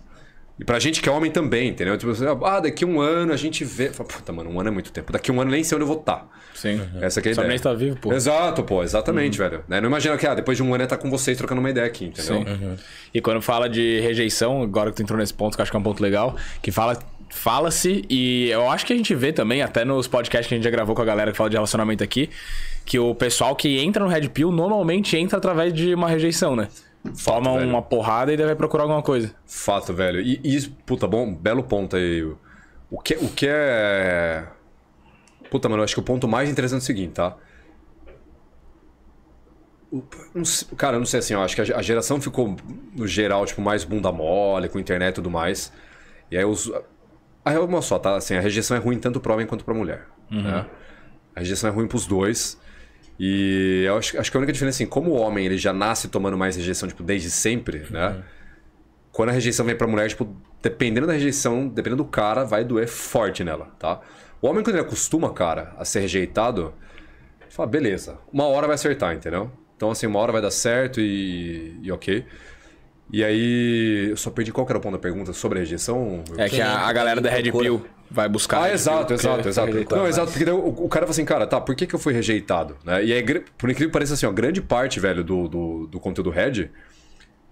E pra gente que é homem também, entendeu? Tipo, ah, daqui um ano a gente vê. Fala, Puta, mano, um ano é muito tempo. Daqui um ano nem sei onde eu vou estar. Tá. Sim. Uhum. Essa é a ideia. Também está vivo, pô. Exato, pô, exatamente, uhum. velho. Né? Não imagina que ah, depois de um ano é estar tá com vocês trocando uma ideia aqui, entendeu? Sim. Uhum. E quando fala de rejeição, agora que tu entrou nesse ponto, que eu acho que é um ponto legal, que fala fala-se, e eu acho que a gente vê também, até nos podcasts que a gente já gravou com a galera que fala de relacionamento aqui, que o pessoal que entra no Red Pill normalmente entra através de uma rejeição, né? forma velho. uma porrada e daí vai procurar alguma coisa. Fato, velho. E, e puta, bom, belo ponto aí. O que, o que é. Puta, mano, eu acho que o ponto mais interessante é o seguinte, tá? Cara, eu não sei assim, eu acho que a geração ficou, no geral, tipo, mais bunda mole, com internet e tudo mais. E aí os. A real é uma só, tá? Assim, a rejeição é ruim tanto pra homem quanto pra mulher. Uhum. Né? A rejeição é ruim pros dois. E eu acho, acho que a única diferença, assim, como o homem ele já nasce tomando mais rejeição, tipo, desde sempre, né? Uhum. Quando a rejeição vem pra mulher, tipo, dependendo da rejeição, dependendo do cara, vai doer forte nela, tá? O homem, quando ele acostuma, cara, a ser rejeitado, fala, beleza, uma hora vai acertar, entendeu? Então, assim, uma hora vai dar certo e, e ok. E aí, eu só perdi qual era o ponto da pergunta sobre a rejeição. É que a, a galera da Red é Pill vai buscar. Ah, exato, que, exato, que é, exato. não, exato, porque o, o, cara fala assim, cara, tá, por que, que eu fui rejeitado? Né? E aí, é por incrível que pareça assim, ó, grande parte, velho, do, do, do conteúdo Red,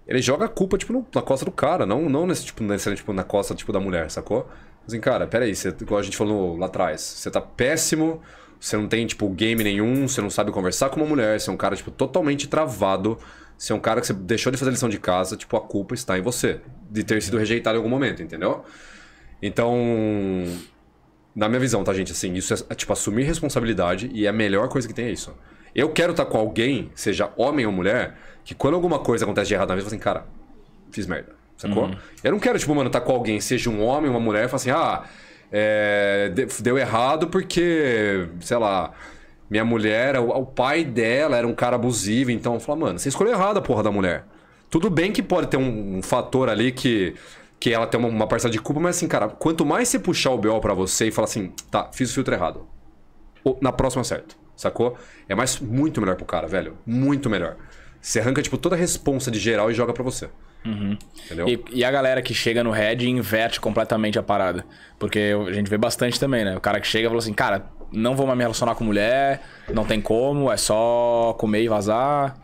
ele joga a culpa, tipo, no, na costa do cara, não, não nesse, tipo, nesse, tipo, na costa, tipo, da mulher, sacou? Assim, cara, peraí, você, igual a gente falou lá atrás, você tá péssimo, você não tem, tipo, game nenhum, você não sabe conversar com uma mulher, você é um cara, tipo, totalmente travado, você é um cara que você deixou de fazer lição de casa, tipo, a culpa está em você, de ter sido rejeitado em algum momento, entendeu? Então, na minha visão, tá, gente? Assim, isso é, é, tipo, assumir responsabilidade e a melhor coisa que tem é isso. Eu quero estar tá com alguém, seja homem ou mulher, que quando alguma coisa acontece de errado na vida, eu falo assim, cara, fiz merda, sacou? Uhum. Eu não quero, tipo, mano, estar tá com alguém, seja um homem ou uma mulher, e falar assim, ah, é, deu errado porque, sei lá, minha mulher, o, pai dela era um cara abusivo, então eu falo, mano, você escolheu errado a porra da mulher. Tudo bem que pode ter um, um fator ali que que ela tem uma, uma parcela de culpa, mas assim, cara, quanto mais você puxar o BO para você e falar assim, tá, fiz o filtro errado. Ou, na próxima certo, sacou? É mais muito melhor pro cara, velho. Muito melhor. Você arranca, tipo, toda a responsa de geral e joga para você. Uhum. E, e, a galera que chega no head inverte completamente a parada. Porque a gente vê bastante também, né? O cara que chega e fala assim, cara, não vou mais me relacionar com mulher, não tem como, é só comer e vazar.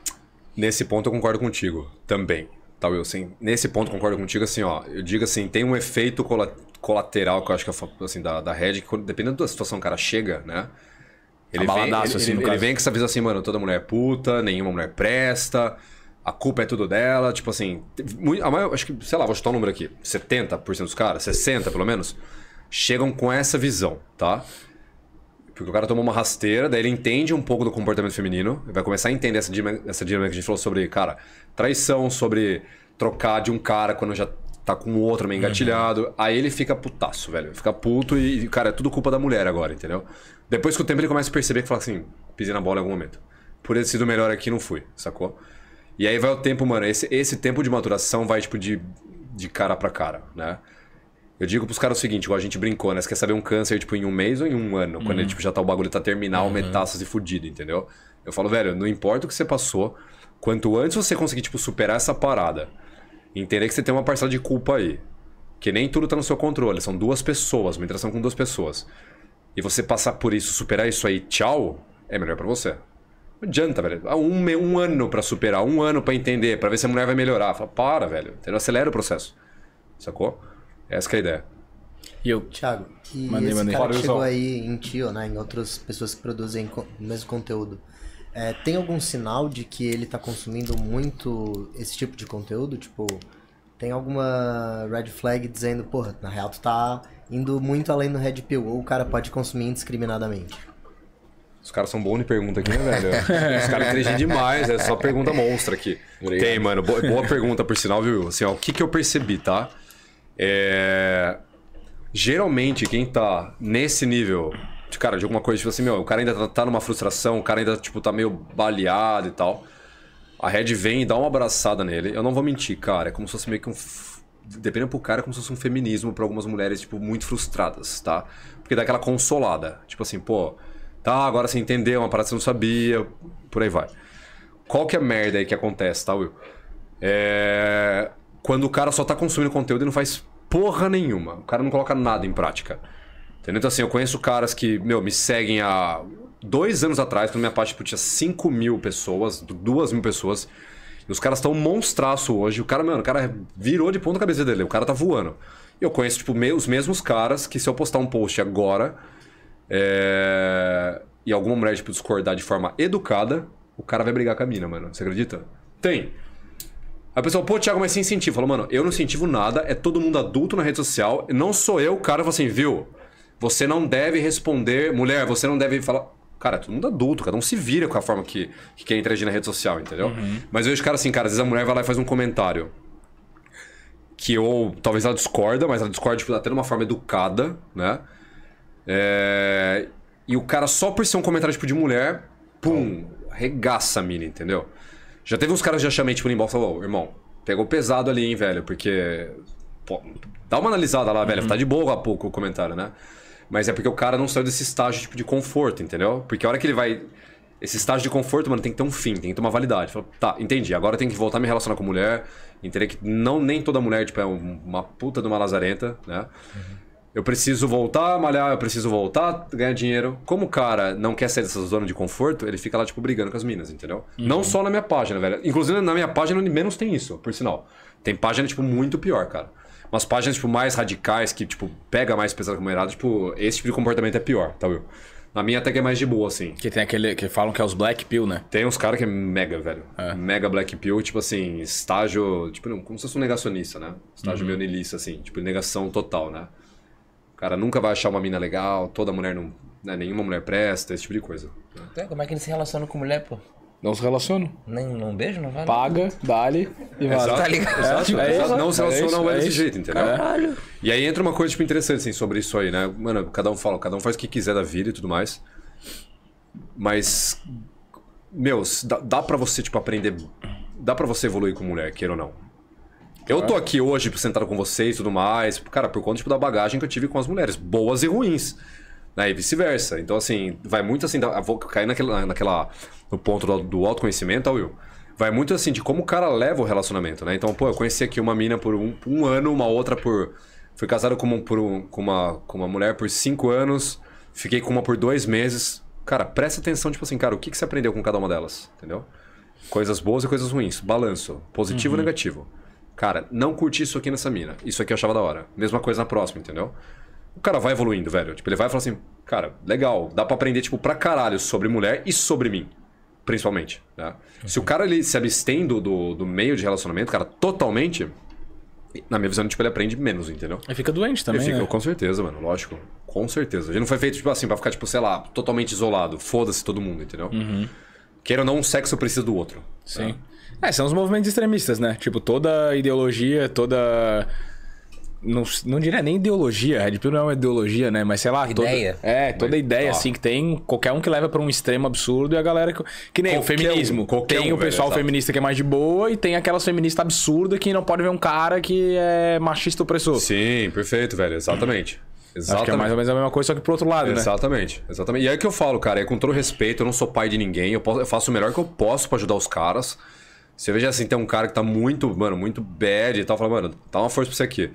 Nesse ponto eu concordo contigo também eu Wilson. Assim, nesse ponto concordo contigo, assim, ó. Eu digo assim, tem um efeito colateral que eu acho que é assim, da, da Red, que dependendo da situação o cara chega, né? Ele vem, ele, assim, ele, ele vem com essa visão assim, mano, toda mulher é puta, nenhuma mulher presta, a culpa é tudo dela, tipo assim, muito, a maior, acho que, sei lá, vou chutar um número aqui, 70% dos caras, 60% pelo menos, chegam com essa visão, tá? Porque o cara tomou uma rasteira, daí ele entende um pouco do comportamento feminino, vai começar a entender essa dinâmica, essa dinâmica que a gente falou sobre, cara, traição, sobre trocar de um cara quando já tá com o outro meio uhum. engatilhado. Uhum. Aí ele fica putaço, velho. Fica puto e, cara, é tudo culpa da mulher agora, entendeu? Depois que o tempo ele começa a perceber que fala assim, pisei na bola em algum momento. Por ter sido melhor aqui, não fui, sacou? E aí vai o tempo, mano. Esse, esse tempo de maturação vai, tipo, de, de cara pra cara, né? Eu digo pros caras o seguinte, igual a gente brincou, né? Você quer saber um câncer, tipo, em um mês ou em um ano? Uhum. Quando ele, tipo, já tá, o bagulho tá terminal, uhum. metástase fudido, entendeu? Eu falo, velho, não importa o que você passou, quanto antes você conseguir, tipo, superar essa parada, entender que você tem uma parcela de culpa aí. Que nem tudo tá no seu controle, são duas pessoas, uma interação com duas pessoas. E você passar por isso, superar isso aí, tchau, é melhor para você. Não adianta, velho. Um, um ano para superar, um ano para entender, para ver se a mulher vai melhorar. Fala, para, velho. Acelera o processo. Sacou? Essa é a ideia. E eu, Thiago, e mandei, esse mandei. cara Fora chegou aí em ti, ou, né, em outras pessoas que produzem o mesmo conteúdo, é, tem algum sinal de que ele está consumindo muito esse tipo de conteúdo? Tipo, tem alguma red flag dizendo, porra, na real tu tá indo muito além do red pill, ou o cara pode consumir indiscriminadamente? Os caras são bons de pergunta aqui, né, velho? Os caras inteligem demais, é só pergunta monstra aqui. Obrigado. Tem, mano. Boa, boa pergunta, por sinal, viu? Assim, ó, o que, que eu percebi, tá? É... Geralmente, quem tá nesse nível, de, cara, de alguma coisa, tipo assim, meu, o cara ainda tá, tá, numa frustração, o cara ainda, tipo, tá meio baleado e tal. A Red vem e dá uma abraçada nele. Eu não vou mentir, cara. É como se fosse meio que um. Dependendo pro cara, é como se fosse um feminismo para algumas mulheres, tipo, muito frustradas, tá? Porque dá aquela consolada. Tipo assim, pô, tá, agora você entendeu, uma parada que você não sabia, por aí vai. Qual que é a merda aí que acontece, tá, Will? É quando o cara só tá consumindo conteúdo e não faz porra nenhuma. O cara não coloca nada em prática. Entendeu? Então, assim, eu conheço caras que, meu, me seguem há dois anos atrás, quando minha página tipo, tinha 5 mil pessoas, 2 mil pessoas. E os caras estão monstraço hoje. O cara, mano, o cara virou de ponta cabeça dele. O cara tá voando. Eu conheço, tipo, me, os mesmos caras que se eu postar um post agora é... e alguma mulher, tipo, discordar de forma educada, o cara vai brigar com a mina, mano. Você acredita? Tem. Aí o pessoal, pô, Thiago, mas sem incentivo. Falou, mano, eu não incentivo nada, é todo mundo adulto na rede social, não sou eu, o cara, falou assim, viu? Você não deve responder, mulher, você não deve falar. Cara, é todo mundo adulto, cada um se vira com a forma que, que quer interagir na rede social, entendeu? Uhum. Mas eu vejo, cara, assim, cara, às vezes a mulher vai lá e faz um comentário. Que ou talvez ela discorda, mas ela discorda tipo, até de uma forma educada, né? É... E o cara, só por ser um comentário tipo de mulher, pum, regaça a mina, entendeu? Já teve uns caras que já chamei, tipo, no inbox falou, irmão, pegou pesado ali, hein, velho, porque. Pô, dá uma analisada lá, velho. Uhum. Tá de boa há pouco o comentário, né? Mas é porque o cara não saiu desse estágio tipo, de conforto, entendeu? Porque a hora que ele vai. Esse estágio de conforto, mano, tem que ter um fim, tem que ter uma validade. Fala, tá, entendi. Agora tem que voltar a me relacionar com mulher. Entender que não nem toda mulher, tipo, é uma puta de uma lazarenta, né? Uhum. Eu preciso voltar a malhar, eu preciso voltar a ganhar dinheiro. Como o cara não quer sair dessa zona de conforto, ele fica lá, tipo, brigando com as minas, entendeu? Uhum. Não só na minha página, velho. Inclusive, na minha página, menos tem isso, por sinal. Tem página, tipo, muito pior, cara. Mas páginas, tipo, mais radicais, que, tipo, pega mais pesado como errado, tipo, esse tipo de comportamento é pior, tá, viu? Na minha até que é mais de boa, assim. Que tem aquele. Que falam que é os Black Pill, né? Tem uns caras que é mega, velho. É. Mega Black Pill, tipo assim, estágio. Tipo, não, como se fosse um negacionista, né? Estágio uhum. meio assim, tipo, negação total, né? cara nunca vai achar uma mina legal, toda mulher não. Né, nenhuma mulher presta, esse tipo de coisa. Então, como é que ele se relaciona com mulher, pô? Não se relaciona. Nem não beijo, não vale? Paga, dá-lhe e vai. tá ligado? Exato, é, É não se relaciona é, é desse jeito, entendeu? Caralho. E aí entra uma coisa tipo, interessante assim, sobre isso aí, né? Mano, cada um fala, cada um faz o que quiser da vida e tudo mais. Mas, meus, dá, dá pra você, tipo, aprender. Dá pra você evoluir com mulher, queira ou não. Eu tô tá. aqui hoje sentado com vocês e tudo mais, cara, por conta tipo, da bagagem que eu tive com as mulheres, boas e ruins. Né? E vice-versa. Então, assim, vai muito assim. Da, vou cair naquela, naquela, no ponto do, autoconhecimento, Will. Vai muito assim de como o cara leva o relacionamento, né? Então, pô, eu conheci aqui uma mina por um, um ano, uma outra por. Fui casado com, um, por um, com, uma, com uma mulher por cinco anos, fiquei com uma por dois meses. Cara, presta atenção, tipo assim, cara, o que, que você aprendeu com cada uma delas, entendeu? Coisas boas e coisas ruins, balanço, positivo e uhum. negativo. Cara, não curti isso aqui nessa mina. Isso aqui eu achava da hora. Mesma coisa na próxima, entendeu? O cara vai evoluindo, velho. Tipo, ele vai fala assim, cara, legal, dá para aprender, tipo, pra caralho sobre mulher e sobre mim. Principalmente, né? uhum. Se o cara ele se abstém do, do, do meio de relacionamento, cara, totalmente, na minha visão, tipo, ele aprende menos, entendeu? Ele fica doente também. Ele fica, né? com certeza, mano, lógico. Com certeza. Ele não foi feito, tipo assim, pra ficar, tipo, sei lá, totalmente isolado. Foda-se todo mundo, entendeu? Uhum. Queira ou não, um sexo precisa do outro. Sim. Né? É, são os movimentos extremistas, né? Tipo, toda ideologia, toda. Não, não diria nem ideologia, Red Pill não é uma ideologia, né? Mas sei lá, ideia. é, toda Mas, ideia ó. assim que tem, qualquer um que leva para um extremo absurdo e a galera que. Que nem qualquer o feminismo. Um, tem um, o pessoal velho, feminista que é mais de boa e tem aquelas feministas absurdas que não pode ver um cara que é machista opressor. Sim, perfeito, velho, exatamente. Exatamente. Acho que é mais ou menos a mesma coisa, só que pro outro lado, exatamente, né? Exatamente, exatamente. E é que eu falo, cara, é com todo respeito, eu não sou pai de ninguém, eu, posso, eu faço o melhor que eu posso para ajudar os caras. Você veja assim, tem um cara que tá muito, mano, muito bad e tal, fala, mano, dá uma força pra você aqui.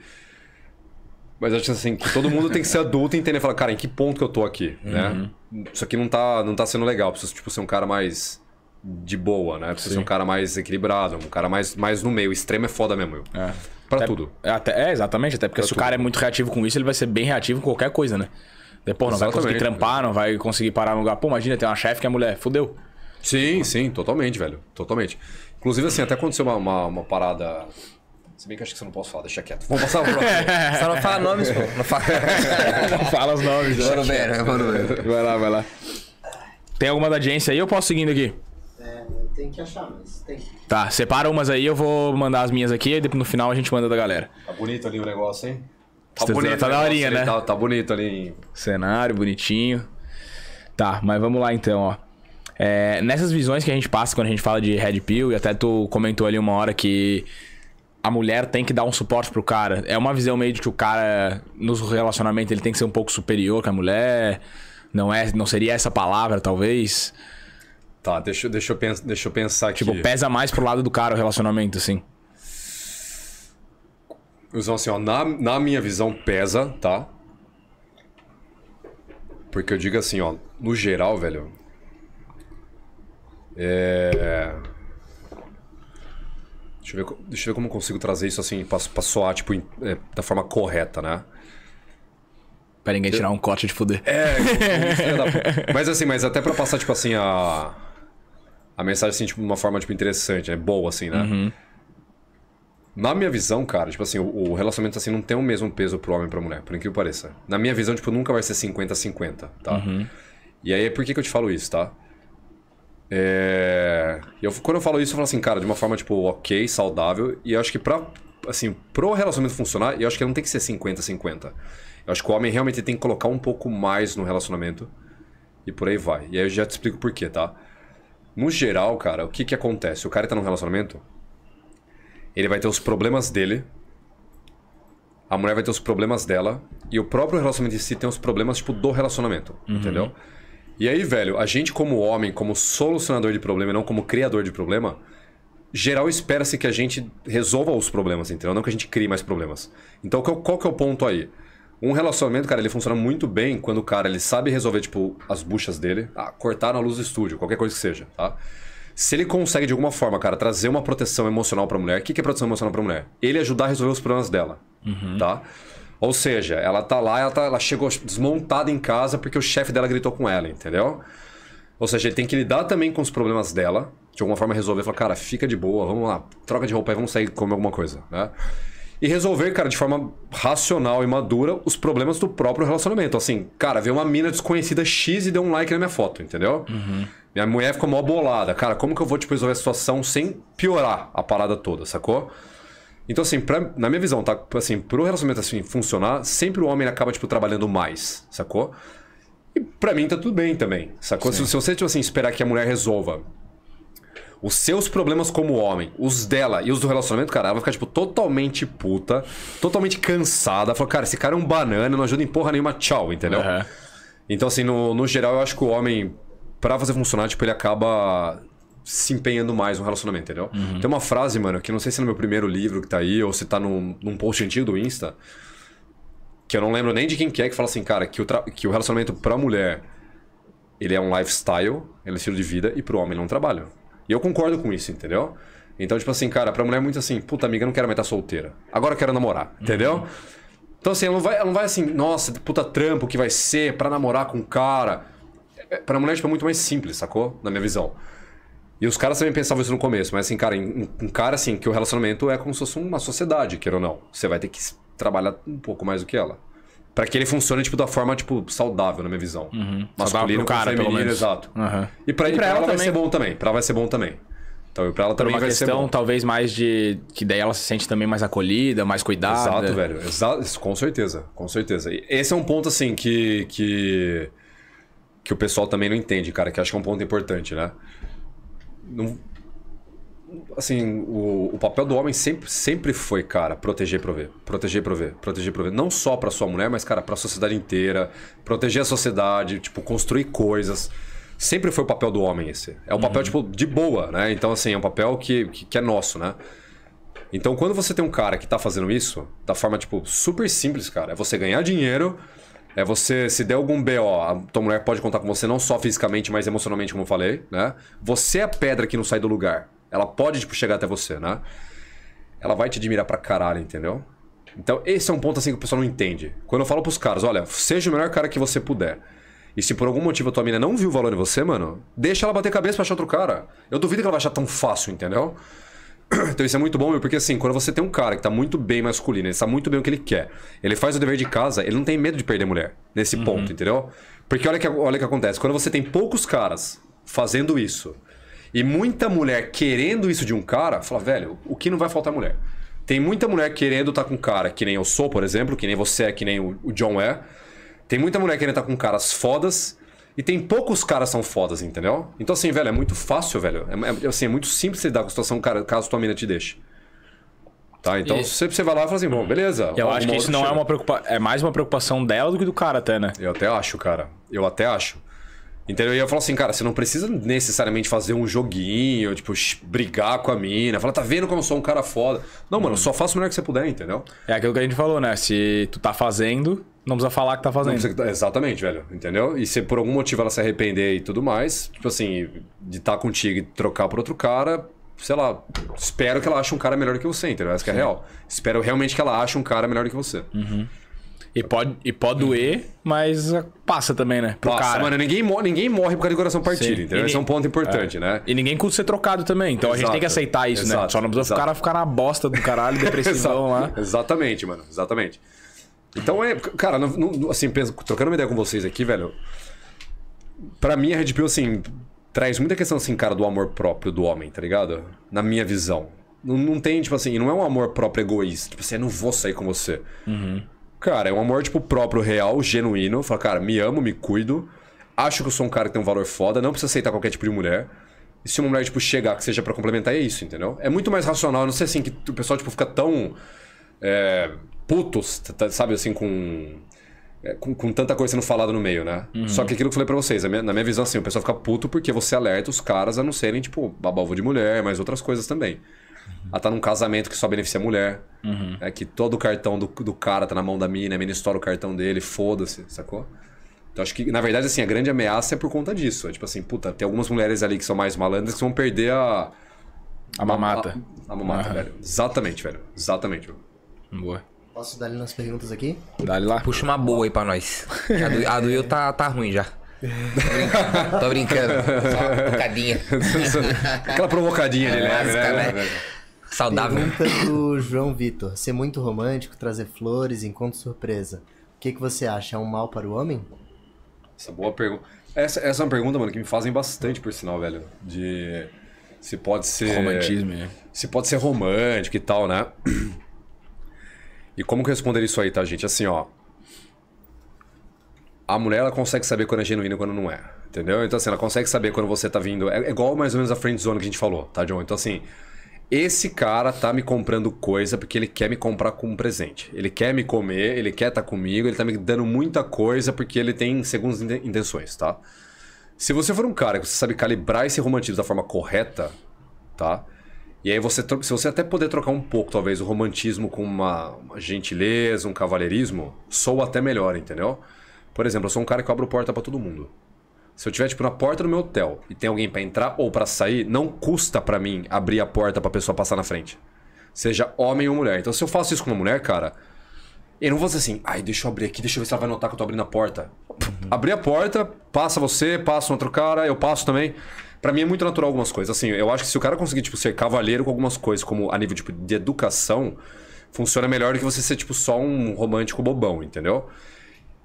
Mas acho assim, que todo mundo tem que ser adulto e entender, falar, cara, em que ponto que eu tô aqui, né? uhum. né? Isso aqui não tá, não tá sendo legal, preciso, tipo, ser um cara mais de boa, né? Preciso Sim. ser um cara mais equilibrado, um cara mais, mais no meio. O extremo é foda mesmo. Eu. É. Pra até, tudo. É, até, é, exatamente. Até porque pra se tudo. o cara é muito reativo com isso, ele vai ser bem reativo com qualquer coisa, né? Depois não exatamente. vai conseguir trampar, não vai conseguir parar no lugar. Pô, imagina, tem uma chefe que é mulher. Fudeu. Sim, sim, totalmente, velho. Totalmente. Inclusive, assim, até aconteceu uma, uma, uma parada. Se bem que acho que você não posso falar, deixa quieto. Vamos passar pro próximo. [laughs] Só não fala nomes, pô. Não fala, [laughs] não fala os nomes. Mano Vera, mano Vera. Vai lá, vai lá. Tem alguma da audiência aí ou posso seguindo aqui? É, tem que achar, mas tem. Tá, separa umas aí, eu vou mandar as minhas aqui e no final a gente manda da galera. Tá bonito ali o negócio, hein? Tá bonito, tá da horinha, né? Tá, tá bonito ali. Cenário bonitinho. Tá, mas vamos lá então, ó. É, nessas visões que a gente passa quando a gente fala de Red Pill, e até tu comentou ali uma hora que a mulher tem que dar um suporte pro cara. É uma visão meio de que o cara, no relacionamento, ele tem que ser um pouco superior que a mulher. Não é, não seria essa palavra, talvez. Tá, deixa, deixa, eu, pens, deixa eu pensar aqui. Tipo, pesa mais pro lado do cara o relacionamento, assim. Então, assim, ó, na, na minha visão, pesa, tá? Porque eu digo assim, ó, no geral, velho, é... Deixa eu, ver, deixa eu ver como eu consigo trazer isso assim pra, pra soar, tipo, é, da forma correta, né? Pra ninguém eu... tirar um corte de fuder. É, mas assim, mas até pra passar, tipo assim, a. A mensagem, assim, tipo, de uma forma, tipo, interessante, né? Boa, assim, né? Uhum. Na minha visão, cara, tipo assim, o, o, relacionamento assim não tem o mesmo peso pro homem e pra mulher, por incrível que pareça. Na minha visão, tipo, nunca vai ser 50-50, tá? Uhum. E aí, por que, que eu te falo isso, tá? É... Eu, quando eu falo isso, eu falo assim, cara, de uma forma, tipo, ok, saudável. E eu acho que pra, assim, pro relacionamento funcionar, eu acho que não tem que ser 50-50. Eu acho que o homem realmente tem que colocar um pouco mais no relacionamento. E por aí vai. E aí eu já te explico por quê, tá? No geral, cara, o que que acontece? O cara tá num relacionamento, ele vai ter os problemas dele, a mulher vai ter os problemas dela, e o próprio relacionamento em si tem os problemas, tipo, do relacionamento, uhum. entendeu? Entendeu? E aí, velho, a gente como homem, como solucionador de problema, não como criador de problema, geral espera-se que a gente resolva os problemas, entendeu? Não que a gente crie mais problemas. Então, qual que é o ponto aí? Um relacionamento, cara, ele funciona muito bem quando o cara ele sabe resolver, tipo, as buchas dele, tá? cortar na luz do estúdio, qualquer coisa que seja, tá? Se ele consegue, de alguma forma, cara, trazer uma proteção emocional pra mulher, o que, que é proteção emocional pra mulher? Ele ajudar a resolver os problemas dela, uhum. Tá? Ou seja, ela tá lá, ela, tá, ela chegou desmontada em casa porque o chefe dela gritou com ela, entendeu? Ou seja, ele tem que lidar também com os problemas dela, de alguma forma resolver, falar, cara, fica de boa, vamos lá, troca de roupa aí, vamos sair comer alguma coisa, né? E resolver, cara, de forma racional e madura os problemas do próprio relacionamento. Assim, cara, veio uma mina desconhecida X e deu um like na minha foto, entendeu? Uhum. Minha mulher ficou mó bolada. Cara, como que eu vou, tipo, resolver a situação sem piorar a parada toda, sacou? Então, assim, pra, na minha visão, tá? Assim, pro relacionamento assim funcionar, sempre o homem acaba, tipo, trabalhando mais, sacou? E pra mim tá tudo bem também, sacou? se Se, você, tipo assim, esperar que a mulher resolva os seus problemas como homem, os dela e os do relacionamento, cara, ela vai ficar, tipo, totalmente puta, totalmente cansada. falou cara, esse cara é um banana, não ajuda em porra nenhuma, tchau, entendeu? Uhum. Então, assim, no, no geral, eu acho que o homem, pra fazer funcionar, tipo, ele acaba se empenhando mais no relacionamento, entendeu? Uhum. Tem uma frase, mano, que não sei se é no meu primeiro livro que tá aí, ou se tá num, num post antigo do Insta, que eu não lembro nem de quem é, que fala assim, cara, que o, que o relacionamento pra mulher, ele é um lifestyle, ele é um estilo de vida, e pro homem ele é um trabalho. E eu concordo com isso, entendeu? Então, tipo assim, cara, pra mulher é muito assim, puta amiga, eu não quero mais estar tá solteira. Agora eu quero namorar, uhum. entendeu? Então, assim, ela não, vai, ela não vai assim, nossa, puta trampo que vai ser pra namorar com um cara. É, pra mulher, tipo, é muito mais simples, sacou? Na minha visão. E os caras também pensavam isso no começo, mas assim, cara, um, um cara assim, que o relacionamento é como se fosse uma sociedade, queira ou não. Você vai ter que trabalhar um pouco mais do que ela. para que ele funcione, tipo, da forma, tipo, saudável, na minha visão. Uhum. Masculino, cara, feminino, exato. Uhum. E pra, e pra, e pra ela, ela, vai também. ser bom também. Pra ela vai ser bom também. Então, pra ela também uma vai questão, ser bom. talvez, mais de... Que daí ela se sente também mais acolhida, mais cuidada. Exato, velho. Exato. Com certeza. Com certeza. E esse é um ponto, assim, que... que... Que o pessoal também não entende, cara. Que acho que é um ponto importante, né? Não, assim, o, o, papel do homem sempre, sempre foi, cara, proteger e prover. Proteger e prover. Proteger e prover. Não só pra sua mulher, mas, cara, pra sociedade inteira. Proteger a sociedade, tipo, construir coisas. Sempre foi o papel do homem esse. É um papel, uhum. tipo, de boa, né? Então, assim, é um papel que, que, que, é nosso, né? Então, quando você tem um cara que tá fazendo isso, da forma, tipo, super simples, cara, é você ganhar dinheiro é você, se der algum BO, a tua mulher pode contar com você não só fisicamente, mas emocionalmente, como eu falei, né? Você é a pedra que não sai do lugar. Ela pode, tipo, chegar até você, né? Ela vai te admirar pra caralho, entendeu? Então, esse é um ponto assim que o pessoal não entende. Quando eu falo pros caras, olha, seja o melhor cara que você puder. E se por algum motivo a tua mina não viu o valor em você, mano, deixa ela bater cabeça pra achar outro cara. Eu duvido que ela vai achar tão fácil, entendeu? [clears throat] Então isso é muito bom, meu, porque assim, quando você tem um cara que tá muito bem masculino, ele sabe muito bem o que ele quer, ele faz o dever de casa, ele não tem medo de perder mulher nesse uhum. ponto, entendeu? Porque olha que, olha que acontece, quando você tem poucos caras fazendo isso e muita mulher querendo isso de um cara, fala, velho, o que não vai faltar mulher? Tem muita mulher querendo estar tá com um cara que nem eu sou, por exemplo, que nem você é, que nem o John é. Tem muita mulher querendo estar tá com caras fodas e tem poucos caras são fodas, entendeu? Então, assim, velho, é muito fácil, velho. É, é, é assim, é muito simples lidar com a situação cara, caso tua mina te deixe. Tá, então você, você vai lá e fala assim, bom, uhum. beleza. Eu acho que isso não é chega. é uma preocupação. É mais uma preocupação dela do que do cara, até, né? Eu até acho, cara. Eu até acho. Entendeu? E eu falo assim, cara, você não precisa necessariamente fazer um joguinho, tipo, brigar com a mina. Fala, tá vendo como eu sou um cara foda? Não, mano, hum. só faça o melhor que você puder, entendeu? É aquilo que a gente falou, né? Se tu tá fazendo, não precisa falar que tá fazendo. Precisa... Tá, exatamente, velho. Entendeu? E se por algum motivo ela se arrepender e tudo mais, tipo assim, de estar tá contigo e trocar por outro cara, sei lá, espero que ela ache um cara melhor que você, entendeu? Essa que é real. Espero realmente que ela ache um cara melhor que você. Uhum. E pode, e pode doer, mas passa também, né? Pro passa, cara. mano, ninguém, morre, ninguém morre por causa de coração partido, Sim. entendeu? Esse é um ponto importante, é. né? E ninguém custa ser trocado também, então exato, a gente tem que aceitar isso, né? exato, né? Só não precisa o cara ficar na bosta do caralho, [laughs] depressivão lá. Exatamente, mano, exatamente. Então é. Cara, não, não, assim, trocando uma ideia com vocês aqui, velho. Pra mim, a Red Pill, assim, traz muita questão, assim, cara, do amor próprio do homem, tá ligado? Na minha visão. Não, não tem, tipo assim, não é um amor próprio egoísta. Tipo assim, eu não vou sair com você. Uhum. Cara, é um amor, tipo, próprio, real, genuíno. Fala, cara, me amo, me cuido. Acho que eu sou um cara que tem um valor foda. Não precisa aceitar qualquer tipo de mulher. E se uma mulher, tipo, chegar que seja para complementar, é isso, entendeu? É muito mais racional. Eu não sei, assim, que o pessoal, tipo, fica tão. É, putos, sabe assim, com, é, com, com, tanta coisa sendo falada no meio, né? Uhum. Só que aquilo que eu falei pra vocês, minha, na minha visão, assim, o pessoal fica puto porque você alerta os caras a não serem, tipo, babalvo de mulher, mas outras coisas também. Uhum. Ela tá num casamento que só beneficia a mulher, uhum. é que todo o cartão do, do cara tá na mão da mina, a mina estoura o cartão dele, foda-se, sacou? Então acho que, na verdade, assim, a grande ameaça é por conta disso. É tipo assim, puta, tem algumas mulheres ali que são mais malandras que vão perder a. A mamata. A, a, a mamata, velho. Exatamente, velho. Exatamente, velho. Boa. Posso dar ali nas perguntas aqui? Dá-lhe lá. Puxa uma boa aí pra nós. A do, a do Will tá, tá ruim já. Tô brincando. Tô brincando. Só uma [laughs] Aquela provocadinha ali, é, né? Básica, né? Saudável. Pergunta do João Vitor. Ser muito romântico, trazer flores, encontro surpresa. O que, que você acha? É um mal para o homem? Essa boa pergunta. Essa, essa é uma pergunta, mano, que me fazem bastante, por sinal, velho. De se pode ser. Romantismo, né? Se pode ser romântico e tal, né? E como que eu isso aí, tá, gente? Assim, ó. A mulher, ela consegue saber quando é genuína e quando não é. Entendeu? Então, assim, ela consegue saber quando você tá vindo. É, é igual mais ou menos a friend zone que a gente falou, tá, John? Então, assim. Esse cara tá me comprando coisa porque ele quer me comprar como presente. Ele quer me comer, ele quer estar tá comigo, ele tá me dando muita coisa porque ele tem segundas intenções, tá? Se você for um cara que você sabe calibrar esse romantismo da forma correta, tá? E aí você, se você até poder trocar um pouco, talvez, o romantismo com uma, uma gentileza, um cavalheirismo, sou até melhor, entendeu? Por exemplo, eu sou um cara que abro porta para todo mundo. Se eu tiver tipo na porta do meu hotel e tem alguém para entrar ou para sair, não custa para mim abrir a porta para pessoa passar na frente. Seja homem ou mulher. Então se eu faço isso com uma mulher, cara, eu não vou dizer assim, ai, deixa eu abrir aqui, deixa eu ver se ela vai notar que eu tô abrindo a porta. Uhum. a porta, passa você, passa um outro cara, eu passo também para mim é muito natural algumas coisas. Assim, eu acho que se o cara conseguir, tipo, ser cavaleiro com algumas coisas, como a nível, tipo, de educação, funciona melhor do que você ser, tipo, só um romântico bobão, entendeu?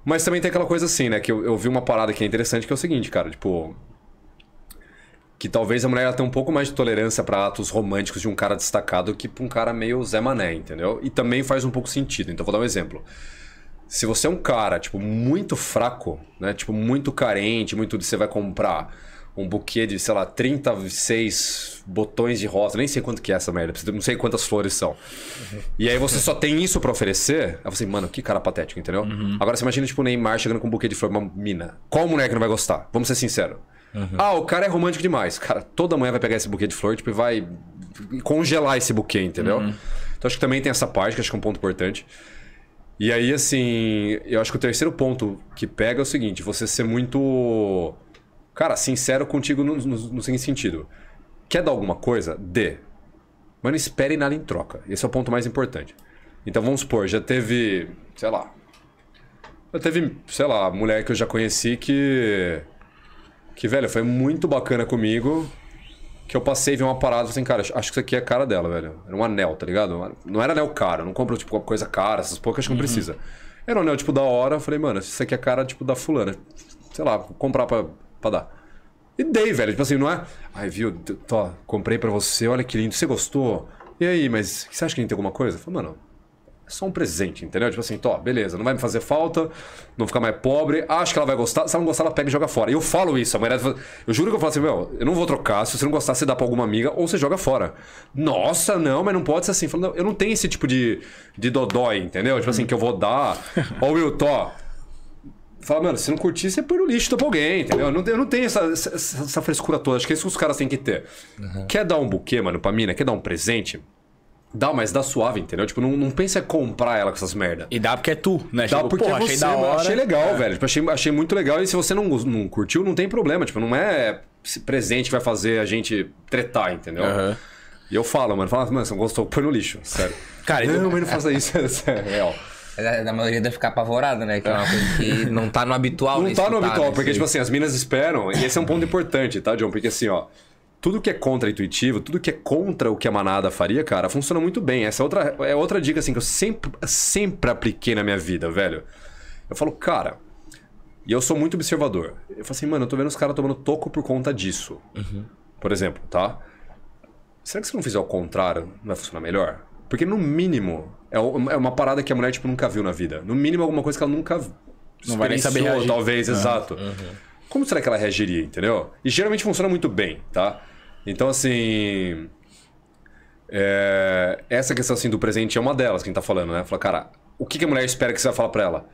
Mas também tem aquela coisa assim, né? Que eu, eu vi uma parada que é interessante, que é o seguinte, cara, tipo. Que talvez a mulher tenha um pouco mais de tolerância para atos românticos de um cara destacado que pra um cara meio Zé Mané, entendeu? E também faz um pouco sentido. Então vou dar um exemplo. Se você é um cara, tipo, muito fraco, né? Tipo, muito carente, muito de você vai comprar um buquê de, sei lá, 36 botões de rosa. Nem sei quanto que é essa merda. Não sei quantas flores são. Uhum. E aí você só tem isso para oferecer. Aí você, mano, que cara patético, entendeu? Uhum. Agora você imagina, tipo, o Neymar chegando com um buquê de flor, uma mina. Qual mulher que não vai gostar? Vamos ser sinceros. Uhum. Ah, o cara é romântico demais. Cara, toda manhã vai pegar esse buquê de flor tipo, e vai congelar esse buquê, entendeu? Uhum. Então acho que também tem essa parte, que acho que é um ponto importante. E aí, assim, eu acho que o terceiro ponto que pega é o seguinte: você ser muito Cara, sincero contigo no, no, no seguinte sentido. Quer dar alguma coisa? Dê. Mas não espere nada em troca. Esse é o ponto mais importante. Então vamos supor, já teve, sei lá. Já teve, sei lá, mulher que eu já conheci que. Que, velho, foi muito bacana comigo. Que eu passei, vi uma parada e falei assim, cara, acho que isso aqui é a cara dela, velho. Era um anel, tá ligado? Não era anel caro, não compro, tipo, coisa cara, essas poucas acho que não uhum. precisa. Era um anel, tipo, da hora. Eu falei, mano, isso aqui é a cara, tipo, da fulana. Sei lá, comprar pra pra dar. E dei, velho. Tipo assim, não é. Ai, viu, tô, comprei pra você, olha que lindo, você gostou? E aí, mas você acha que a gente tem alguma coisa? Eu falei, mano, é só um presente, entendeu? Tipo assim, tô, beleza, não vai me fazer falta, não ficar mais pobre, acho que ela vai gostar, se ela não gostar, ela pega e joga fora. E eu falo isso, a mulher. Eu juro que eu falo assim, meu, eu não vou trocar, se você não gostar, você dá pra alguma amiga ou você joga fora. Nossa, não, mas não pode ser assim. Eu, falo, não, eu não tenho esse tipo de, de dodói, entendeu? Tipo assim, que eu vou dar. Ó, [laughs] Will, tô, Fala, mano, se não curtir, você põe no lixo, pra alguém, entendeu? Eu não, eu não tenho essa, essa, essa, frescura toda. Acho que é isso que os caras têm que ter. Uhum. Quer dar um buquê, mano, pra mina? Quer dar um presente? Dá, mas dá suave, entendeu? Tipo, não, não pensa em comprar ela com essas merda. E dá porque é tu, né? Dá tipo, porque porra, é você, achei da hora. Achei legal, é. velho. Tipo, achei, achei muito legal. E se você não, não curtiu, não tem problema. Tipo, não é presente vai fazer a gente tretar, entendeu? Uhum. E eu falo, mano. Fala, mano, você não gostou, põe no lixo. Sério. Cara, não, então- mas não faça isso. [laughs] É, é real da maioria deve ficar apavorada, né? Que é uma coisa que não tá no habitual. Não tá no habitual, porque, tipo assim, as minas esperam. E esse é um ponto importante, tá, John? Porque assim, ó. Tudo que é contra-intuitivo, tudo que é contra o que a manada faria, cara, funciona muito bem. Essa é outra, é outra dica, assim, que eu sempre, sempre apliquei na minha vida, velho. Eu falo, cara, e eu sou muito observador. Eu falo assim, mano, eu tô vendo os caras tomando toco por conta disso. Uhum. Por exemplo, tá? Será que se eu não fizer o contrário, não vai funcionar melhor? Porque no mínimo, é, é uma parada que a mulher, tipo, nunca viu na vida. No mínimo, alguma coisa que ela nunca não vai nem saber reagir. talvez, não. exato. Uhum. Como será que ela reagiria, entendeu? E geralmente funciona muito bem, tá? Então, assim... É... Essa questão, assim, do presente é uma delas que a gente tá falando, né? Fala, cara, o que, que a mulher espera que você vai falar pra ela?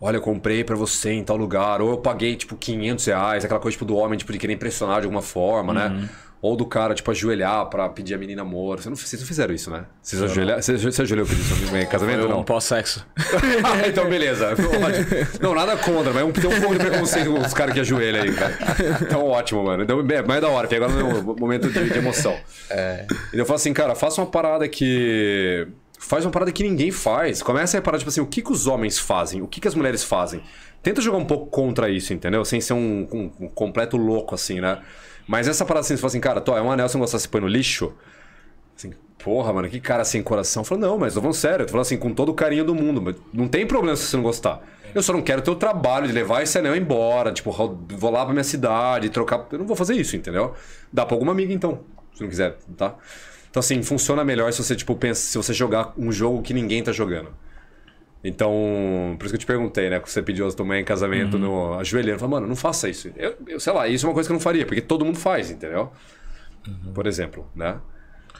Olha, eu comprei para você em tal lugar, ou eu paguei, tipo, 500 reais, aquela coisa, tipo, do homem, tipo, de querer impressionar de alguma forma, né? uhum. né? Ou do cara, tipo, ajoelhar pra pedir a menina amor. Vocês não, vocês não fizeram isso, né? Vocês ajoelharam? Você, você ajoelhou pedir sua menina em casamento ou não? Um pós-sexo. [laughs] então beleza. Não, nada contra, mas é tem um pouco de preconceito com os caras que ajoelham aí, cara. Então ótimo, mano. Então, é mais da hora, porque agora é momento de, de emoção. É. E eu falo assim, cara, faça uma parada que. Faz uma parada que ninguém faz. Começa a reparar, tipo assim, o que, que os homens fazem, o que, que as mulheres fazem. Tenta jogar um pouco contra isso, entendeu? Sem ser um, um, um completo louco, assim, né? Mas essa parada assim, você fala assim, cara, tô, é um anel, se não gostar, você põe no lixo. Assim, porra, mano, que cara sem coração. Falou, não, mas eu vou sério, tô falando assim, com todo o carinho do mundo, mas não tem problema se você não gostar. Eu só não quero ter o trabalho de levar esse anel embora, tipo, vou lá pra minha cidade, trocar. Eu não vou fazer isso, entendeu? Dá pra alguma amiga então, se não quiser, tá? Então, assim, funciona melhor se você, tipo, pensa, se você jogar um jogo que ninguém tá jogando. Então, por isso que eu te perguntei, né? Que você pediu a tua mãe em casamento uhum. no ajoelhando. Falei, mano, não faça isso. Eu, eu, sei lá, isso é uma coisa que eu não faria, porque todo mundo faz, entendeu? Uhum. Por exemplo, né?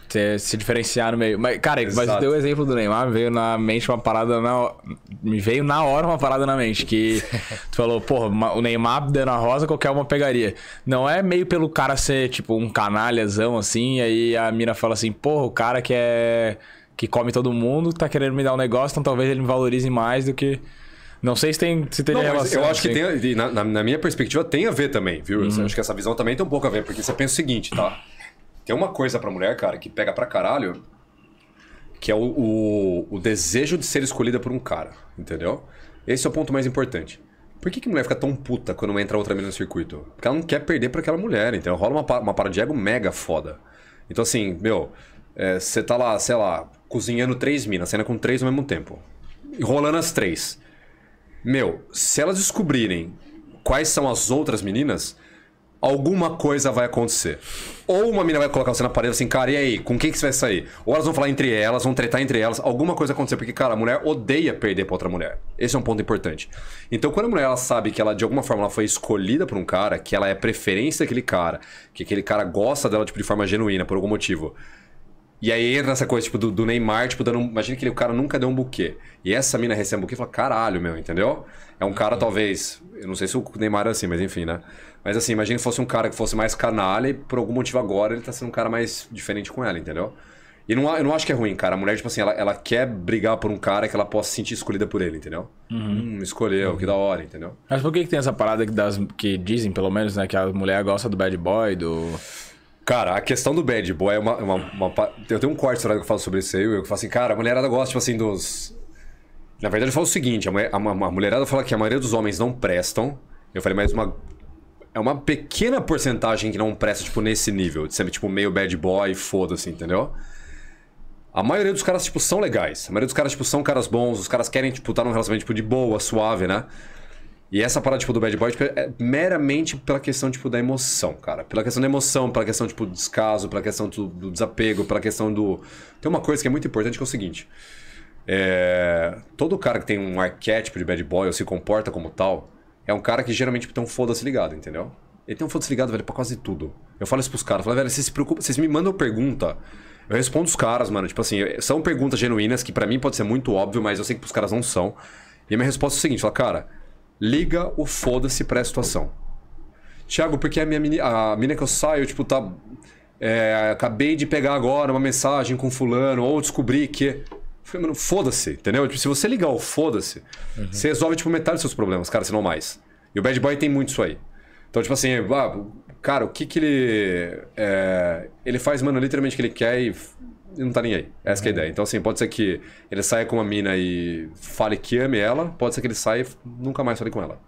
Se, se diferenciar no meio. Mas, cara, Exato. mas deu o exemplo do Neymar, veio na mente uma parada na. Me veio na hora uma parada na mente. Que [laughs] tu falou, porra, o Neymar dando a rosa, qualquer uma pegaria. Não é meio pelo cara ser, tipo, um canalhazão assim, aí a mina fala assim, porra, o cara que é que come todo mundo, tá querendo me dar um negócio, então talvez ele me valorize mais do que. Não sei se, tem, se teria não, relação. Eu acho assim. que tem, na, na, minha perspectiva, tem a ver também, viu? Eu uhum. acho que essa visão também tem um pouco a ver, porque você pensa o seguinte, tá? Tem uma coisa pra mulher, cara, que pega pra caralho, que é o, o, o desejo de ser escolhida por um cara, entendeu? Esse é o ponto mais importante. Por que, que mulher fica tão puta quando entra outra menina no circuito? Porque ela não quer perder pra aquela mulher, então rola uma, uma parada de ego mega foda. Então, assim, meu, é, você é, tá lá, sei lá, cozinhando três minas, cena com três ao mesmo tempo. Enrolando as três. Meu, se elas descobrirem quais são as outras meninas, alguma coisa vai acontecer. Ou uma menina vai colocar você na parede assim, cara, e aí, com quem que você vai sair? Ou elas vão falar entre elas, vão tretar entre elas, alguma coisa vai acontecer, porque, cara, a mulher odeia perder pra outra mulher. Esse é um ponto importante. Então, quando a mulher ela sabe que ela, de alguma forma, ela foi escolhida por um cara, que ela é preferência daquele cara, que aquele cara gosta dela tipo, de forma genuína, por algum motivo e aí entra essa coisa, tipo, do, do, Neymar, tipo, dando. Imagina que ele, o cara nunca deu um buquê. E essa mina recebe um buquê e fala, caralho, meu, entendeu? É um cara, uhum. talvez. Eu não sei se o Neymar é assim, mas enfim, né? Mas assim, imagina que fosse um cara que fosse mais canalha e por algum motivo agora ele tá sendo um cara mais diferente com ela, entendeu? E não, eu não acho que é ruim, cara. A mulher, tipo assim, ela, ela quer brigar por um cara que ela possa se sentir escolhida por ele, entendeu? Uhum. Hum, escolheu, uhum. que da hora, entendeu? Mas por que, que tem essa parada que, das, que dizem, pelo menos, né, que a mulher gosta do bad boy, do. Cara, a questão do bad boy é uma. É uma, uma eu tenho um corte hora que eu falo sobre isso aí. Eu falo assim, cara, a mulherada gosta, tipo assim, dos. Na verdade, eu falo o seguinte: a, mulher, a, a mulherada fala que a maioria dos homens não prestam. Eu falei, mas uma. É uma pequena porcentagem que não presta, tipo, nesse nível. De ser, tipo, meio bad boy, foda-se, entendeu? A maioria dos caras, tipo, são legais. A maioria dos caras, tipo, são caras bons. Os caras querem, tipo, estar tá num relacionamento, tipo, de boa, suave, né? E essa parada, tipo, do bad boy, tipo, é meramente pela questão, tipo, da emoção, cara. Pela questão da emoção, pela questão, tipo, do descaso, pela questão do, do desapego, pela questão do... Tem uma coisa que é muito importante que é o seguinte. É... Todo cara que tem um arquétipo de bad boy ou se comporta como tal, é um cara que geralmente tipo, tem um foda-se ligado, entendeu? Ele tem um foda-se ligado, velho, pra quase tudo. Eu falo isso pros caras, falo, velho, vocês se preocupam, vocês me mandam pergunta... Eu respondo os caras, mano. Tipo assim, são perguntas genuínas que para mim pode ser muito óbvio, mas eu sei que pros caras não são. E a minha resposta é o seguinte: fala, cara, liga o foda-se pra situação. Tiago, porque a minha menina, a menina que eu saio, tipo, tá. É, acabei de pegar agora uma mensagem com fulano, ou descobri que. Falei, mano, foda-se, entendeu? Tipo, se você ligar o foda-se, uhum. você resolve, tipo, metade dos seus problemas, cara, se não mais. E o bad boy tem muito isso aí. Então, tipo assim, ah, cara, o que que ele. É, ele faz, mano, literalmente o que ele quer e e não tá nem aí. Essa é. é a uhum. ideia. Então, assim, pode ser que ele saia com uma mina e fale que ame ela, pode ser que ele saia e nunca mais fale com ela.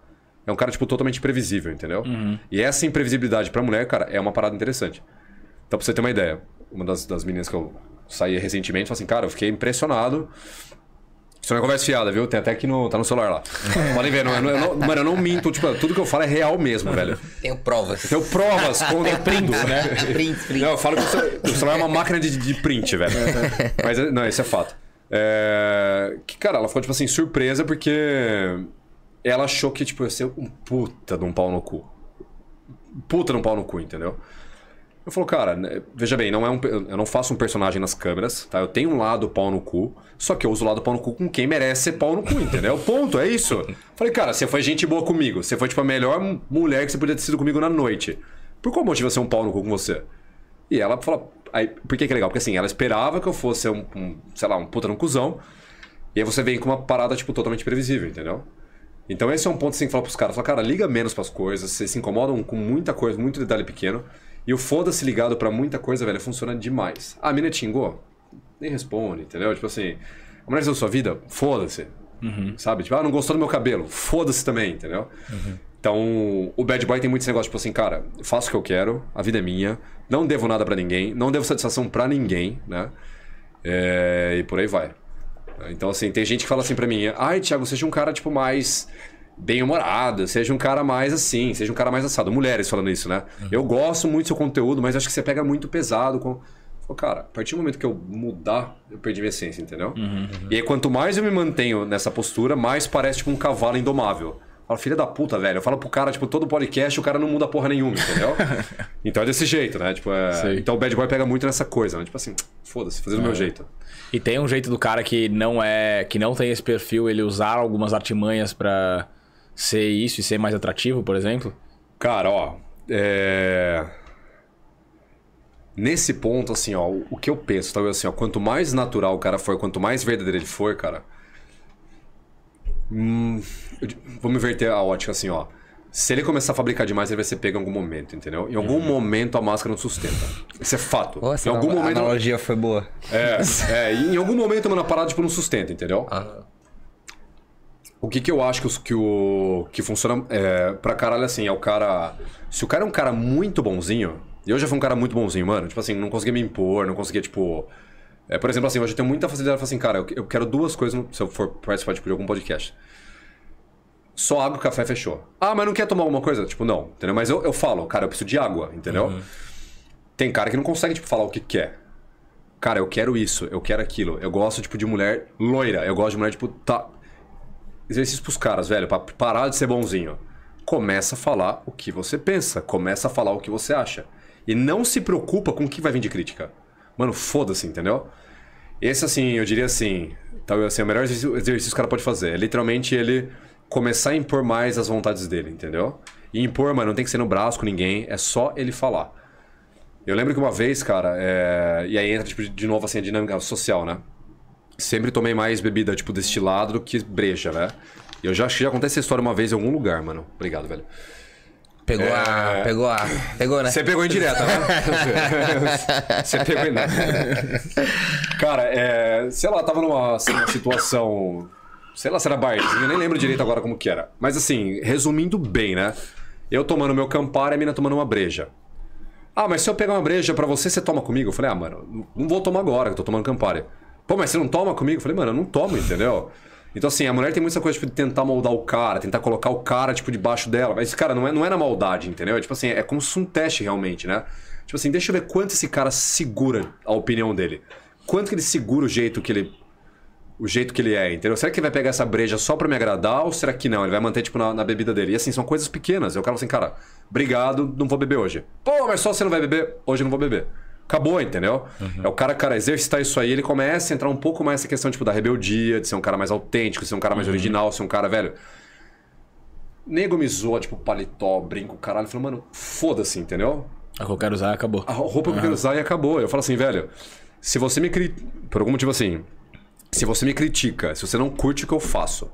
É um cara, tipo, totalmente imprevisível, entendeu? Uhum. E essa imprevisibilidade pra mulher, cara, é uma parada interessante. Então, pra você ter uma ideia, uma das, das meninas que eu saí recentemente falou assim, cara, eu fiquei impressionado isso não é conversa fiada, viu? Tem até aqui no. Tá no celular lá. Podem ver, não, eu é, é, não, mano, eu não minto. Tipo, tudo que eu falo é real mesmo, velho. Tenho provas. Tenho provas contra print, né? print, né? print. Não, eu falo que o celular é uma máquina de, de print, velho. Mas não, esse é fato. É... Que, cara, ela ficou, tipo assim, surpresa porque ela achou que, tipo, ia ser um puta de um pau no cu. Puta de um pau no cu, entendeu? Eu falo, cara, né, veja bem, não é um, eu não faço um personagem nas câmeras, tá? Eu tenho um lado pau no cu, só que eu uso o lado pau no cu com quem merece ser pau no cu, entendeu? Ponto, é isso. Falei, cara, você foi gente boa comigo. Você foi, tipo, a melhor mulher que você podia ter sido comigo na noite. Por qual motivo eu ser um pau no cu com você? E ela fala. Aí, por que, que é legal? Porque assim, ela esperava que eu fosse um, um sei lá, um puta no cuzão. E aí você vem com uma parada, tipo, totalmente previsível, entendeu? Então esse é um ponto assim que fala pros caras, fala, cara, liga menos pras coisas, vocês se incomodam com muita coisa, muito detalhe pequeno. E o foda-se ligado para muita coisa, velho, funciona demais. Ah, a mina tingou xingou? Nem responde, entendeu? Tipo assim, a mulher da sua vida? Foda-se. Uhum. Sabe? Tipo, ah, não gostou do meu cabelo? Foda-se também, entendeu? Uhum. Então, o bad boy tem muito esse negócio, tipo assim, cara, faço o que eu quero, a vida é minha, não devo nada para ninguém, não devo satisfação para ninguém, né? É, e por aí vai. Então, assim, tem gente que fala assim pra mim, ai, Thiago, seja um cara, tipo, mais bem-humorado, seja um cara mais assim, seja um cara mais assado. Mulheres falando isso, né? Uhum. Eu gosto muito do seu conteúdo, mas acho que você pega muito pesado com. cara, a partir do momento que eu mudar, eu perdi minha essência, entendeu? Uhum, uhum. E aí, quanto mais eu me mantenho nessa postura, mais parece tipo um cavalo indomável. Fala, filha da puta, velho. Eu falo pro cara, tipo, todo podcast, o cara não muda porra nenhuma, entendeu? [laughs] então é desse jeito, né? Tipo, é... Então o bad boy pega muito nessa coisa, né? Tipo assim, foda-se, fazer do é. meu jeito. E tem um jeito do cara que não é. que não tem esse perfil, ele usar algumas artimanhas para ser isso e ser mais atrativo, por exemplo? Cara, ó. É... Nesse ponto, assim, ó, o que eu penso, talvez assim, ó, quanto mais natural o cara for, quanto mais verdadeiro ele for, cara. Hum, eu, vamos inverter a ótica, assim, ó. Se ele começar a fabricar demais, ele vai ser pego em algum momento, entendeu? Em algum uhum. momento a máscara não sustenta. Isso é fato. Nossa, em algum momento. A analogia foi boa. É, é, em algum momento, mano, a parada tipo, não sustenta, entendeu? Ah. O que, que eu acho que, os, que, o, que funciona é, pra caralho assim, é o cara. Se o cara é um cara muito bonzinho, e eu já fui um cara muito bonzinho, mano, tipo assim, não conseguia me impor, não conseguia, tipo. É, por exemplo, assim, hoje eu tenho muita facilidade de falar assim, cara, eu, eu quero duas coisas se eu for participar tipo, de algum podcast. Só água, café, fechou. Ah, mas não quer tomar alguma coisa? Tipo, não, entendeu? Mas eu, eu falo, cara, eu preciso de água, entendeu? Uhum. Tem cara que não consegue, tipo, falar o que quer cara, eu quero isso, eu quero aquilo. Eu gosto, tipo, de mulher loira. Eu gosto de mulher, tipo, tá exercício pros caras, velho, pra parar de ser bonzinho. Começa a falar o que você pensa, começa a falar o que você acha. E não se preocupa com o que vai vir de crítica. Mano, foda-se, entendeu? Esse, assim, eu diria assim, talvez assim, é o melhor exercício que o cara pode fazer. É literalmente ele começar a impor mais as vontades dele, entendeu? E impor, mano, não tem que ser no braço com ninguém, é só ele falar. Eu lembro que uma vez, cara, é... e aí entra tipo, de novo assim, a dinâmica social, né? sempre tomei mais bebida, tipo, destilado do que breja, né? Eu já acho que já acontece essa história uma vez em algum lugar, mano. Obrigado, velho. Pegou é... a. Pegou a. Pegou, né? Você pegou em direta, né? [laughs] Você pegou em Cara, é... sei lá, tava assim, numa situação. Sei lá se era barzinho, eu nem lembro direito agora como que era. Mas assim, resumindo bem, né? Eu tomando meu campar e a mina tomando uma breja. Ah, mas se eu pegar uma breja para você, você toma comigo? Eu falei, ah, mano, não vou tomar agora, que eu tô tomando campari. Pô, mas você não toma comigo? Eu falei, mano, eu não tomo, entendeu? Então, assim, a mulher tem muita coisa, tipo, de tentar moldar o cara, tentar colocar o cara, tipo, debaixo dela. Mas, cara, não é, não é na maldade, entendeu? É, tipo assim, é como se um teste realmente, né? Tipo assim, deixa eu ver quanto esse cara segura a opinião dele. Quanto que ele segura o jeito que ele. O jeito que ele é, entendeu? Será que ele vai pegar essa breja só pra me agradar ou será que não? Ele vai manter, tipo, na, na bebida dele. E assim, são coisas pequenas. Eu quero assim, cara, obrigado, não vou beber hoje. Pô, mas só você não vai beber? Hoje eu não vou beber acabou, entendeu? Uhum. É o cara, cara, exercitar isso aí, ele começa a entrar um pouco mais essa questão, tipo, da rebeldia, de ser um cara mais autêntico, de ser um cara mais uhum. original, ser um cara, velho. Nego me zoa, tipo, paletó, brinco, caralho. Falou, mano, foda-se, entendeu? A roupa que eu quero usar acabou. A roupa uhum. que eu quero usar e acabou. Eu falo assim, velho, se você me critica. Por algum motivo assim. Se você me critica, se você não curte o que eu faço,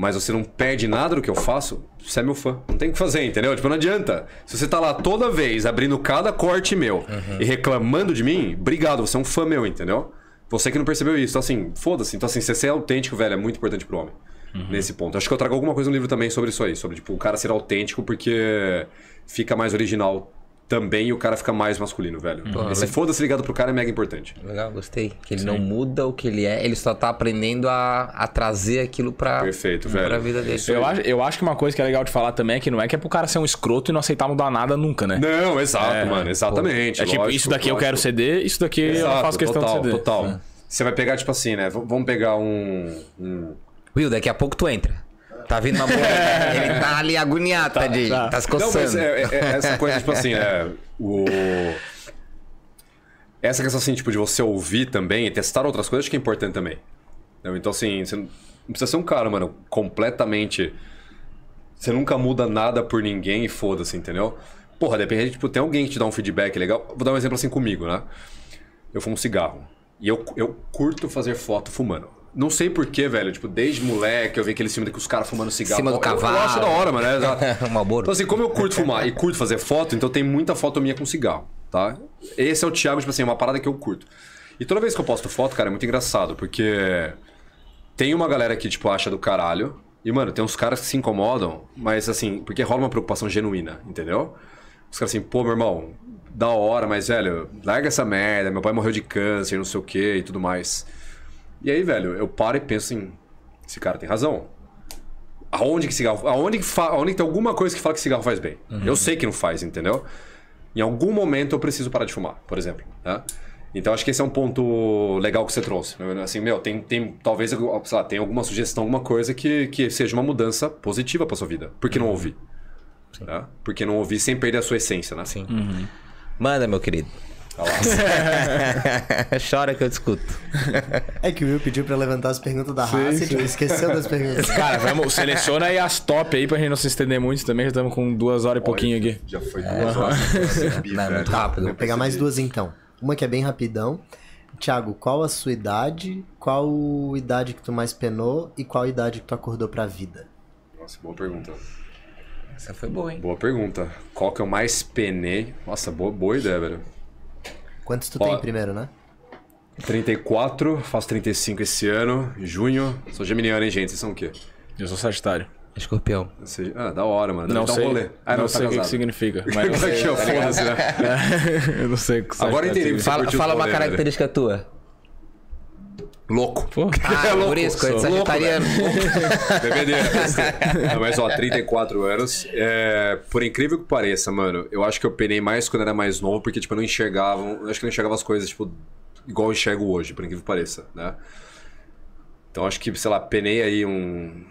mas você não perde nada do que eu faço, você é meu fã. Não tem o que fazer, entendeu? Tipo, não adianta. Se você tá lá toda vez abrindo cada corte meu uhum. e reclamando de mim, obrigado, você é um fã meu, entendeu? Você que não percebeu isso. Então, assim, foda-se. Então, assim, você ser autêntico, velho, é muito importante pro homem. Uhum. Nesse ponto. Acho que eu trago alguma coisa no livro também sobre isso aí. Sobre, tipo, o cara ser autêntico porque fica mais original também o cara fica mais masculino, velho. Uhum. Esse uhum. foda-se ligado pro cara é mega importante. Legal, gostei. Que ele Sim. não muda o que ele é, ele só tá aprendendo a, a trazer aquilo pra, Perfeito, velho. pra vida dele. Eu acho, eu acho que uma coisa que é legal de falar também é que não é que é pro cara ser um escroto e não aceitar mudar nada nunca, né? Não, exato, é, mano, exatamente. Pô, é tipo, lógico, isso daqui lógico. eu quero ceder, isso daqui exato, eu faço questão total, de ceder. Total, é. Você vai pegar, tipo assim, né? V vamos pegar um, um... Will, daqui a pouco tu entra. Tá vindo uma bolha. Né? [laughs] É. Ele tá ali agoniado, tá, de, tá. tá se coçando. Não, mas é, é, é, essa coisa, tipo assim, é, [laughs] o... Essa questão, assim, tipo, de você ouvir também e testar outras coisas, acho que é importante também. Então, assim, você não precisa ser um cara, mano, completamente... Você nunca muda nada por ninguém e foda-se, entendeu? Porra, depende, tipo, tem alguém que te dá um feedback legal. Vou dar um exemplo assim comigo, né? Eu fumo cigarro. E eu, eu curto fazer foto fumando. Não sei porquê, velho. Tipo, desde moleque eu vi aquele filme dos os caras fumando cigarro. Cima do cavalo. Eu acho da hora, mano. Né? Uma boa. Então, assim, como eu curto fumar e curto fazer foto, então tem muita foto minha com cigarro, tá? Esse é o Thiago, tipo assim, é uma parada que eu curto. E toda vez que eu posto foto, cara, é muito engraçado, porque tem uma galera que, tipo, acha do caralho. E, mano, tem uns caras que se incomodam, mas assim, porque rola uma preocupação genuína, entendeu? Os caras assim, pô, meu irmão, da hora, mas, velho, larga essa merda, meu pai morreu de câncer, não sei o quê e tudo mais. E aí, velho, eu paro e penso em. Esse cara tem razão. Aonde que cigarro. Aonde que, fa... Aonde que tem alguma coisa que fala que cigarro faz bem? Uhum. Eu sei que não faz, entendeu? Em algum momento eu preciso parar de fumar, por exemplo. Né? Então acho que esse é um ponto legal que você trouxe. Assim, meu, tem, tem talvez, sei lá, tem alguma sugestão, alguma coisa que, que seja uma mudança positiva para sua vida. Por que uhum. não ouvir? Né? não ouvir sem perder a sua essência, né? Sim. Uhum. Manda, meu querido. Tá [laughs] Chora que eu discuto. É que o Will pediu pra levantar as perguntas da sim, raça sim. e esqueceu das perguntas. [laughs] Cara, vamos, seleciona aí as top aí pra gente não se estender muito também. Já estamos com duas horas e pouquinho Olha, aqui. Já foi é. duas é, horas. Percebi, [laughs] não, é muito rápido. Vou pegar mais duas então. Uma que é bem rapidão. Tiago, qual a sua idade? Qual idade que tu mais penou e qual idade que tu acordou pra vida? Nossa, boa pergunta. Essa foi boa, hein? Boa pergunta. Qual que eu mais penei? Nossa, boa, boa ideia, velho. Quantos tu Ó, tem primeiro, né? 34, faço 35 esse ano, junho. Sou geminiano, hein, gente? Vocês são o quê? Eu sou Sagitário. Escorpião. Você- Ah, da hora, mano. não dar um sei, rolê. Ah, não, não tá o que, significa. [laughs] Mas eu, sei, Aqui, ó, né? [laughs] eu não sei o que significa. Agora eu entendi. Fala, fala o uma rolê, né? característica tua. Louco. Pô, [laughs] é ah, é louco. Por isso, coisa sagitariano. Né? [laughs] Deveria. Ah, mas, ó, 34 anos. É, por incrível que pareça, mano, eu acho que eu penei mais quando era mais novo, porque, tipo, eu não Eu Acho que eu não enxergava as coisas, tipo, igual eu enxergo hoje, por incrível que pareça, né? Então, acho que, sei lá, penei aí um.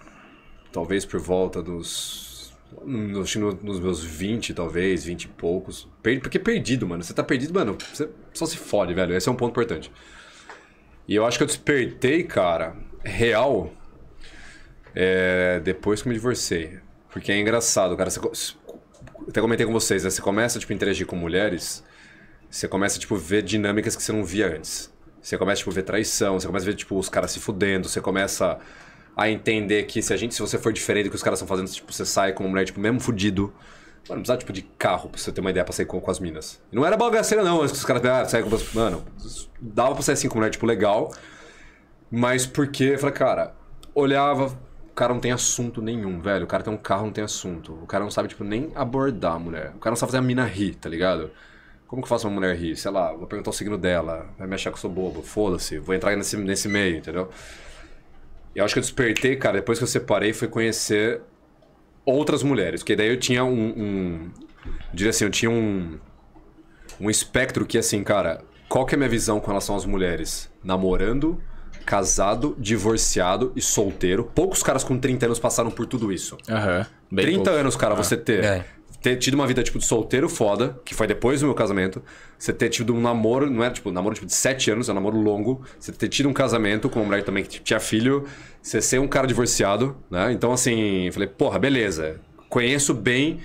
Talvez por volta dos hum, nos, nos meus 20, talvez, 20 e poucos. Porque perdido, mano. Você tá perdido, mano. Você só se fode, velho. Esse é um ponto importante. E eu acho que eu despertei, cara, real, é, depois que eu me divorciei. Porque é engraçado, cara. Você, até comentei com vocês, né? Você começa, tipo, a interagir com mulheres, você começa, tipo, a ver dinâmicas que você não via antes. Você começa, tipo, a ver traição, você começa a ver, tipo, os caras se fudendo, você começa a entender que se a gente, se você for diferente do que os caras estão fazendo, tipo, você sai com uma mulher, tipo, mesmo fudido. Mano, precisava, tipo, de carro, pra você ter uma ideia, pra sair com, com as minas. E não era bagaceira, não. Os caras ah, saíram com... As... Mano, dava pra sair assim com mulher, tipo, legal. Mas porque, eu falei, cara, olhava, o cara não tem assunto nenhum, velho. O cara tem um carro, não tem assunto. O cara não sabe, tipo, nem abordar a mulher. O cara não sabe fazer a mina rir, tá ligado? Como que eu faço uma mulher rir? Sei lá, vou perguntar o signo dela, vai me achar que eu sou bobo, foda-se, vou entrar nesse, nesse meio, entendeu? Eu acho que eu despertei, cara, depois que eu separei, foi conhecer outras mulheres. Porque daí eu tinha um. um eu diria assim, eu tinha um. Um espectro que, assim, cara, qual que é a minha visão com relação às mulheres? Namorando, casado, divorciado e solteiro. Poucos caras com 30 anos passaram por tudo isso. Aham. Uhum, 30 anos, cara, uhum. você ah. ter. É ter tido uma vida, tipo, de solteiro foda, que foi depois do meu casamento. Você ter tido um namoro, não é, tipo, namoro tipo, de sete anos, é um namoro longo. Você ter tido um casamento com uma mulher também que tipo, tinha filho. Você ser um cara divorciado, né? Então, assim, eu falei, porra, beleza. Conheço bem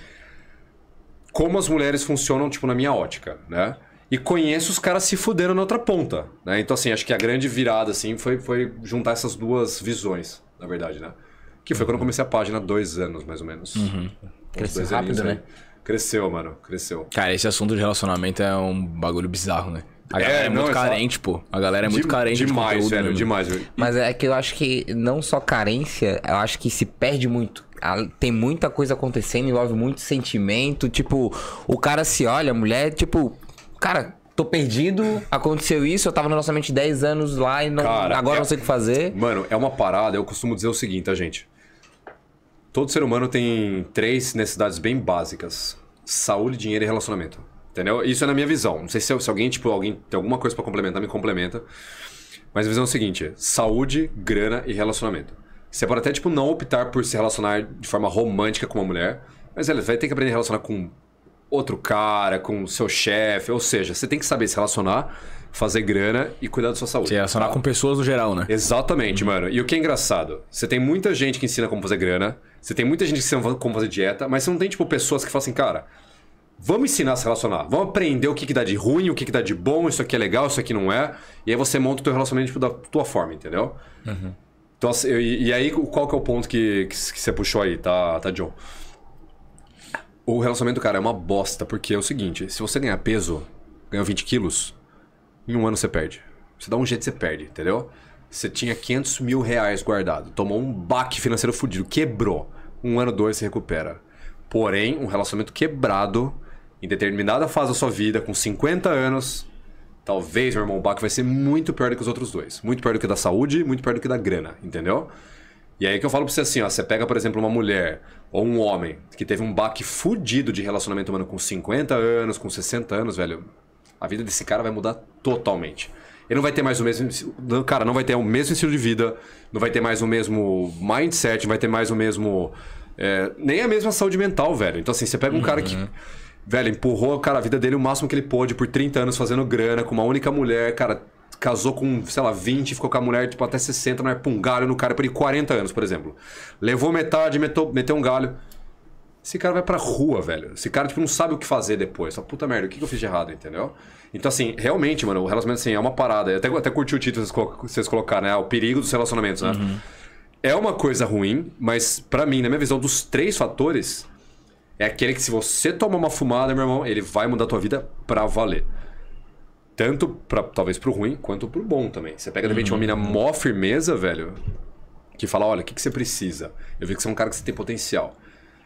como as mulheres funcionam, tipo, na minha ótica, né? E conheço os caras se fuderam na outra ponta, né? Então, assim, acho que a grande virada, assim, foi, foi juntar essas duas visões, na verdade, né? Que foi quando eu comecei a página, dois anos, mais ou menos. Uhum. Cresceu é rápido, né? né? Cresceu, mano. Cresceu. Cara, esse assunto de relacionamento é um bagulho bizarro, né? A é, galera é, é muito não, carente, só... pô. A galera é muito de, carente demais, de conteúdo, velho, né, demais, velho. Mas é que eu acho que não só carência, eu acho que se perde muito. Tem muita coisa acontecendo, envolve muito sentimento. Tipo, o cara se olha, a mulher, tipo, cara, tô perdido, aconteceu isso, eu tava no nosso 10 anos lá e não, cara, agora é... não sei o que fazer. Mano, é uma parada, eu costumo dizer o seguinte, tá, gente? Todo ser humano tem três necessidades bem básicas: saúde, dinheiro e relacionamento. Entendeu? Isso é na minha visão. Não sei se, se alguém, tipo, alguém tem alguma coisa para complementar, me complementa. Mas a visão é a seguinte: saúde, grana e relacionamento. Você pode até, tipo, não optar por se relacionar de forma romântica com uma mulher, mas ela vai ter que aprender a relacionar com outro cara, com seu chefe, ou seja, você tem que saber se relacionar, fazer grana e cuidar da sua saúde. Se relacionar tá? com pessoas no geral, né? Exatamente, hum. mano. E o que é engraçado, você tem muita gente que ensina como fazer grana, você tem muita gente que sabe como fazer dieta, mas você não tem, tipo, pessoas que falam assim, cara, vamos ensinar a se relacionar, vamos aprender o que, que dá de ruim, o que, que dá de bom, isso aqui é legal, isso aqui não é. E aí você monta o teu relacionamento tipo, da tua forma, entendeu? Uhum. Então, assim, e, e, aí, qual que é o ponto que, que, que você puxou aí, tá, tá, John? O relacionamento, cara, é uma bosta, porque é o seguinte, se você ganhar peso, ganhar 20 quilos, em um ano você perde. Você dá um jeito, você perde, entendeu? Você tinha 500 mil reais guardado, tomou um baque financeiro fudido, quebrou um ano, dois se recupera. Porém, um relacionamento quebrado, em determinada fase da sua vida, com 50 anos, talvez, meu irmão, o baque vai ser muito pior do que os outros dois. Muito pior do que da saúde, muito pior do que da grana, entendeu? E aí que eu falo pra você assim, ó, você pega, por exemplo, uma mulher ou um homem que teve um baque fudido de relacionamento humano com 50 anos, com 60 anos, velho, a vida desse cara vai mudar totalmente. Ele não vai ter mais o mesmo. Cara, não vai ter o mesmo estilo de vida, não vai ter mais o mesmo mindset, não vai ter mais o mesmo. É, nem a mesma saúde mental, velho. Então, assim, você pega um uhum. cara que. Uhum. Velho, empurrou, cara, a vida dele o máximo que ele pôde por 30 anos fazendo grana com uma única mulher, cara, casou com, sei lá, 20, ficou com a mulher, tipo, até 60, não é? Pra um galho no cara por 40 anos, por exemplo. Levou metade, meteu, meteu um galho esse cara vai pra rua, velho. Esse cara, tipo, não sabe o que fazer depois. Essa puta merda, o que, que eu fiz de errado, entendeu? Então, assim, realmente, mano, o relacionamento, assim, é uma parada. Eu até, até curti o título que vocês colocaram, né? Ah, o perigo dos relacionamentos, né? Uhum. É uma coisa ruim, mas para mim, na minha visão, dos três fatores, é aquele que se você tomar uma fumada, meu irmão, ele vai mudar a tua vida pra valer. Tanto pra, talvez pro ruim, quanto pro bom também. Você pega, de repente, uhum. uma mina uhum. mó firmeza, velho, que fala, olha, o que, que você precisa? Eu vi que você é um cara que você tem potencial.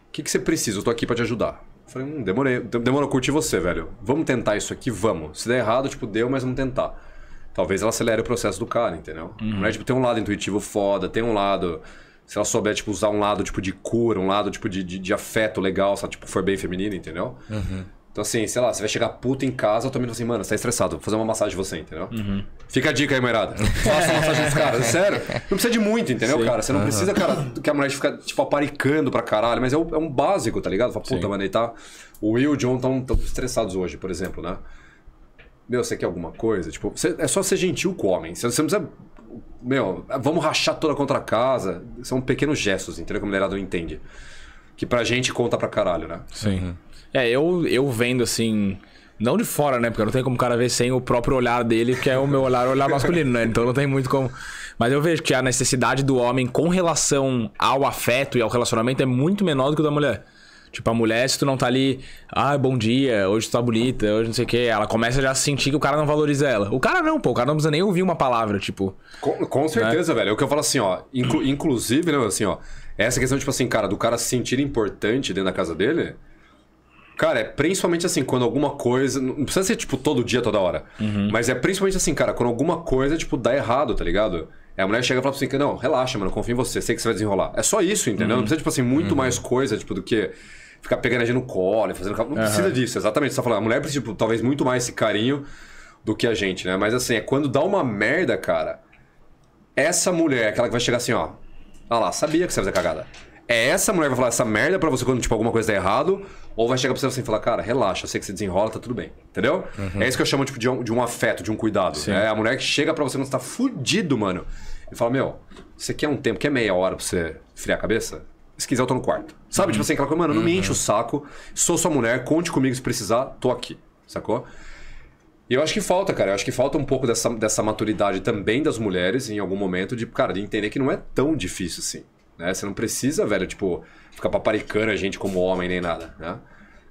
O que, que você precisa? Eu tô aqui para te ajudar. Eu falei, hum, demorei. Demorou, curti você, velho. Vamos tentar isso aqui, vamos. Se der errado, tipo, deu, mas vamos tentar. Talvez ela acelere o processo do cara, entendeu? Uhum. Não é, tipo, tem um lado intuitivo foda, tem um lado se ela souber, tipo, usar um lado, tipo, de cura, um lado, tipo, de, de, de afeto legal, se ela, tipo, for bem feminina, entendeu? Uhum. Então, assim, sei lá, você vai chegar puto em casa, eu também assim, mano, você tá estressado, vou fazer uma massagem de você, entendeu? Uhum. Fica a dica aí, moerada. Faça uma massagem dos caras, [laughs] sério. Não precisa de muito, entendeu, Sim. cara? Você não uhum. precisa, cara, que a mulher fica, tipo, aparicando pra caralho, mas é, um, é um básico, tá ligado? Fala, puta, Sim. mano, ele tá. O Will e o John estão estressados hoje, por exemplo, né? Meu, você quer alguma coisa? Tipo, você, é só ser gentil com o homem. Você, você não precisa. Meu, vamos rachar toda contra a casa. São pequenos gestos, entendeu? Que a mulherada não entende. Que pra gente conta pra caralho, né? Sim. Uhum. É, eu, eu vendo assim. Não de fora, né? Porque não tem como o cara ver sem o próprio olhar dele, que é o meu olhar, olhar masculino, né? Então não tem muito como. Mas eu vejo que a necessidade do homem com relação ao afeto e ao relacionamento é muito menor do que o da mulher. Tipo, a mulher, se tu não tá ali, ah, bom dia, hoje tu tá bonita, hoje não sei o quê, ela começa já a sentir que o cara não valoriza ela. O cara não, pô, o cara não precisa nem ouvir uma palavra, tipo. Com, com né? certeza, né? velho. É o que eu falo assim, ó. Inclu, inclusive, né, assim, ó. Essa questão, tipo assim, cara, do cara se sentir importante dentro da casa dele. Cara, é principalmente assim, quando alguma coisa. Não precisa ser, tipo, todo dia, toda hora. Uhum. Mas é principalmente assim, cara, quando alguma coisa, tipo, dá errado, tá ligado? É, a mulher chega e fala assim, não, relaxa, mano, confia em você, sei que você vai desenrolar. É só isso, entendeu? Uhum. Não precisa, tipo assim, muito uhum. mais coisa, tipo, do que ficar pegando a gente no colo, fazendo... Não precisa disso, exatamente. Você tá falando, a mulher precisa, tipo, talvez muito mais esse carinho do que a gente, né? Mas assim, é quando dá uma merda, cara, essa mulher, aquela que vai chegar assim, ó, ah lá, sabia que você ia fazer cagada é essa mulher vai falar essa merda pra você quando, tipo, alguma coisa tá errado, ou vai chegar pra você e falar, cara, relaxa, sei que você desenrola, tá tudo bem. Entendeu? Uhum. É isso que eu chamo, tipo, de um, de um afeto, de um cuidado. Sim. É a mulher que chega pra você quando você tá fudido, mano, e fala, meu, você quer é um tempo, quer meia hora pra você friar a cabeça? Se quiser, eu tô no quarto. Sabe? Tipo uhum. Tipo assim, aquela coisa, mano, não uhum. me enche o saco, sou sua mulher, conte comigo se precisar, tô aqui. Sacou? E eu acho que falta, cara. Eu acho que falta um pouco dessa, dessa maturidade também das mulheres, em algum momento, de, cara, de entender que não é tão difícil assim. Né? Você não precisa, velho, tipo, ficar paparicando a gente como homem nem nada, né?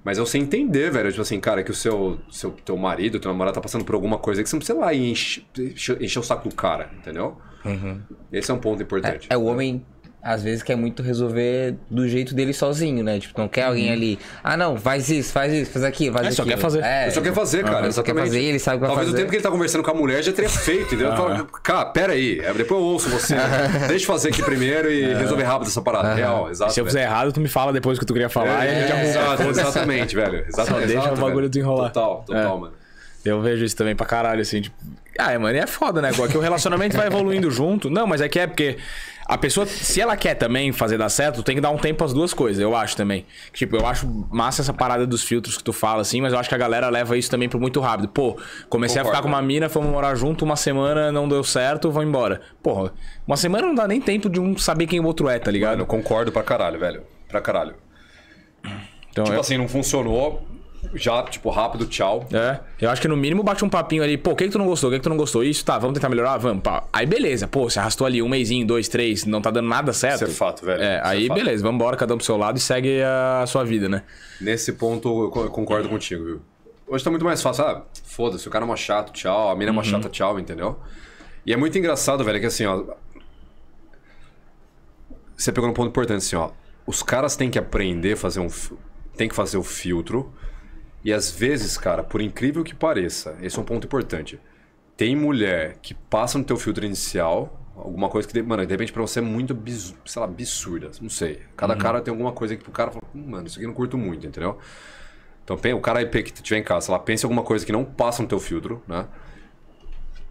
Mas é você entender, velho, tipo assim, cara, que o seu, seu teu marido, teu namorado tá passando por alguma coisa que você não precisa lá e encher, o saco do cara, entendeu? Uhum. Esse é um ponto importante. É, é o homem às vezes quer muito resolver do jeito dele sozinho, né? Tipo, não quer alguém uhum. ali. Ah, não, faz isso, faz isso, faz aqui, faz isso. É, ele só quer fazer. É, ele só quer tipo, fazer, cara. Ele só quer fazer, ele sabe o que vai Talvez fazer. o tempo que ele tá conversando com a mulher já teria feito, entendeu? Falo, cara, pera aí. Depois eu ouço você. [laughs] Deixa eu fazer aqui primeiro e resolver rápido essa parada. Real, exato. Se eu fizer errado, tu me fala depois o que tu queria falar é, e a gente é, arruma. Exatamente, velho. Exatamente. Só deixa o bagulho desenrolar. Total, total, é. mano. Eu vejo isso também pra caralho, assim, tipo... Ah, mano, é foda, né? Que o relacionamento vai evoluindo junto. Não, mas é que é porque a pessoa, se ela quer também fazer dar certo, tem que dar um tempo às duas coisas, eu acho também. Tipo, eu acho massa essa parada dos filtros que tu fala, assim, mas eu acho que a galera leva isso também pro muito rápido. Pô, comecei Concordo. a ficar com uma mina, fomos morar junto, uma semana não deu certo, vou embora. Porra, uma semana não dá nem tempo de um saber quem o outro é, tá ligado? Mano, eu concordo pra caralho, velho. Pra caralho. Então, tipo eu... assim, não funcionou, já, tipo, rápido, tchau. É. Eu acho que no mínimo bate um papinho ali, pô, o que, que tu não gostou? O que, que tu não gostou? Isso, tá, vamos tentar melhorar? Vamos, pá. Aí beleza, pô, você arrastou ali um mêsinho, dois, três, não tá dando nada certo. Isso é fato, velho. É, é aí é beleza, vamos embora, cada um pro seu lado e segue a sua vida, né? Nesse ponto eu concordo contigo, viu? Hoje tá muito mais fácil, ah, foda-se, o cara é uma chato, tchau, a mina é uma uhum. chata, tchau, entendeu? E é muito engraçado, velho, que assim, ó. Você pegou um ponto importante, assim, ó. Os caras têm que aprender a fazer um. Tem que fazer o filtro e às vezes, cara, por incrível que pareça, esse é um ponto importante. Tem mulher que passa no teu filtro inicial, alguma coisa que, mano, de repente pra você é muito, bis, sei lá, absurda, não sei. Cada uhum. cara tem alguma coisa que pro cara fala, hum, mano, isso aqui eu não curto muito, entendeu? Então, o cara que tiver em casa, lá, pensa em alguma coisa que não passa no teu filtro, né?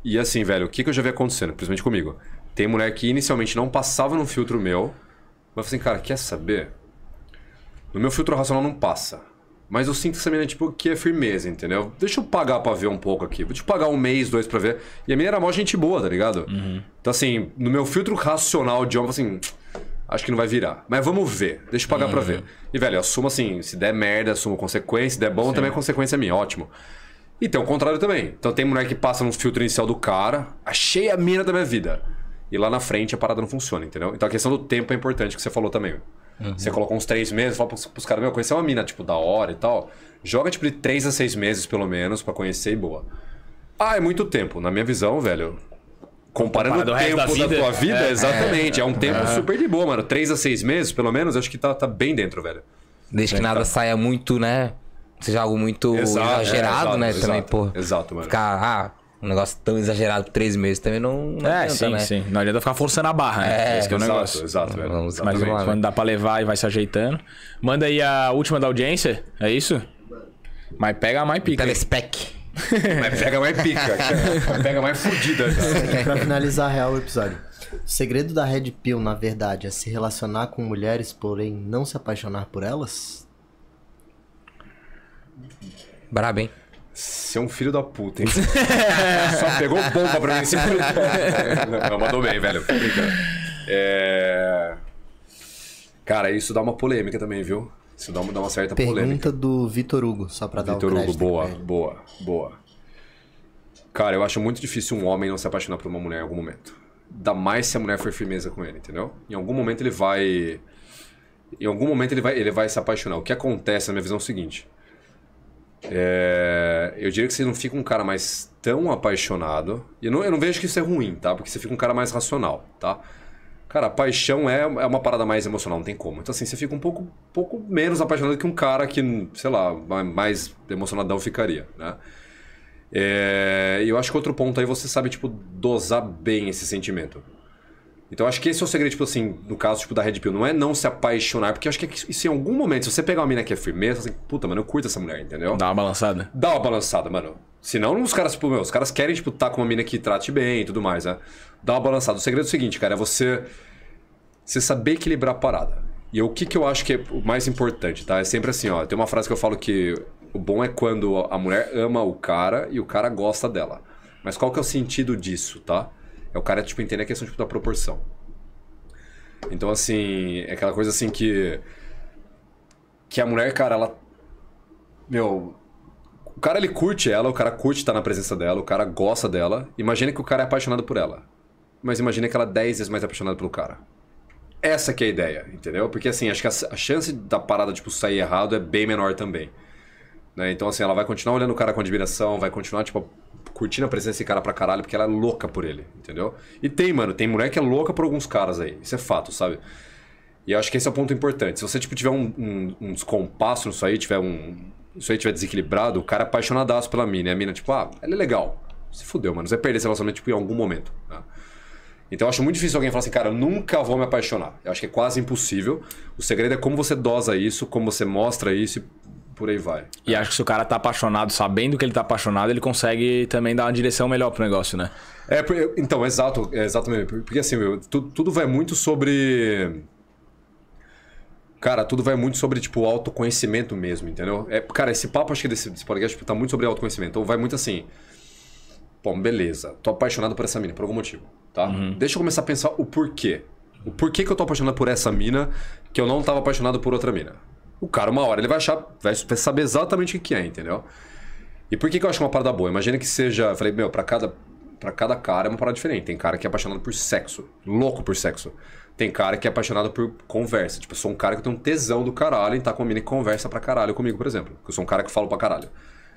E assim, velho, o que, que eu já vi acontecendo, principalmente comigo? Tem mulher que inicialmente não passava no filtro meu, mas assim, cara, quer saber? No meu filtro racional não passa. Mas eu sinto que essa menina, tipo, que é firmeza, entendeu? Deixa eu pagar pra ver um pouco aqui. Vou te pagar um mês, dois pra ver. E a menina era mó gente boa, tá ligado? Uhum. Então, assim, no meu filtro racional de homem, assim, acho que não vai virar. Mas vamos ver. Deixa eu pagar uhum. pra ver. E, velho, eu assumo assim, se der merda, assumo consequência. Se der bom, Sim. também a é consequência é minha. Ótimo. E tem o contrário também. Então tem mulher que passa no filtro inicial do cara, achei a mina da minha vida. E lá na frente a parada não funciona, entendeu? Então a questão do tempo é importante que você falou também. Uhum. Você colocou uns três meses, fala pros, pros caras, meu, conhecer uma mina, tipo, da hora e tal. Joga, tipo, de três a seis meses, pelo menos, para conhecer e boa. Ah, é muito tempo. Na minha visão, velho, comparando o tempo da, vida, da tua vida, é, exatamente. É, é um tempo é. super de boa, mano. Três a seis meses, pelo menos, acho que tá, tá bem dentro, velho. Desde que nada tá. saia muito, né? Seja algo muito exato, é, exagerado, né? Exato, também, pô. Exato, mano. Ficar, ah, um negócio tão exagerado três meses também não, não é, adianta, sim, né? sim. Não adianta ficar forçando a barra, né? É, Esse é o exato, negócio. Exato, velho. Vamos mais uma, quando dá pra levar e vai se ajeitando. Manda aí a última da audiência, é isso? Mas pega mais pica. Telespec. [laughs] Mas pega mais pica. [laughs] pega mais fudida é pra finalizar real o episódio. O segredo da Red Pill, na verdade, é se relacionar com mulheres, porém não se apaixonar por elas? Brabo, hein? Você é um filho da puta, hein? [laughs] Só pegou bomba pra mim esse filho puta. Não, mandou bem, velho. É... Cara, isso dá uma polêmica também, viu? Isso dá uma, dá uma certa Pergunta polêmica. Pergunta do Vitor Hugo, só pra dar Vitor o Vitor Hugo, boa, boa, boa. Cara, eu acho muito difícil um homem não se apaixonar por uma mulher em algum momento. Ainda mais se a mulher for firmeza com ele, entendeu? Em algum momento ele vai... Em algum momento ele vai, ele vai se apaixonar. O que acontece, na minha visão, é o seguinte é, eu diria que você não fica um cara mais tão apaixonado. E eu não, eu não vejo que isso é ruim, tá? Porque você fica um cara mais racional, tá? Cara, paixão é, é uma parada mais emocional, não tem como. Então, assim, você fica um pouco, pouco menos apaixonado que um cara que, sei lá, mais emocionadão ficaria, né? É, e é, eu acho que outro ponto aí você sabe, tipo, dosar bem esse sentimento. Então acho que esse é o segredo, tipo assim, no caso tipo, da Red Pill, não é não se apaixonar, porque acho que isso em algum momento, se você pegar uma mina que é firmeza, assim, puta, mano, eu curto essa mulher, entendeu? Dá uma balançada. Dá uma balançada, mano. Senão os caras, tipo, meu, os caras querem, tipo, tá com uma mina que trate bem e tudo mais, né? Dá uma balançada. O segredo é o seguinte, cara, é você, você saber equilibrar a parada. E o que, que eu acho que é o mais importante, tá? É sempre assim, ó, tem uma frase que eu falo que o bom é quando a mulher ama o cara e o cara gosta dela. Mas qual que é o sentido disso, tá? É o cara, tipo, entender a questão tipo, da proporção. Então, assim, é aquela coisa assim que. Que a mulher, cara, ela. Meu. O cara, ele curte ela, o cara curte estar tá na presença dela, o cara gosta dela. Imagina que o cara é apaixonado por ela. Mas imagina que ela é 10 vezes mais apaixonada pelo cara. Essa que é a ideia, entendeu? Porque, assim, acho que a, a chance da parada, tipo, sair errado é bem menor também. Né? Então, assim, ela vai continuar olhando o cara com admiração, vai continuar, tipo, curtindo a presença desse cara pra caralho, porque ela é louca por ele, entendeu? E tem, mano, tem mulher que é louca por alguns caras aí. Isso é fato, sabe? E eu acho que esse é o ponto importante. Se você, tipo, tiver um, um, um descompasso nisso aí, tiver um. Isso aí tiver desequilibrado, o cara é apaixonadaço pela mina. E a mina, tipo, ah, ela é legal. Se fudeu, mano. Você vai perder esse relacionamento, tipo, em algum momento. Né? Então eu acho muito difícil alguém falar assim, cara, eu nunca vou me apaixonar. Eu acho que é quase impossível. O segredo é como você dosa isso, como você mostra isso por aí vai. E acho que se o cara tá apaixonado, sabendo que ele tá apaixonado, ele consegue também dar uma direção melhor pro negócio, né? É, então, exato, é, exatamente. Porque assim, meu, tudo, tudo vai muito sobre. Cara, tudo vai muito sobre, tipo, autoconhecimento mesmo, entendeu? É, cara, esse papo, acho que desse, desse podcast tipo, tá muito sobre autoconhecimento. Então vai muito assim. Bom, beleza, tô apaixonado por essa mina, por algum motivo, tá? Uhum. Deixa eu começar a pensar o porquê. O porquê que eu tô apaixonado por essa mina que eu não tava apaixonado por outra mina o cara uma hora ele vai achar, vai saber exatamente o que é, entendeu? E por que, que eu acho uma parada boa? Imagina que seja, eu falei, meu, para cada para cada cara é uma parada diferente. Tem cara que é apaixonado por sexo, louco por sexo. Tem cara que é apaixonado por conversa. Tipo, eu sou um cara que tem um tesão do caralho em estar tá com uma mina que conversa pra caralho comigo, por exemplo. Eu sou um cara que falo pra caralho.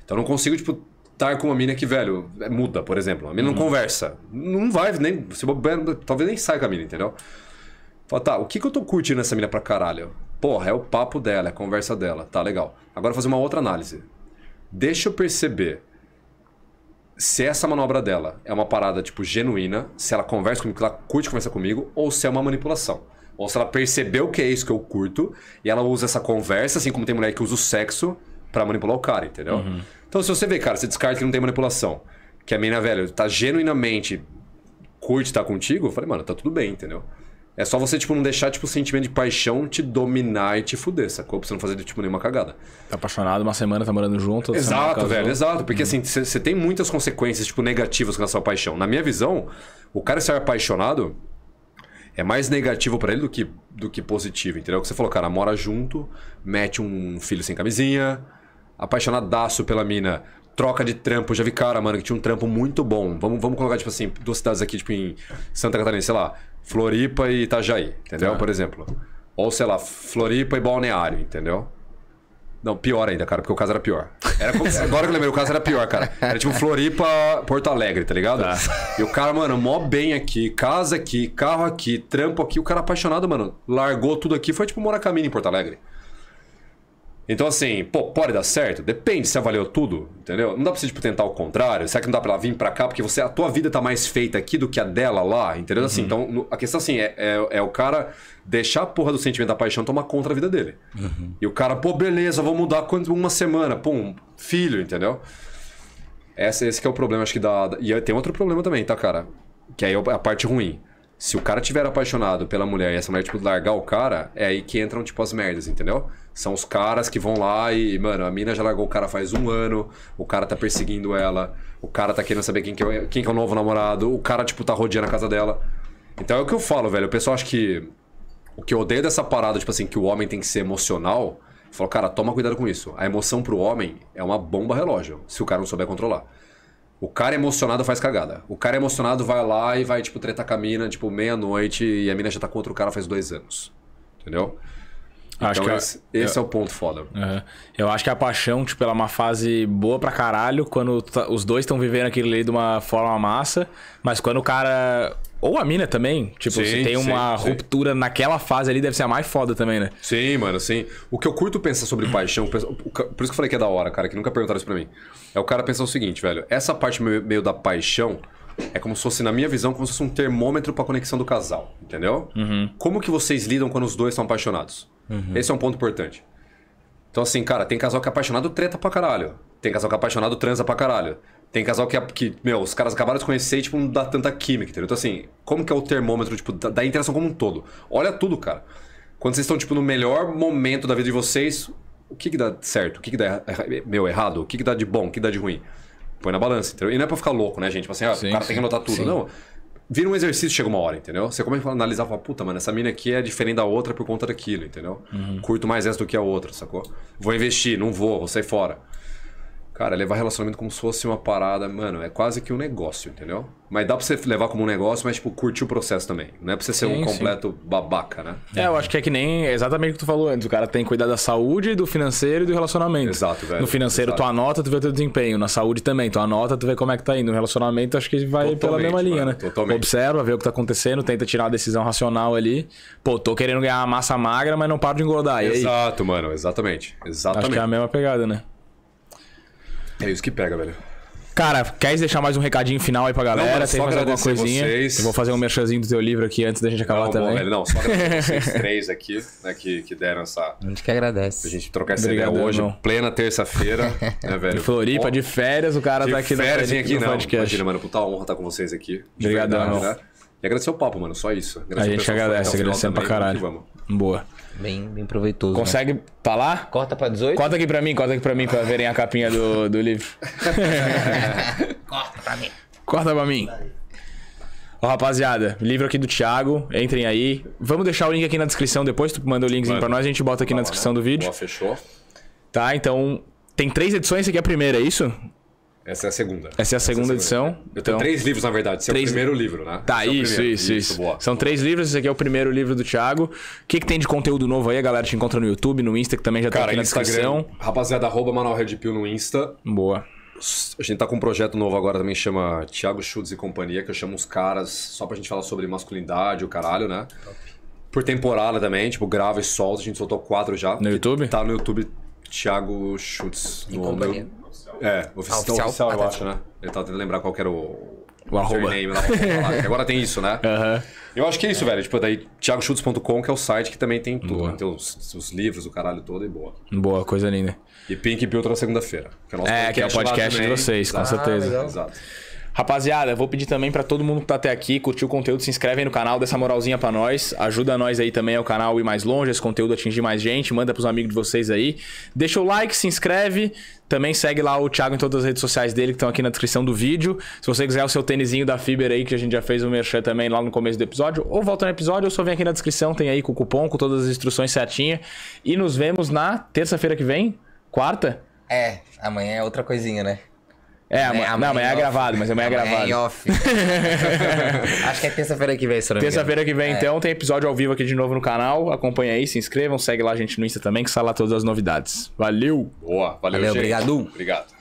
Então eu não consigo, tipo, estar tá com uma mina que, velho, é muda, por exemplo. A mina uhum. não conversa. Não vai, nem. Se bobear, talvez nem saia com a mina, entendeu? Fala, tá, o que, que eu tô curtindo nessa mina pra caralho? Porra, é o papo dela, é a conversa dela. Tá legal. Agora fazer uma outra análise. Deixa eu perceber se essa manobra dela é uma parada, tipo, genuína, se ela conversa comigo, que ela curte conversar comigo, ou se é uma manipulação. Ou se ela percebeu que é isso que eu curto e ela usa essa conversa, assim como tem mulher que usa o sexo para manipular o cara, entendeu? Uhum. Então, se você vê, cara, você descarta que não tem manipulação, que a menina velho, tá genuinamente curte estar tá contigo, eu falei, mano, tá tudo bem, entendeu? É só você, tipo, não deixar, tipo, o sentimento de paixão te dominar e te fuder, sacou? Pra você não fazer, tipo, nenhuma cagada. Tá apaixonado uma semana, tá morando junto. Exato, velho, exato. Porque, hum. assim, você tem muitas consequências, tipo, negativas com relação paixão. Na minha visão, o cara ser apaixonado é mais negativo para ele do que, do que positivo, entendeu? Que você falou, cara, mora junto, mete um filho sem camisinha, apaixonadaço pela mina troca de trampo. já vi cara, mano, que tinha um trampo muito bom. Vamos, vamos colocar, tipo assim, duas cidades aqui, tipo, em Santa Catarina, sei lá. Floripa e Itajaí, entendeu? Tá. Por exemplo. Ou, sei lá, Floripa e Balneário, entendeu? Não, pior ainda, cara, porque o caso era pior. Era como... [laughs] agora que eu lembrei, o caso era pior, cara. Era tipo Floripa, Porto Alegre, tá ligado? Tá. E o cara, mano, mó bem aqui, casa aqui, carro aqui, trampo aqui. O cara apaixonado, mano, largou tudo aqui foi tipo morar caminho em Porto Alegre. Então, assim, pô, pode dar certo? Depende se avaliou tudo, entendeu? Não dá pra você, tipo, tentar o contrário. Será que não dá pra ela vir pra cá? Porque você, a tua vida tá mais feita aqui do que a dela lá, entendeu? Assim, uhum. então, a questão, assim, é, é, é, o cara deixar a porra do sentimento da paixão tomar conta da vida dele. Uhum. E o cara, pô, beleza, vou mudar quando uma semana. Pum, filho, entendeu? Esse, esse é o problema, acho que da... E tem outro problema também, tá, cara? Que aí é a parte ruim. Se o cara tiver apaixonado pela mulher e essa mulher, tipo, largar o cara, é aí que entram, tipo, as merdas, entendeu? São os caras que vão lá e, mano, a mina já largou o cara faz um ano, o cara tá perseguindo ela, o cara tá querendo saber quem que é, quem que é o novo namorado, o cara, tipo, tá rodeando a casa dela. Então é o que eu falo, velho. O pessoal acha que. O que eu odeio dessa parada, tipo assim, que o homem tem que ser emocional. falou cara, toma cuidado com isso. A emoção pro homem é uma bomba relógio, se o cara não souber controlar. O cara emocionado faz cagada. O cara emocionado vai lá e vai, tipo, tretar com a mina, tipo, meia-noite e a mina já tá contra o cara faz dois anos. Entendeu? Acho então que esse, eu, esse é o ponto foda. Eu acho que a paixão, tipo, ela é uma fase boa pra caralho quando tá, os dois estão vivendo aquilo ali de uma forma massa, mas quando o cara ou a mina também. Tipo, sim, se tem uma sim, ruptura sim. naquela fase ali, deve ser a mais foda também, né? Sim, mano, sim. O que eu curto pensar sobre paixão, por isso que eu falei que é da hora, cara, que nunca perguntaram isso pra mim. É o cara pensar o seguinte, velho. Essa parte meio da paixão é como se fosse, na minha visão, como se fosse um termômetro pra conexão do casal, entendeu? Uhum. Como que vocês lidam quando os dois estão apaixonados? Uhum. Esse é um ponto importante. Então, assim, cara, tem casal que é apaixonado treta pra caralho. Tem casal que é apaixonado transa pra caralho. Tem casal que, é, que, meu, os caras acabaram de conhecer e, tipo, não dá tanta química, entendeu? Então, assim, como que é o termômetro, tipo, da, da interação como um todo? Olha tudo, cara. Quando vocês estão, tipo, no melhor momento da vida de vocês, o que que dá certo? O que que dá, meu, errado? O que que dá de bom? O que dá de ruim? Põe na balança, entendeu? E não é pra ficar louco, né, gente? Tipo assim, ah, sim, o cara sim, tem que anotar tudo. Sim. Não. Vira um exercício, chega uma hora, entendeu? Você começa a analisar e fala, puta, mano, essa mina aqui é diferente da outra por conta daquilo, entendeu? Uhum. Curto mais essa do que a outra, sacou? Vou investir, não vou, vou sair fora. Cara, levar relacionamento como se fosse uma parada, mano, é quase que um negócio, entendeu? Mas dá pra você levar como um negócio, mas, tipo, curtir o processo também. Não é pra você ser sim, um completo sim. babaca, né? É, eu acho que é que nem exatamente o que tu falou antes. O cara tem que cuidar da saúde, do financeiro e do relacionamento. Exato, velho. No financeiro, Exato. tu anota, tu vê o teu desempenho. Na saúde também, tu anota, tu vê como é que tá indo. No relacionamento, acho que vai totalmente, pela mesma linha, mano, né? Totalmente. Observa, vê o que tá acontecendo, tenta tirar a decisão racional ali. Pô, tô querendo ganhar uma massa magra, mas não paro de engordar. Exato, mano, exatamente. Exatamente. Acho que é a mesma pegada, né? É isso que pega, velho. Cara, queres deixar mais um recadinho final aí pra galera? Não, Tem mais alguma coisinha? Vocês. Eu vou fazer um merchanzinho do teu livro aqui antes da gente acabar não, também. Bom, não, só agradecer [laughs] vocês três aqui, né, que, que deram essa. A gente que agradece. A gente trocar essa Obrigado, ideia hoje, irmão. plena terça-feira, [laughs] né, velho? De Floripa, bom, de férias, o cara tá aqui férias, na férias aqui, no não. podcast. Imagina, mano, puta honra estar tá com vocês aqui. Obrigado, verdade, né? E agradecer o papo, mano, só isso. Agradecer a gente agradece, agradecendo pra caralho. Vamos. Boa. Bem, bem proveitoso. Né? Consegue né? falar? Corta pra 18? Corta aqui pra mim, corta aqui pra mim pra verem a capinha do, do livro. [laughs] corta pra mim. Corta pra mim. Ó, oh, rapaziada, livro aqui do Thiago, entrem aí. Vamos deixar o link aqui na descrição depois, tu manda o linkzinho Mano. pra nós, a gente bota aqui tá na descrição né? do vídeo. Boa, fechou. Tá, então, tem três edições, essa aqui é a primeira, é isso? Essa é a segunda. Essa é a segunda, é a segunda edição. Segunda. Eu tenho então, três livros, na verdade. Esse três... é o primeiro livro, né? Tá, esse é isso, é isso, isso, isso. São três livros, esse aqui é o primeiro livro do Thiago. O que, que tem de conteúdo novo aí? A galera te encontra no YouTube, no Insta, que também já tá Cara, tá aqui na Instagram, descrição. Rapaziada, arroba no Insta. Boa. A gente tá com um projeto novo agora também, chama Thiago Schultz e Companhia, que eu chamo os caras só pra gente falar sobre masculinidade, o caralho, né? Por temporada também, tipo, grava e solta. A gente soltou quatro já. No YouTube? Tá no YouTube, Thiago Schultz. E no, companhia. É, ah, oficial, oficial, oficial eu acho, né? Eu tava tentando lembrar qual era o. O arroba. Name, lá, agora tem isso, né? Uhum. [laughs] Eu acho que é isso, velho. Tipo, daí Thiagochutes.com que é o site que também tem tudo. Né? Tem os, os, livros, o caralho todo e boa. Boa, coisa linda. E Pink Build na segunda-feira. É, é, que é o podcast de vocês, com ah, certeza. Legal. Exato. Rapaziada, vou pedir também pra todo mundo que tá até aqui, curtiu o conteúdo, se inscreve aí no canal, dá essa moralzinha pra nós. Ajuda nós aí também o canal ir mais longe, esse conteúdo atingir mais gente. Manda pros amigos de vocês aí. Deixa o like, se inscreve. Também segue lá o Thiago em todas as redes sociais dele que estão aqui na descrição do vídeo. Se você quiser o seu tênisinho da Fiber aí, que a gente já fez o um merchan também lá no começo do episódio, ou volta no episódio, ou só vem aqui na descrição, tem aí com o cupom, com todas as instruções certinha. E nos vemos na terça-feira que vem, quarta. É, amanhã é outra coisinha, né? É, amanhã, né? amanhã não, amanhã é, gravado, mas amanhã, amanhã é gravado. É, é off. [laughs] Acho que é terça-feira que vem, se Terça-feira que vem, é. então, tem episódio ao vivo aqui de novo no canal. Acompanha aí, se inscrevam, segue lá a gente no Insta também, que sai lá todas as novidades. Valeu! Boa, valeu, valeu gente. obrigado. Obrigado.